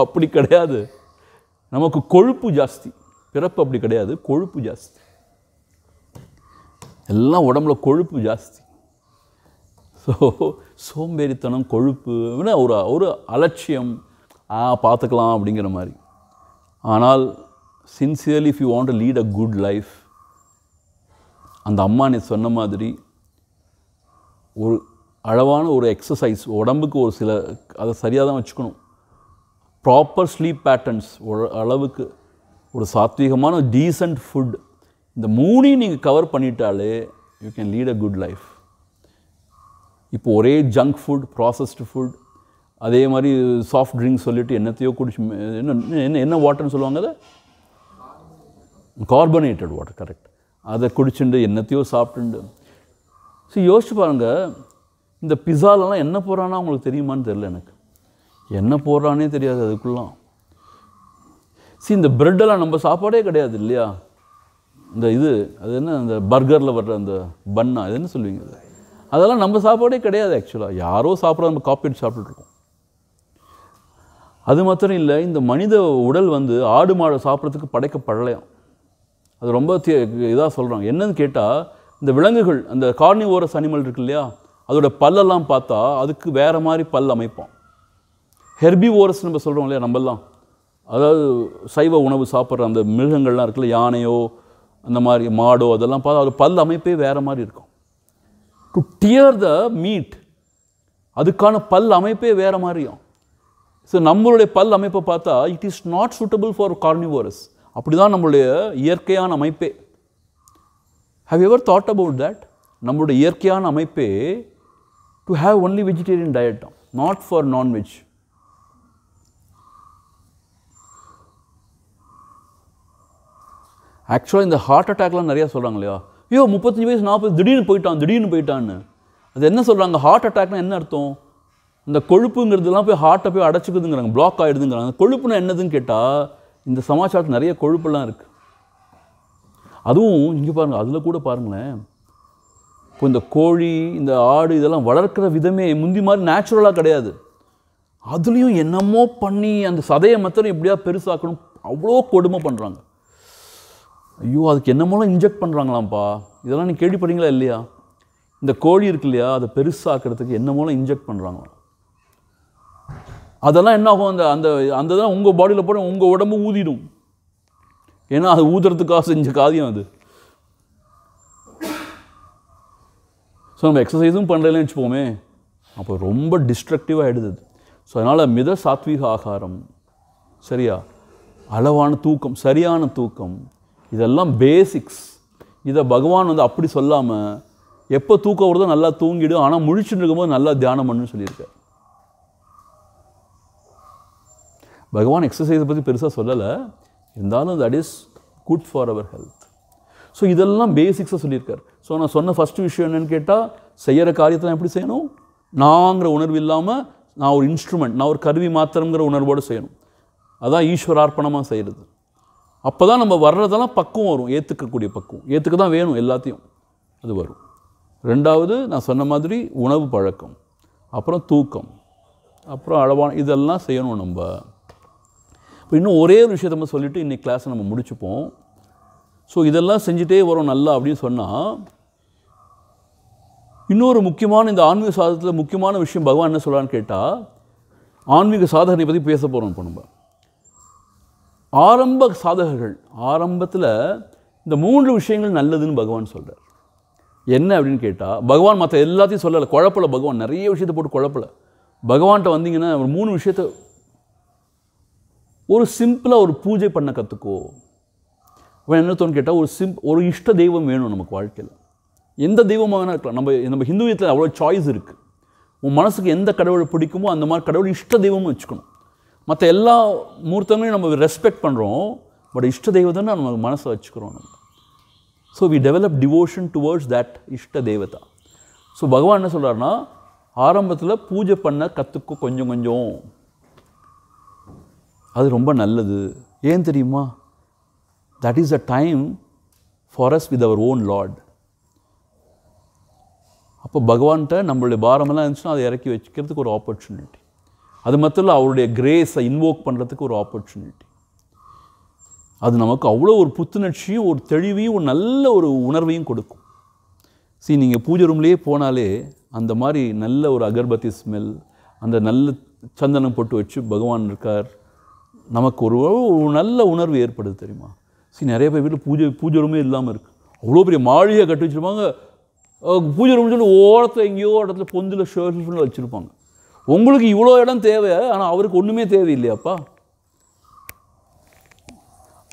அப்படி கிடையாது நமக்கு கொழுப்பு ஜாஸ்தி பிறப்பு அப்படி கிடையாது கொழுப்பு ஜாஸ்தி எல்லாம் உடம்புல கொழுப்பு ஜாஸ்தி ஸோ சோம்பேறித்தனம் கொழுப்பு ஒரு ஒரு அலட்சியம் ஆ பார்த்துக்கலாம் அப்படிங்கிற மாதிரி ஆனால் sincerely if you want to lead a good life அந்த அம்மா நீ சொன்ன மாதிரி ஒரு அளவான ஒரு எக்ஸசைஸ் உடம்புக்கு ஒரு சில அதை சரியாக தான் வச்சுக்கணும் ப்ராப்பர் ஸ்லீப் பேட்டர்ன்ஸ் அளவுக்கு ஒரு ஒரு டீசன்ட் ஃபுட் இந்த மூணையும் நீங்கள் கவர் பண்ணிட்டாலே you can lead a good life இப்போ ஒரே ஜங்க் ஃபுட் ப்ராசஸ்டு ஃபுட் அதே மாதிரி சாஃப்ட் ட்ரிங்க்ஸ் சொல்லிவிட்டு என்னத்தையோ குடிச்சு என்ன என்ன என்ன வாட்டர்னு சொல்லுவாங்க அதை கார்பனேட்டட் வாட்டர் கரெக்ட் அதை குடிச்சுண்டு என்னத்தையோ சாப்பிட்டுண்டு ஸோ யோசிச்சு பாருங்கள் இந்த பிஸாலெலாம் என்ன போடுறான்னா அவங்களுக்கு தெரியுமான்னு தெரில எனக்கு என்ன போடுறானே தெரியாது அதுக்குள்ளாம் சரி இந்த பிரெட்டெல்லாம் நம்ம சாப்பாடே கிடையாது இல்லையா இந்த இது அது என்ன அந்த பர்கரில் வர்ற அந்த பன்னா அது என்ன சொல்லுவீங்க அதெல்லாம் நம்ம சாப்பாடே கிடையாது ஆக்சுவலாக யாரோ சாப்பிட்ற நம்ம காப்பீடு சாப்பிட்டுருக்கோம் அது மாத்திரம் இல்லை இந்த மனித உடல் வந்து ஆடு மாடை சாப்பிட்றதுக்கு படைக்க பழையம் அது ரொம்ப இதாக சொல்கிறாங்க என்னன்னு கேட்டால் இந்த விலங்குகள் அந்த கார்னி ஓரஸ் அனிமல் இருக்கு இல்லையா அதோட பல்லெல்லாம் பார்த்தா அதுக்கு வேறு மாதிரி பல் அமைப்போம் ஹெர்பி ஓரஸ் நம்ம சொல்கிறோம் இல்லையா நம்மெல்லாம் அதாவது சைவ உணவு சாப்பிட்ற அந்த மிருகங்கள்லாம் இருக்குல்ல யானையோ அந்த மாதிரி மாடோ அதெல்லாம் பார்த்தா அது பல் அமைப்பே வேறு மாதிரி இருக்கும் டு டியர் த மீட் அதுக்கான பல் அமைப்பே வேறு மாதிரியும் ஸோ நம்மளுடைய பல் அமைப்பை பார்த்தா it is not suitable for carnivorous அப்படி தான் நம்மளுடைய இயற்கையான அமைப்பே however thought about that நம்மளுடைய இயற்கையான அமைப்பே to have only vegetarian diet now, not for non ஆக்சுவலாக இந்த ஹார்ட் அட்டாக்லாம் நிறையா சொல்கிறாங்க இல்லையா ஐயோ முப்பத்தஞ்சு வயசு நாற்பது திடீர்னு போயிட்டான் திடீர்னு போயிட்டான்னு அது என்ன சொல்கிறாங்க ஹார்ட் அட்டாக்னா என்ன அர்த்தம் இந்த கொழுப்புங்கிறதுலாம் போய் ஹார்ட்டை போய் அடைச்சிக்குதுங்கிறாங்க பிளாக் ஆகிடுதுங்கிறாங்க கொழுப்புனா என்னதுன்னு கேட்டால் இந்த சமாச்சாரத்தில் நிறைய கொழுப்பெல்லாம் இருக்குது அதுவும் இங்கே பாருங்கள் அதில் கூட பாருங்களேன் இப்போ இந்த கோழி இந்த ஆடு இதெல்லாம் வளர்க்குற விதமே முந்தி மாதிரி நேச்சுரலாக கிடையாது அதுலேயும் என்னமோ பண்ணி அந்த சதையை மாத்திரம் எப்படியா பெருசாக்கணும் அவ்வளோ கொடுமை பண்ணுறாங்க ஐயோ அதுக்கு என்னமோலாம் இன்ஜெக்ட் பண்ணுறாங்களாம்ப்பா இதெல்லாம் நீங்கள் கேள்விப்படுறீங்களா இல்லையா இந்த கோழி இருக்கு இல்லையா அதை பெருசாக்கிறதுக்கு என்னமோலாம் இன்ஜெக்ட் பண்ணுறாங்களாம் அதெல்லாம் என்ன ஆகும் அந்த அந்த அந்த தான் உங்கள் பாடியில் போட உங்கள் உடம்பு ஊதிடும் ஏன்னா அது ஊதுறதுக்காக செஞ்ச காதியம் அது ஸோ நம்ம எக்ஸசைஸும் பண்ணலன்னு வச்சுப்போமே அப்போ ரொம்ப டிஸ்ட்ரக்டிவாக ஆகிடுது ஸோ அதனால் மித சாத்வீக ஆகாரம் சரியா அளவான தூக்கம் சரியான தூக்கம் இதெல்லாம் பேசிக்ஸ் இதை பகவான் வந்து அப்படி சொல்லாமல் எப்போ தூக்கம் வருதோ நல்லா தூங்கிடும் ஆனால் முழிச்சுட்டு இருக்கும்போது நல்லா தியானம் பண்ணுன்னு சொல்லியிருக்கார் பகவான் எக்ஸசைஸை பற்றி பெருசாக சொல்லலை இருந்தாலும் that is good for our health so இதெல்லாம் பேசிக்ஸை சொல்லியிருக்கார் ஸோ நான் சொன்ன ஃபஸ்ட்டு விஷயம் என்னென்னு கேட்டால் செய்கிற காரியத்தெல்லாம் எப்படி செய்யணும் நாங்கிற உணர்வு இல்லாமல் நான் ஒரு இன்ஸ்ட்ருமெண்ட் நான் ஒரு கருவி மாத்திரங்கிற உணர்வோடு செய்யணும் அதான் ஈஸ்வர அர்ப்பணமாக செய்கிறது அப்போ தான் நம்ம வர்றதெல்லாம் பக்குவம் வரும் ஏற்றுக்கக்கூடிய பக்குவம் ஏற்றுக்க தான் வேணும் எல்லாத்தையும் அது வரும் ரெண்டாவது நான் சொன்ன மாதிரி உணவு பழக்கம் அப்புறம் தூக்கம் அப்புறம் அளவான இதெல்லாம் செய்யணும் நம்ம இப்போ இன்னும் ஒரே ஒரு விஷயத்த நம்ம சொல்லிவிட்டு இன்றைக்கி கிளாஸை நம்ம முடிச்சுப்போம் ஸோ இதெல்லாம் செஞ்சுட்டே வரும் நல்லா அப்படின்னு சொன்னால் இன்னொரு முக்கியமான இந்த ஆன்மீக சாதகத்தில் முக்கியமான விஷயம் பகவான் என்ன சொல்கிறான்னு கேட்டால் ஆன்மீக சாதகனை பற்றி பேச போகிறோம் இப்போ நம்ம ஆரம்ப சாதகர்கள் ஆரம்பத்தில் இந்த மூன்று விஷயங்கள் நல்லதுன்னு பகவான் சொல்கிறார் என்ன அப்படின்னு கேட்டால் பகவான் மற்ற எல்லாத்தையும் சொல்லலை குழப்பலை பகவான் நிறைய விஷயத்தை போட்டு குழப்பலை பகவான்கிட்ட வந்தீங்கன்னா ஒரு மூணு விஷயத்த ஒரு சிம்பிளாக ஒரு பூஜை பண்ண கற்றுக்கோ அப்போ என்ன தோணுன்னு கேட்டால் ஒரு சிம் ஒரு இஷ்ட தெய்வம் வேணும் நமக்கு வாழ்க்கையில் எந்த தெய்வமாக இருக்கலாம் நம்ம நம்ம ஹிந்து அவ்வளோ சாய்ஸ் இருக்குது உன் மனசுக்கு எந்த கடவுளை பிடிக்குமோ அந்த மாதிரி கடவுள் இஷ்ட தெய்வமும் வச்சுக்கணும் மற்ற எல்லா மூர்த்தங்களையும் நம்ம ரெஸ்பெக்ட் பண்ணுறோம் பட் இஷ்ட தெய்வத்தை நம்ம மனசை வச்சுக்கிறோம் நம்ம so we develop devotion towards that இஷ்ட தெய்வதா ஸோ பகவான் என்ன சொல்கிறாருன்னா ஆரம்பத்தில் பூஜை பண்ண கற்றுக்கோ கொஞ்சம் கொஞ்சம் அது ரொம்ப நல்லது ஏன் தெரியுமா That is a time for us with our own Lord. அப்போ பகவான்கிட்ட நம்மளுடைய பாரமெல்லாம் இருந்துச்சுன்னா அதை இறக்கி வச்சுக்கிறதுக்கு ஒரு ஆப்பர்ச்சுனிட்டி அது மட்டும் இல்லை அவருடைய கிரேஸை இன்வோக் பண்ணுறதுக்கு ஒரு ஆப்பர்ச்சுனிட்டி அது நமக்கு அவ்வளோ ஒரு புத்துணர்ச்சியும் ஒரு தெளிவையும் ஒரு நல்ல ஒரு உணர்வையும் கொடுக்கும் சரி நீங்கள் பூஜை ரூம்லேயே போனாலே அந்த மாதிரி நல்ல ஒரு அகர்பத்தி ஸ்மெல் அந்த நல்ல சந்தனம் போட்டு வச்சு பகவான் இருக்கார் நமக்கு ஒரு நல்ல உணர்வு ஏற்படுது தெரியுமா சரி நிறைய பேர் வீட்டில் பூஜை பூஜை ரூமே இல்லாமல் இருக்குது அவ்வளோ பெரிய மாளிகை கட்டி வச்சுருப்பாங்க பூஜை ரூம்னு சொல்லி ஓரத்தில் எங்கேயோ இடத்துல பொந்தில் ஷெல்ஃப்னு வச்சுருப்பாங்க உங்களுக்கு இவ்வளோ இடம் தேவை ஆனால் அவருக்கு ஒன்றுமே தேவையில்லையாப்பா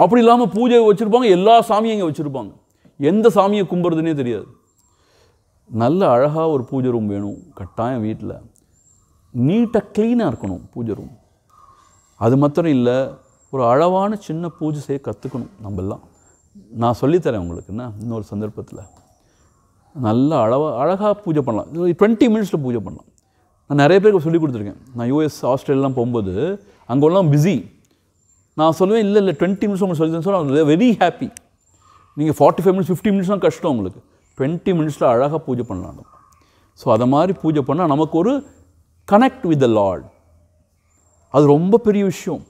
அப்படி இல்லாமல் பூஜை வச்சுருப்பாங்க எல்லா சாமியும் இங்கே வச்சுருப்பாங்க எந்த சாமியை கும்புறதுனே தெரியாது நல்ல அழகாக ஒரு பூஜை ரூம் வேணும் கட்டாயம் வீட்டில் நீட்டாக க்ளீனாக இருக்கணும் பூஜை ரூம் அது மாத்திரம் இல்லை ஒரு அளவான சின்ன பூஜை செய்ய கற்றுக்கணும் நம்மெல்லாம் நான் சொல்லித்தரேன் என்ன இன்னொரு சந்தர்ப்பத்தில் நல்லா அளவாக அழகாக பூஜை பண்ணலாம் டுவெண்ட்டி மினிட்ஸில் பூஜை பண்ணலாம் நான் நிறைய பேருக்கு சொல்லி கொடுத்துருக்கேன் நான் யூஎஸ் ஆஸ்திரேலியெலாம் போகும்போது அங்கெல்லாம் பிஸி நான் சொல்லுவேன் இல்லை இல்லை டுவெண்ட்டி மினிட்ஸ் உங்களுக்கு சொல்லி சொல்ல வெரி ஹாப்பி நீங்கள் ஃபார்ட்டி ஃபைவ் மினிட்ஸ் ஃபிஃப்டி மினிட்ஸ்லாம் கஷ்டம் உங்களுக்கு டுவெண்ட்டி மினிட்ஸில் அழகாக பூஜை பண்ணலாம் நம்ம ஸோ அதை மாதிரி பூஜை பண்ணால் நமக்கு ஒரு கனெக்ட் வித் த லார்ட் அது ரொம்ப பெரிய விஷயம்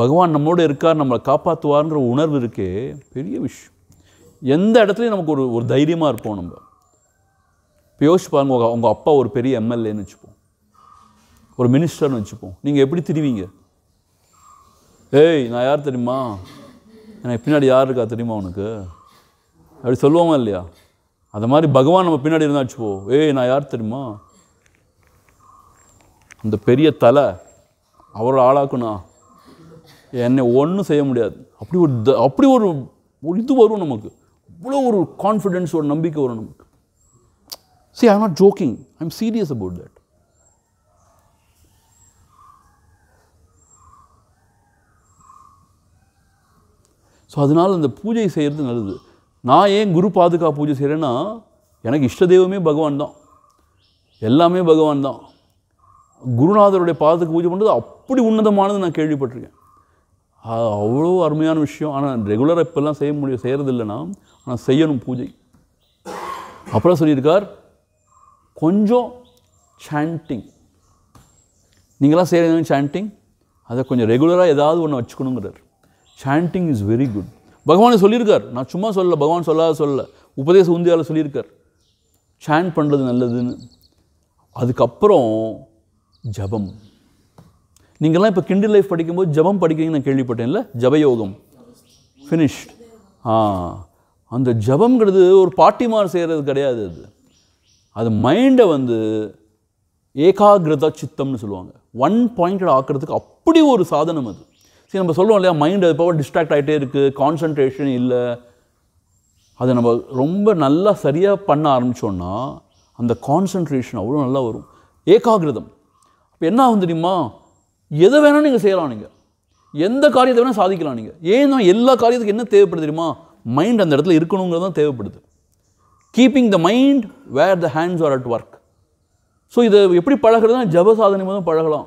பகவான் நம்மளோட இருக்கார் நம்மளை காப்பாற்றுவார்ன்ற உணர்வு இருக்கே பெரிய விஷயம் எந்த இடத்துலையும் நமக்கு ஒரு ஒரு தைரியமாக இருப்போம் நம்ம இப்போ யோசிச்சு பாருங்க உங்கள் உங்கள் அப்பா ஒரு பெரிய எம்எல்ஏன்னு வச்சுப்போம் ஒரு மினிஸ்டர்னு வச்சுப்போம் நீங்கள் எப்படி திரிவீங்க ஏய் நான் யார் தெரியுமா எனக்கு பின்னாடி யார் இருக்கா தெரியுமா உனக்கு அப்படி சொல்லுவோமா இல்லையா அந்த மாதிரி பகவான் நம்ம பின்னாடி இருந்தால் வச்சுப்போ ஏய் நான் யார் தெரியுமா அந்த பெரிய தலை அவரோட ஆளாக்குண்ணா என்னை ஒன்றும் செய்ய முடியாது அப்படி ஒரு த அப்படி ஒரு இது வரும் நமக்கு இவ்வளோ ஒரு கான்ஃபிடென்ஸ் ஒரு நம்பிக்கை வரும் நமக்கு see I not joking I am serious about that so அதனால் அந்த பூஜை செய்கிறது நல்லது நான் ஏன் குரு பாதுகா பூஜை செய்கிறேன்னா எனக்கு இஷ்ட தெய்வமே பகவான் தான் எல்லாமே பகவான் தான் குருநாதருடைய பாதுகாப்பு பூஜை பண்ணுறது அப்படி உன்னதமானது நான் கேள்விப்பட்டிருக்கேன் அது அவ்வளோ அருமையான விஷயம் ஆனால் ரெகுலராக இப்போல்லாம் செய்ய முடியும் செய்கிறது இல்லைன்னா ஆனால் செய்யணும் பூஜை அப்புறம் சொல்லியிருக்கார் கொஞ்சம் சாண்டிங் நீங்களாம் செய்கிறீங்க சாண்டிங் அதை கொஞ்சம் ரெகுலராக ஏதாவது ஒன்று வச்சுக்கணுங்கிறார் சாண்டிங் இஸ் வெரி குட் பகவானை சொல்லியிருக்கார் நான் சும்மா சொல்லலை பகவான் சொல்லாத சொல்லலை உபதேச உந்தியால் சொல்லியிருக்கார் சாண்ட் பண்ணுறது நல்லதுன்னு அதுக்கப்புறம் ஜபம் நீங்கள்லாம் இப்போ கிண்டில் லைஃப் படிக்கும்போது ஜபம் படிக்கிறீங்கன்னு நான் கேள்விப்பட்டேன்ல ஜபயோகம் ஃபினிஷ்ட் ஆ அந்த ஜபங்கிறது ஒரு பாட்டிமார் செய்கிறது கிடையாது அது அது மைண்டை வந்து ஏகாகிரதா சித்தம்னு சொல்லுவாங்க ஒன் பாயிண்டட் ஆக்கிறதுக்கு அப்படி ஒரு சாதனம் அது சரி நம்ம சொல்லுவோம் இல்லையா அது எப்போ டிஸ்ட்ராக்ட் ஆகிட்டே இருக்குது கான்சன்ட்ரேஷன் இல்லை அதை நம்ம ரொம்ப நல்லா சரியாக பண்ண ஆரம்பித்தோன்னா அந்த கான்சன்ட்ரேஷன் அவ்வளோ நல்லா வரும் ஏகாகிரதம் இப்போ என்ன ஆகும் தெரியுமா எதை வேணாலும் நீங்கள் செய்யலாம் நீங்கள் எந்த காரியத்தை வேணால் சாதிக்கலாம் நீங்கள் ஏன்னா எல்லா காரியத்துக்கும் என்ன தேவைப்படுது தெரியுமா மைண்ட் அந்த இடத்துல இருக்கணுங்கிறது தான் தேவைப்படுது keeping the mind where the hands are at work so இதை எப்படி பழகிறதுனா ஜப சாதனை மூலம் பழகலாம்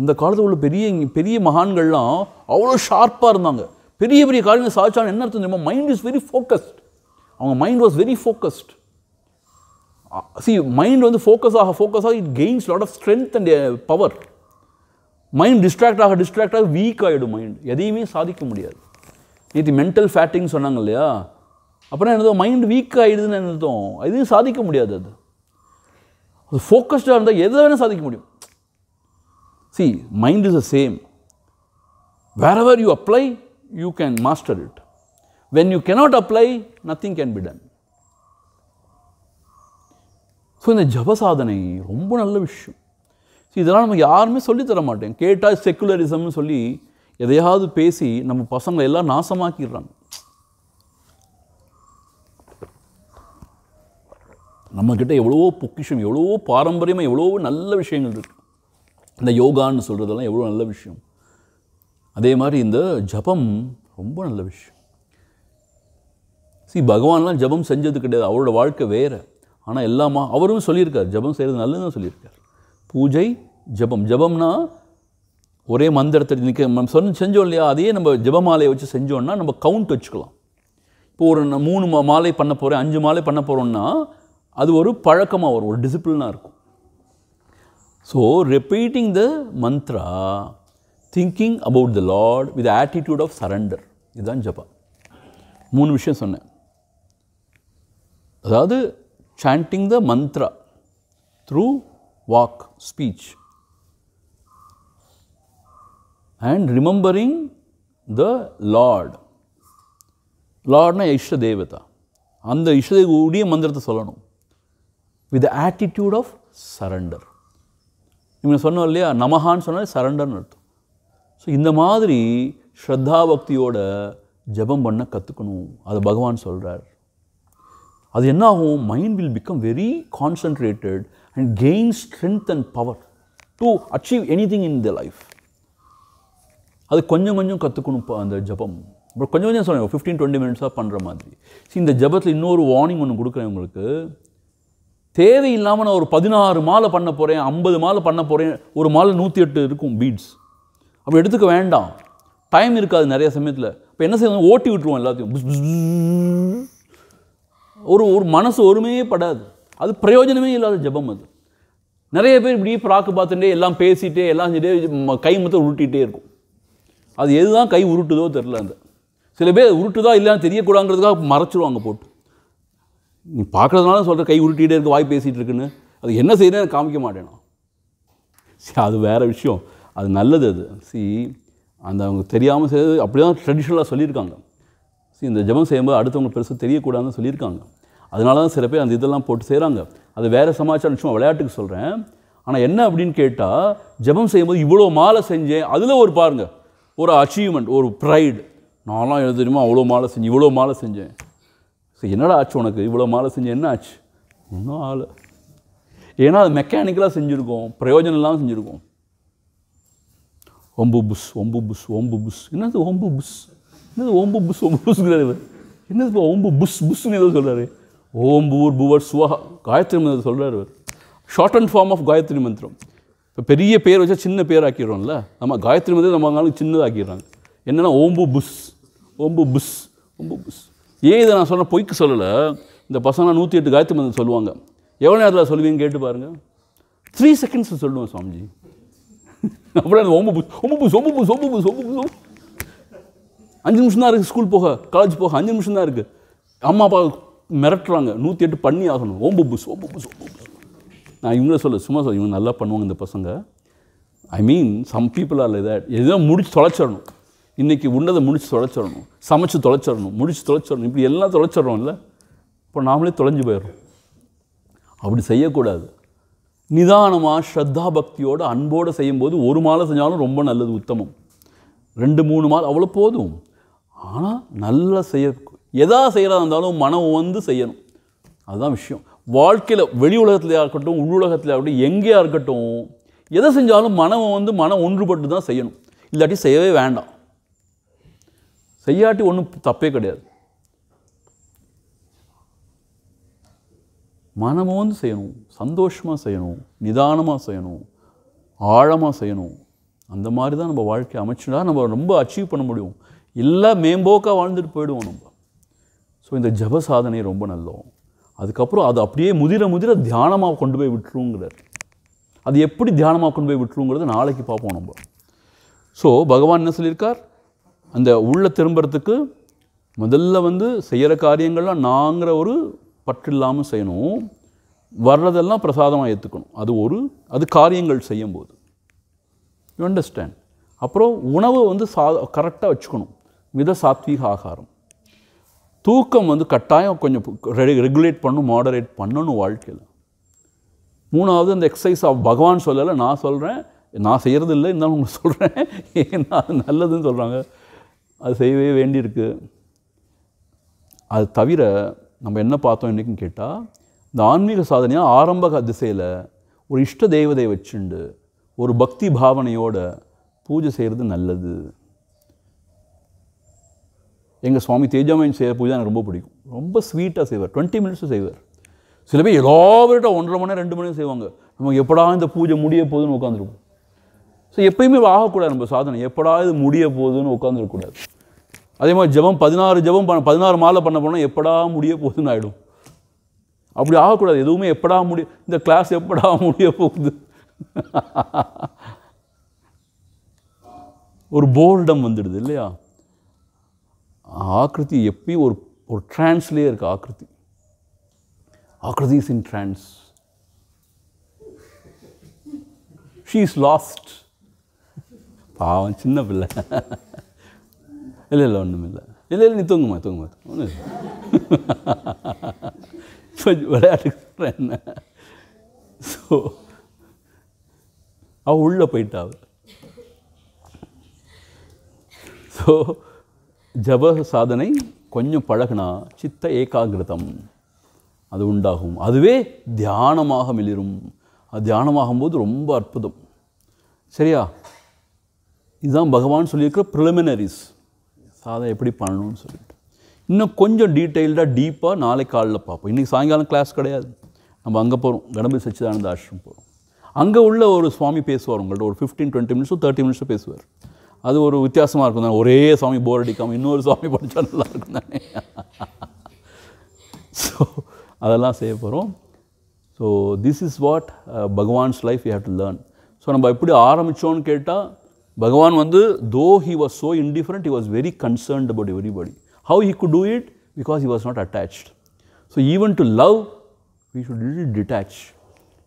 அந்த காலத்தில் உள்ள பெரிய பெரிய மகான்கள்லாம் அவ்வளோ ஷார்ப்பாக இருந்தாங்க பெரிய பெரிய காரியங்கள் சாதிச்சாலும் என்ன அர்த்தம் தெரியுமா மைண்ட் இஸ் வெரி ஃபோக்கஸ்ட் அவங்க mind was very focused see mind வந்து ஃபோக்கஸ் ஆக ஃபோக்கஸ் ஆக it gains lot of strength and power mind distract ஆக டிஸ்ட்ராக்ட் ஆக வீக் ஆகிடும் மைண்ட் எதையுமே சாதிக்க முடியாது நேற்று மென்டல் ஃபேட்டிங் சொன்னாங்க இல்லையா அப்புறம் என்னதோ மைண்ட் வீக் ஆகிடுதுன்னு என்னதும் எதுவும் சாதிக்க முடியாது அது அது ஃபோக்கஸ்டாக இருந்தால் எதை வேணால் சாதிக்க முடியும் see mind is a same wherever you apply you can master it when you cannot apply nothing can be done so இந்த ஜபசாதனை சாதனை ரொம்ப நல்ல விஷயம் இதெல்லாம் நமக்கு யாருமே சொல்லித்தர மாட்டேன் கேட்டால் செக்குலரிசம்னு சொல்லி எதையாவது பேசி நம்ம பசங்களை எல்லாம் நாசமாக்கிடுறாங்க நம்மக்கிட்ட எவ்வளவோ பொக்கிஷம் எவ்வளவோ பாரம்பரியமாக எவ்வளவோ நல்ல விஷயங்கள் இருக்குது இந்த யோகான்னு சொல்கிறதெல்லாம் எவ்வளோ நல்ல விஷயம் அதே மாதிரி இந்த ஜபம் ரொம்ப நல்ல விஷயம் சி பகவான்லாம் ஜபம் செஞ்சது கிடையாது அவரோட வாழ்க்கை வேறு ஆனால் எல்லாமா அவரும் சொல்லியிருக்கார் ஜபம் செய்கிறது நல்லதுன்னு சொல்லியிருக்கார் பூஜை ஜபம் ஜபம்னா ஒரே மந்திரத்தை நிற்க நம்ம சொன்ன செஞ்சோம் இல்லையா அதையே நம்ம ஜபமாலையை வச்சு செஞ்சோன்னா நம்ம கவுண்ட் வச்சுக்கலாம் இப்போ ஒரு மூணு மாலை பண்ண போகிறேன் அஞ்சு மாலை பண்ண போகிறோன்னா அது ஒரு பழக்கமாக வரும் ஒரு டிசிப்ளினாக இருக்கும் so repeating the mantra thinking about the Lord with attitude of surrender இதுதான் ஜபா மூணு விஷயம் சொன்னேன் அதாவது சாண்டிங் த மந்த்ரா த்ரூ வாக் speech and remembering the Lord. லார்ட்னா இஷ்ட தேவதா அந்த இஷ்ட கூடிய மந்திரத்தை சொல்லணும் வித் ஆட்டிடியூட் ஆஃப் சரண்டர் நீங்கள் சொன்னோம் இல்லையா நமஹான்னு சொன்னால் சரண்டர்னு அர்த்தம் ஸோ இந்த மாதிரி ஸ்ரத்தா பக்தியோட ஜபம் பண்ண கற்றுக்கணும் அதை பகவான் சொல்கிறார் அது என்ன ஆகும் mind will become very concentrated and gain strength and power to achieve anything in the life அது கொஞ்சம் கொஞ்சம் கற்றுக்கணும் அந்த ஜபம் அப்புறம் கொஞ்சம் கொஞ்சம் சொன்னேன் ஃபிஃப்டீன் டுவெண்ட்டி மினிட்ஸாக பண்ணுற மாதிரி சரி இந்த ஜபத்தில் இன்னொரு வார்னிங் ஒன்று கொடுக்குறேன் உங்களுக்கு தேவையில்லாமல் நான் ஒரு பதினாறு மாலை பண்ண போகிறேன் ஐம்பது மாலை பண்ண போகிறேன் ஒரு மாலை நூற்றி எட்டு இருக்கும் பீட்ஸ் அப்படி எடுத்துக்க வேண்டாம் டைம் இருக்காது நிறைய சமயத்தில் இப்போ என்ன செய்யணும் ஓட்டி விட்டுருவோம் எல்லாத்தையும் ஒரு ஒரு மனசு ஒருமையே படாது அது பிரயோஜனமே இல்லாத ஜபம் அது நிறைய பேர் இப்படியே ப்ராக்கு பார்த்துட்டே எல்லாம் பேசிகிட்டே எல்லாம் கை மொத்தம் உருட்டிகிட்டே இருக்கும் அது எது தான் கை உருட்டுதோ தெரில அந்த சில பேர் உருட்டுதா இல்லைன்னு தெரியக்கூடாங்கிறதுக்காக மறைச்சிருவாங்க போட்டு நீ பார்க்குறதுனால சொல்கிற கை உருட்டிகிட்டே இருக்க வாய் பேசிகிட்டு இருக்குன்னு அது என்ன செய்யணும் காமிக்க மாட்டேனா சரி அது வேறு விஷயம் அது நல்லது அது சி அந்த அவங்க தெரியாமல் செய்யறது அப்படி தான் ட்ரெடிஷ்னலாக சொல்லியிருக்காங்க சி இந்த ஜபம் செய்யும்போது அடுத்தவங்க பெருசாக தெரியக்கூடாதுன்னு சொல்லியிருக்காங்க அதனால தான் சில பேர் அந்த இதெல்லாம் போட்டு செய்கிறாங்க அது வேறு சமாச்சாரம் சும்மா விளையாட்டுக்கு சொல்கிறேன் ஆனால் என்ன அப்படின்னு கேட்டால் ஜபம் செய்யும்போது இவ்வளோ மாலை செஞ்சேன் அதில் ஒரு பாருங்கள் ஒரு அச்சீவ்மெண்ட் ஒரு ப்ரைடு நான்லாம் எழுத தெரியுமா அவ்வளோ மாலை செஞ்சேன் இவ்வளோ மாலை செஞ்சேன் சரி என்னடா ஆச்சு உனக்கு இவ்வளோ மாலை செஞ்சேன் என்ன ஆச்சு ஒன்றும் ஆள் ஏன்னா அது மெக்கானிக்கலாக செஞ்சுருக்கோம் பிரயோஜனம்லாம் செஞ்சுருக்கோம் ஒம்பு புஷ் ஒம்பு புஷ் ஒம்பு புஷ் என்னது ஒம்பு புஷ் என்னது ஒம்பு புஷ் ஒம்பு புஷ்ங்கிறாரு என்னது ஒம்பு புஷ் புஷ்னு ஏதோ சொல்கிறாரு ஓம் புவர் சுவா காயத்ரி மந்திரம் சொல்கிறார் short and form of Gayatri மந்திரம் இப்போ பெரிய பேர் வச்சா சின்ன பேர் ஆக்கிடுறோம்ல நம்ம காயத்ரி மந்திரம் நம்ம ஆளுக்கு சின்னதாக்கிடுறாங்க என்னென்னா ஓம்பு புஷ் ஓம்பு புஷ் ஓம்பு புஷ் ஏன் இதை நான் சொன்ன பொய்க்கு சொல்லலை இந்த பசங்க நூற்றி எட்டு காயத்ரி மந்திரம் சொல்லுவாங்க எவ்வளோ நேரத்தில் சொல்லுவீங்க கேட்டு பாருங்கள் த்ரீ செகண்ட்ஸ் சொல்லுவேன் சுவாமிஜி அப்படியே ஓம்பு புஷ் ஓம்பு புஷ் ஓம்பு புஷ் ஓம்பு புஷ் ஓம்பு புஷ் அஞ்சு நிமிஷம் தான் இருக்குது ஸ்கூல் போக காலேஜ் போக அஞ்சு நிமிஷம் தான் இருக்குது அம்மா அப்பா மிரட்டுறாங்க நூற்றி எட்டு பண்ணி ஆகணும் ஓம்பு புஷ் ஓம்பு புஷ் ஓம்பு புஷ் நான் இவங்கள சொல்ல சும்மா சொல்ல இவங்க நல்லா பண்ணுவாங்க இந்த பசங்க I mean some people are that எதுவும் முடிச்சு தொலைச்சிடணும் இன்றைக்கி உண்டதை முடிச்சு தொலைச்சிடணும் சமைச்சு தொலைச்சிடணும் முடிச்சு தொலைச்சிடணும் இப்படி எல்லாம் தொலைச்சிடறோம் இல்லை இப்போ நாமளே தொலைஞ்சு போயிடுறோம் அப்படி செய்யக்கூடாது நிதானமாக ஸ்ரத்தா பக்தியோடு அன்போடு செய்யும்போது ஒரு மாலை செஞ்சாலும் ரொம்ப நல்லது உத்தமம் ரெண்டு மூணு மாலை அவ்வளோ போதும் ஆனால் நல்லா செய்ய எதா செய்கிறதா இருந்தாலும் மனம் வந்து செய்யணும் அதுதான் விஷயம் வாழ்க்கையில் வெளி உலகத்துலையாக இருக்கட்டும் உள்ளுலகத்தில் இருக்கட்டும் எங்கேயா இருக்கட்டும் எதை செஞ்சாலும் மனம் வந்து மனம் ஒன்றுபட்டு தான் செய்யணும் இல்லாட்டி செய்யவே வேண்டாம் செய்யாட்டி ஒன்றும் தப்பே கிடையாது வந்து செய்யணும் சந்தோஷமாக செய்யணும் நிதானமாக செய்யணும் ஆழமாக செய்யணும் அந்த மாதிரி தான் நம்ம வாழ்க்கையை அமைச்சுனா நம்ம ரொம்ப அச்சீவ் பண்ண முடியும் எல்லாம் மேம்போக்காக வாழ்ந்துட்டு போயிடுவோம் நம்ம ஸோ இந்த ஜப சாதனை ரொம்ப நல்லோம் அதுக்கப்புறம் அது அப்படியே முதிர முதிர தியானமாக கொண்டு போய் விட்டுருங்கிறார் அது எப்படி தியானமாக கொண்டு போய் விட்டுருங்கிறது நாளைக்கு பார்ப்போம் நம்ம ஸோ பகவான் என்ன சொல்லியிருக்கார் அந்த உள்ள திரும்புறதுக்கு முதல்ல வந்து செய்கிற காரியங்கள்லாம் நாங்கிற ஒரு பற்று இல்லாமல் செய்யணும் வர்றதெல்லாம் பிரசாதமாக ஏற்றுக்கணும் அது ஒரு அது காரியங்கள் செய்யும்போது யூ அண்டர்ஸ்டாண்ட் அப்புறம் உணவை வந்து சா கரெக்டாக வச்சுக்கணும் மித சாத்வீக ஆகாரம் தூக்கம் வந்து கட்டாயம் கொஞ்சம் ரெகுலேட் பண்ணும் மாடரேட் பண்ணணும் வாழ்க்கையில் மூணாவது அந்த எக்ஸசைஸ் ஆஃப் பகவான் சொல்லலை நான் சொல்கிறேன் நான் செய்கிறது இல்லை இருந்தாலும் உங்களுக்கு சொல்கிறேன் ஏன்னா அது நல்லதுன்னு சொல்கிறாங்க அது செய்யவே வேண்டியிருக்கு அது தவிர நம்ம என்ன பார்த்தோம் என்றைக்கும் கேட்டால் இந்த ஆன்மீக சாதனையாக ஆரம்ப திசையில் ஒரு இஷ்ட தெய்வதை வச்சுண்டு ஒரு பக்தி பாவனையோட பூஜை செய்கிறது நல்லது எங்கள் சுவாமி தேஜாமயன் செய்கிற பூஜை எனக்கு ரொம்ப பிடிக்கும் ரொம்ப ஸ்வீட்டாக செய்வார் டுவெண்ட்டி மினிட்ஸும் செய்வார் சில பேர் எல்லாவர்கிட்ட ஒன்றரை மணி நேரம் ரெண்டு மணி செய்வாங்க நம்ம எப்படா இந்த பூஜை முடிய போகுதுன்னு உட்காந்துருக்கும் ஸோ எப்பயுமே ஆகக்கூடாது நம்ம சாதனை எப்படா இது முடிய போகுதுன்னு உட்காந்துருக்கக்கூடாது அதே மாதிரி ஜபம் பதினாறு ஜபம் பண்ண பதினாறு மாலை பண்ண போனால் எப்படா முடிய போகுதுன்னு ஆகிடும் அப்படி ஆகக்கூடாது எதுவுமே எப்படா முடிய இந்த கிளாஸ் எப்படா முடிய போகுது ஒரு போர்டம் வந்துடுது இல்லையா ஆக்ருதி எப்பயும் ஒரு ஒரு ட்ரான்ஸ்லேயே இருக்குது Aakruti Aakruti is in trance she is lost பாவம் சின்ன பிள்ளை இல்லை இல்லை ஒன்றும் இல்லை இல்லை இல்லை நீ தூங்குமா தூங்குமா ஒன்றும் இல்லை கொஞ்சம் விளையாட்டுக்கு சொல்கிறேன் என்ன ஸோ அவள் உள்ளே போயிட்டா ஸோ ஜப சாதனை கொஞ்சம் பழகுனா சித்த ஏகாகிருதம் அது உண்டாகும் அதுவே தியானமாக மிளிரும் அது தியானமாகும்போது ரொம்ப அற்புதம் சரியா இதுதான் பகவான் சொல்லியிருக்கிற ப்ரிலிமினரிஸ் சாதனை எப்படி பண்ணணும்னு சொல்லிட்டு இன்னும் கொஞ்சம் டீட்டெயில்டாக டீப்பாக நாளை காலைல பார்ப்போம் இன்றைக்கி சாயங்காலம் கிளாஸ் கிடையாது நம்ம அங்கே போகிறோம் கணபதி சச்சிதானந்த ஆசிரம் போகிறோம் அங்கே உள்ள ஒரு சுவாமி பேசுவார் உங்கள்கிட்ட ஒரு ஃபிஃப்டீன் டுவெண்ட்டி மினிட்ஸோ தேர்ட்டி மினிட்ஸோ பேசுவார் அது ஒரு வித்தியாசமாக இருக்கும் தானே ஒரே சுவாமி போர் அடிக்காமல் இன்னொரு சாமி படித்தா நல்லா இருக்கும் தானே ஸோ அதெல்லாம் செய்ய போகிறோம் so this is what Bhagavan's life you have to learn so நம்ம எப்படி ஆரம்பித்தோன்னு கேட்டால் பகவான் வந்து though he was so indifferent he was very concerned about body how he could do it because he was not attached so even to love we should detach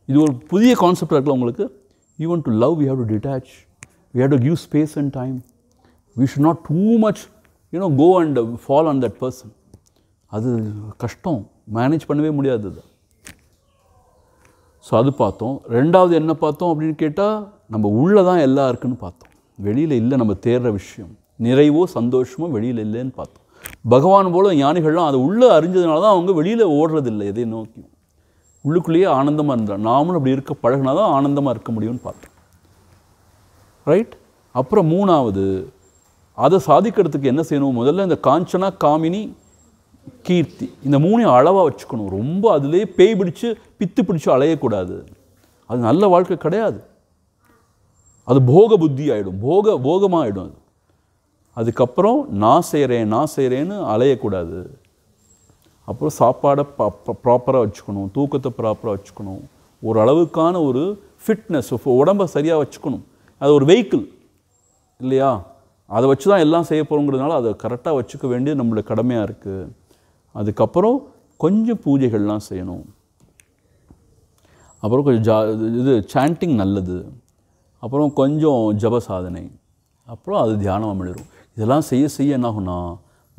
இது ஒரு புதிய கான்செப்டாக இருக்குல்ல உங்களுக்கு even to love we have to detach We have to give space and time. We should not too much, you know, go and fall on that person. அது கஷ்டம் manage பண்ணவே முடியாது அது ஸோ அது பார்த்தோம் ரெண்டாவது என்ன பார்த்தோம் அப்படின்னு கேட்டால் நம்ம உள்ளே தான் எல்லாம் இருக்குன்னு பார்த்தோம் வெளியில் இல்லை நம்ம தேடுற விஷயம் நிறைவோ சந்தோஷமோ வெளியில் இல்லைன்னு பார்த்தோம் பகவான் போல ஞானிகள்லாம் அது உள்ளே அறிஞ்சதுனால தான் அவங்க வெளியில் ஓடுறதில்லை எதை நோக்கியும் உள்ளுக்குள்ளேயே ஆனந்தமாக இருந்தான் நாமளும் அப்படி இருக்க பழகினா தான் ஆனந்தமாக இருக்க முடியும்னு பார்த்தோம் ரைட் அப்புறம் மூணாவது அதை சாதிக்கிறதுக்கு என்ன செய்யணும் முதல்ல இந்த காஞ்சனா காமினி கீர்த்தி இந்த மூணையும் அளவாக வச்சுக்கணும் ரொம்ப அதிலே பேய் பிடிச்சு பித்து பிடிச்சி அலையக்கூடாது அது நல்ல வாழ்க்கை கிடையாது அது போக புத்தி ஆகிடும் போக போகமாக ஆகிடும் அது அதுக்கப்புறம் நான் செய்கிறேன் நான் செய்கிறேன்னு அலையக்கூடாது அப்புறம் சாப்பாடை ப்ராப்பராக வச்சுக்கணும் தூக்கத்தை ப்ராப்பராக வச்சுக்கணும் ஓரளவுக்கான ஒரு ஃபிட்னஸ் உடம்பை சரியாக வச்சுக்கணும் அது ஒரு வெஹிக்கிள் இல்லையா அதை வச்சு தான் எல்லாம் செய்ய போகிறோங்கிறதுனால அதை கரெக்டாக வச்சுக்க வேண்டியது நம்மளுடைய கடமையாக இருக்குது அதுக்கப்புறம் கொஞ்சம் பூஜைகள்லாம் செய்யணும் அப்புறம் கொஞ்சம் ஜா இது சாண்டிங் நல்லது அப்புறம் கொஞ்சம் ஜப சாதனை அப்புறம் அது தியானம் அமிழ்றும் இதெல்லாம் செய்ய செய்ய என்ன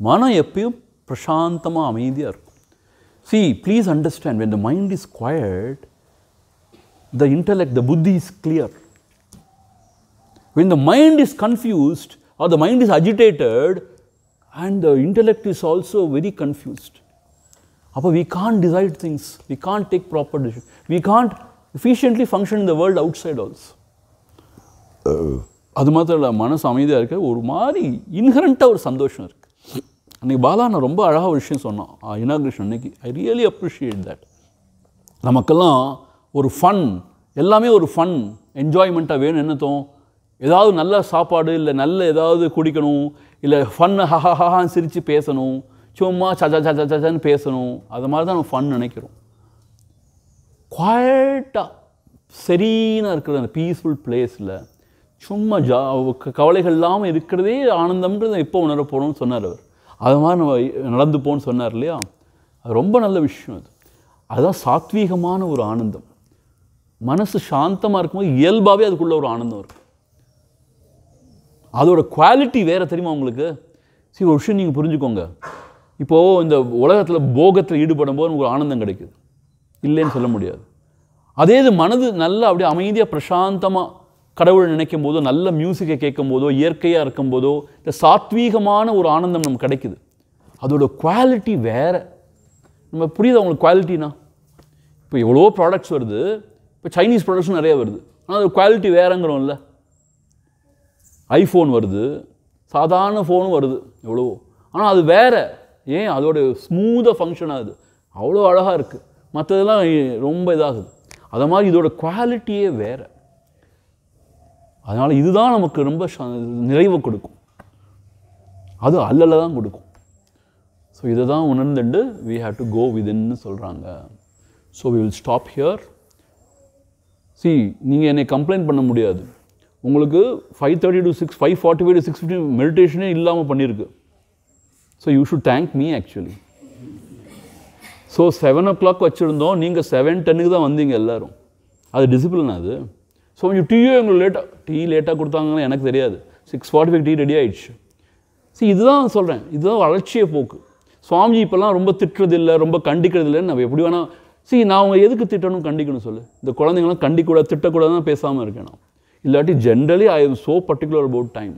மனம் எப்பயும் பிரசாந்தமாக அமைதியாக இருக்கும் see please understand when the mind is quiet the intellect the buddhi is clear When the mind is confused or the mind is agitated and the intellect is also very confused. Appa, we can't decide things, we can't take proper decisions, we can't efficiently function in the world outside also. அது மாத்திரம் இல்லை மனசு அமைதியாக இருக்க ஒரு மாதிரி இன்ஹரண்ட்டாக ஒரு சந்தோஷம் இருக்குது அன்றைக்கி பாலா நான் ரொம்ப அழகாக ஒரு விஷயம் சொன்னான் இனாகிரேஷன் அன்னைக்கு ஐ ரியலி அப்ரிஷியேட் தட் நமக்கெல்லாம் ஒரு ஃபன் எல்லாமே ஒரு ஃபன் என்ஜாய்மெண்ட்டாக வேணும் என்னத்தோம் ஏதாவது நல்ல சாப்பாடு இல்லை நல்ல ஏதாவது குடிக்கணும் இல்லை ஃபன்னு ஹஹஹான்னு சிரித்து பேசணும் சும்மா சஜா சஜா சஜான்னு பேசணும் அது மாதிரி தான் நம்ம ஃபன் நினைக்கிறோம் குவாய்டாக சரீனாக இருக்கிற அந்த பீஸ்ஃபுல் பிளேஸில் சும்மா ஜா கவலைகள் இல்லாமல் இருக்கிறதே ஆனந்தம்ன்றது எப்போ உணர போகிறோம்னு சொன்னார் அவர் அது மாதிரி நம்ம நடந்து போகணும்னு சொன்னார் இல்லையா அது ரொம்ப நல்ல விஷயம் அது அதுதான் சாத்வீகமான ஒரு ஆனந்தம் மனசு சாந்தமாக இருக்கும்போது இயல்பாகவே அதுக்குள்ளே ஒரு ஆனந்தம் இருக்கும் அதோடய குவாலிட்டி வேறு தெரியுமா உங்களுக்கு சரி ஒரு விஷயம் நீங்கள் புரிஞ்சுக்கோங்க இப்போது இந்த உலகத்தில் போகத்தில் ஈடுபடும் போது உங்களுக்கு ஆனந்தம் கிடைக்குது இல்லைன்னு சொல்ல முடியாது அதே இது மனது நல்லா அப்படியே அமைதியாக பிரசாந்தமாக கடவுளை நினைக்கும் போதோ நல்ல மியூசிக்கை கேட்கும் போதோ இயற்கையாக இருக்கும் போதோ இந்த சாத்வீகமான ஒரு ஆனந்தம் நமக்கு கிடைக்குது அதோடய குவாலிட்டி வேறு நம்ம புரியுது அவங்களுக்கு குவாலிட்டினா இப்போ எவ்வளோ ப்ராடக்ட்ஸ் வருது இப்போ சைனீஸ் ப்ராடக்ட்ஸும் நிறையா வருது ஆனால் அது குவாலிட்டி இல்லை ஐஃபோன் வருது சாதாரண ஃபோனும் வருது எவ்வளவோ ஆனால் அது வேறு ஏன் அதோடைய ஸ்மூதாக ஃபங்க்ஷன் ஆகுது அவ்வளோ அழகாக இருக்குது மற்றதெல்லாம் ரொம்ப இதாகுது அதை மாதிரி இதோட குவாலிட்டியே வேறு அதனால் இதுதான் நமக்கு ரொம்ப நிறைவை கொடுக்கும் அது அல்லல தான் கொடுக்கும் ஸோ இதை தான் உணர்ந்துண்டு வி ஹாவ் டு கோ விதின்னு சொல்கிறாங்க so we will stop here see நீங்கள் என்னை கம்ப்ளைண்ட் பண்ண முடியாது உங்களுக்கு five thirty to six five forty five to six fifty மெடிடேஷனே இல்லாமல் பண்ணியிருக்கு so you should thank me actually so seven o'clock வச்சுருந்தோம் நீங்கள் செவன் டென்னுக்கு தான் வந்தீங்க எல்லோரும் அது டிசிப்ளின் அது ஸோ கொஞ்சம் டீயோ எங்களுக்கு லேட்டாக டீ லேட்டாக கொடுத்தாங்கன்னு எனக்கு தெரியாது six forty five tea ready ஆகிடுச்சு சரி இதுதான் சொல்கிறேன் இதுதான் வளர்ச்சியை போக்கு சுவாமிஜி இப்போல்லாம் ரொம்ப திட்டுறதில்லை ரொம்ப கண்டிக்கிறது இல்லைன்னு நம்ம எப்படி வேணால் சரி நான் அவங்க எதுக்கு திட்டணும் கண்டிக்கணும் சொல்லு இந்த குழந்தைங்களாம் கண்டிக்கூடாது திட்டக்கூடாது தான் பேசாமல் இருக்கேன் நான் இல்லாட்டி generally I am so particular about time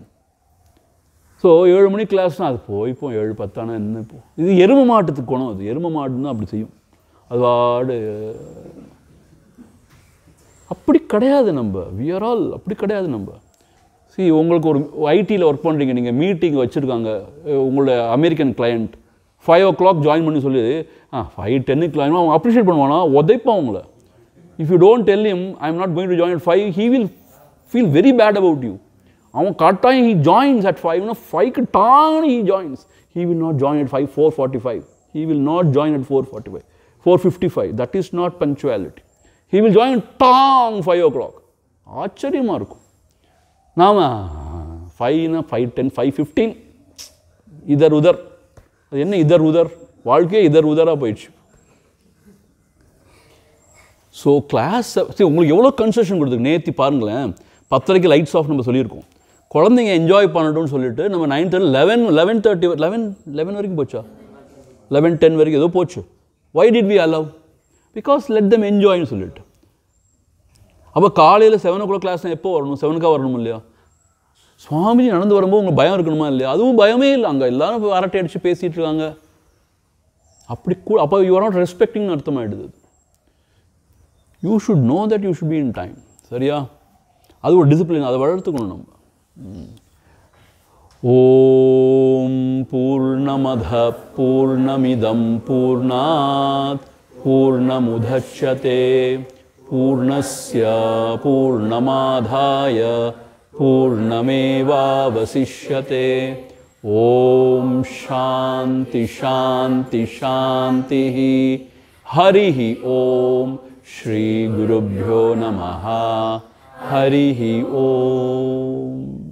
so ஏழு மணி கிளாஸ்னால் அது போய் இப்போ ஏழு பத்தானா என்ன இப்போ இது எரும மாட்டுத்துக்கு குணம் அது எரும மாட்டுன்னு அப்படி செய்யும் அது வாடு அப்படி கிடையாது நம்ம வியர் ஆல் அப்படி கிடையாது நம்ம சி உங்களுக்கு ஒரு ஐடியில் ஒர்க் பண்ணுறீங்க நீங்கள் மீட்டிங் வச்சுருக்காங்க உங்களோட American client five o'clock join பண்ணி சொல்லி ஆ ஃபைவ் டென்னு கிளாயின் அவங்க அப்ரிஷியேட் பண்ணுவானா உதைப்பான் அவங்கள if you don't tell him I am not going to join five he will feel very bad about you அவன் கட்டாயம் ஹி ஜாயின்ஸ் அட் ஃபைவ் ஃபைவ்க்கு டான் he joins he will not join at five four forty five he will not join at four forty five four fifty five that is not punctuality he will join டாங் five o'clock ஆச்சரியமாக இருக்கும் நாம் ஃபைவ்னா five ten five fifteen இதர் உதர் அது என்ன இதர் உதர் வாழ்க்கையே இதர் உதராக போயிடுச்சு ஸோ கிளாஸ் சரி உங்களுக்கு எவ்வளோ கன்செஷன் கொடுத்துருக்கு நேற்று பாருங்களேன் பத்தரைக்கு லைட்ஸ் ஆஃப் நம்ம சொல்லியிருக்கோம் குழந்தைங்க என்ஜாய் பண்ணட்டும்னு சொல்லிட்டு நம்ம nine ten eleven eleven thirty eleven eleven வரைக்கும் போச்சா லெவன் டென் வரைக்கும் ஏதோ போச்சு why did we allow because let them என்ஜாய்னு சொல்லிட்டு அப்போ காலையில் செவன் ஓ கிளாக் கிளாஸ் எப்போ வரணும் செவனுக்காக வரணும் இல்லையா சுவாமிஜி நடந்து வரும்போது உங்களுக்கு பயம் இருக்கணுமா இல்லையா அதுவும் பயமே இல்லை அங்கே எல்லாரும் அரட்டை அடித்து பேசிகிட்டு இருக்காங்க அப்படி கூட அப்போ யூ ஆர் நாட் ரெஸ்பெக்டிங்னு அர்த்தமாகிடுது you should know that you should be in time சரியா அதை வளர்த்துக்கணும் நம்ம ஓம் பூர்ணமத பூர்ணமிதம் पूर्णमिदं पूर्णात् பூர்ணஸ்ய पूर्णस्य पूर्णमाधाय पूर्णमेवावसिष्यते சாந்தி शान्ति शान्ति शान्तिः हरिः ஸ்ரீ श्रीगुरुभ्यो नमः हरिः ओ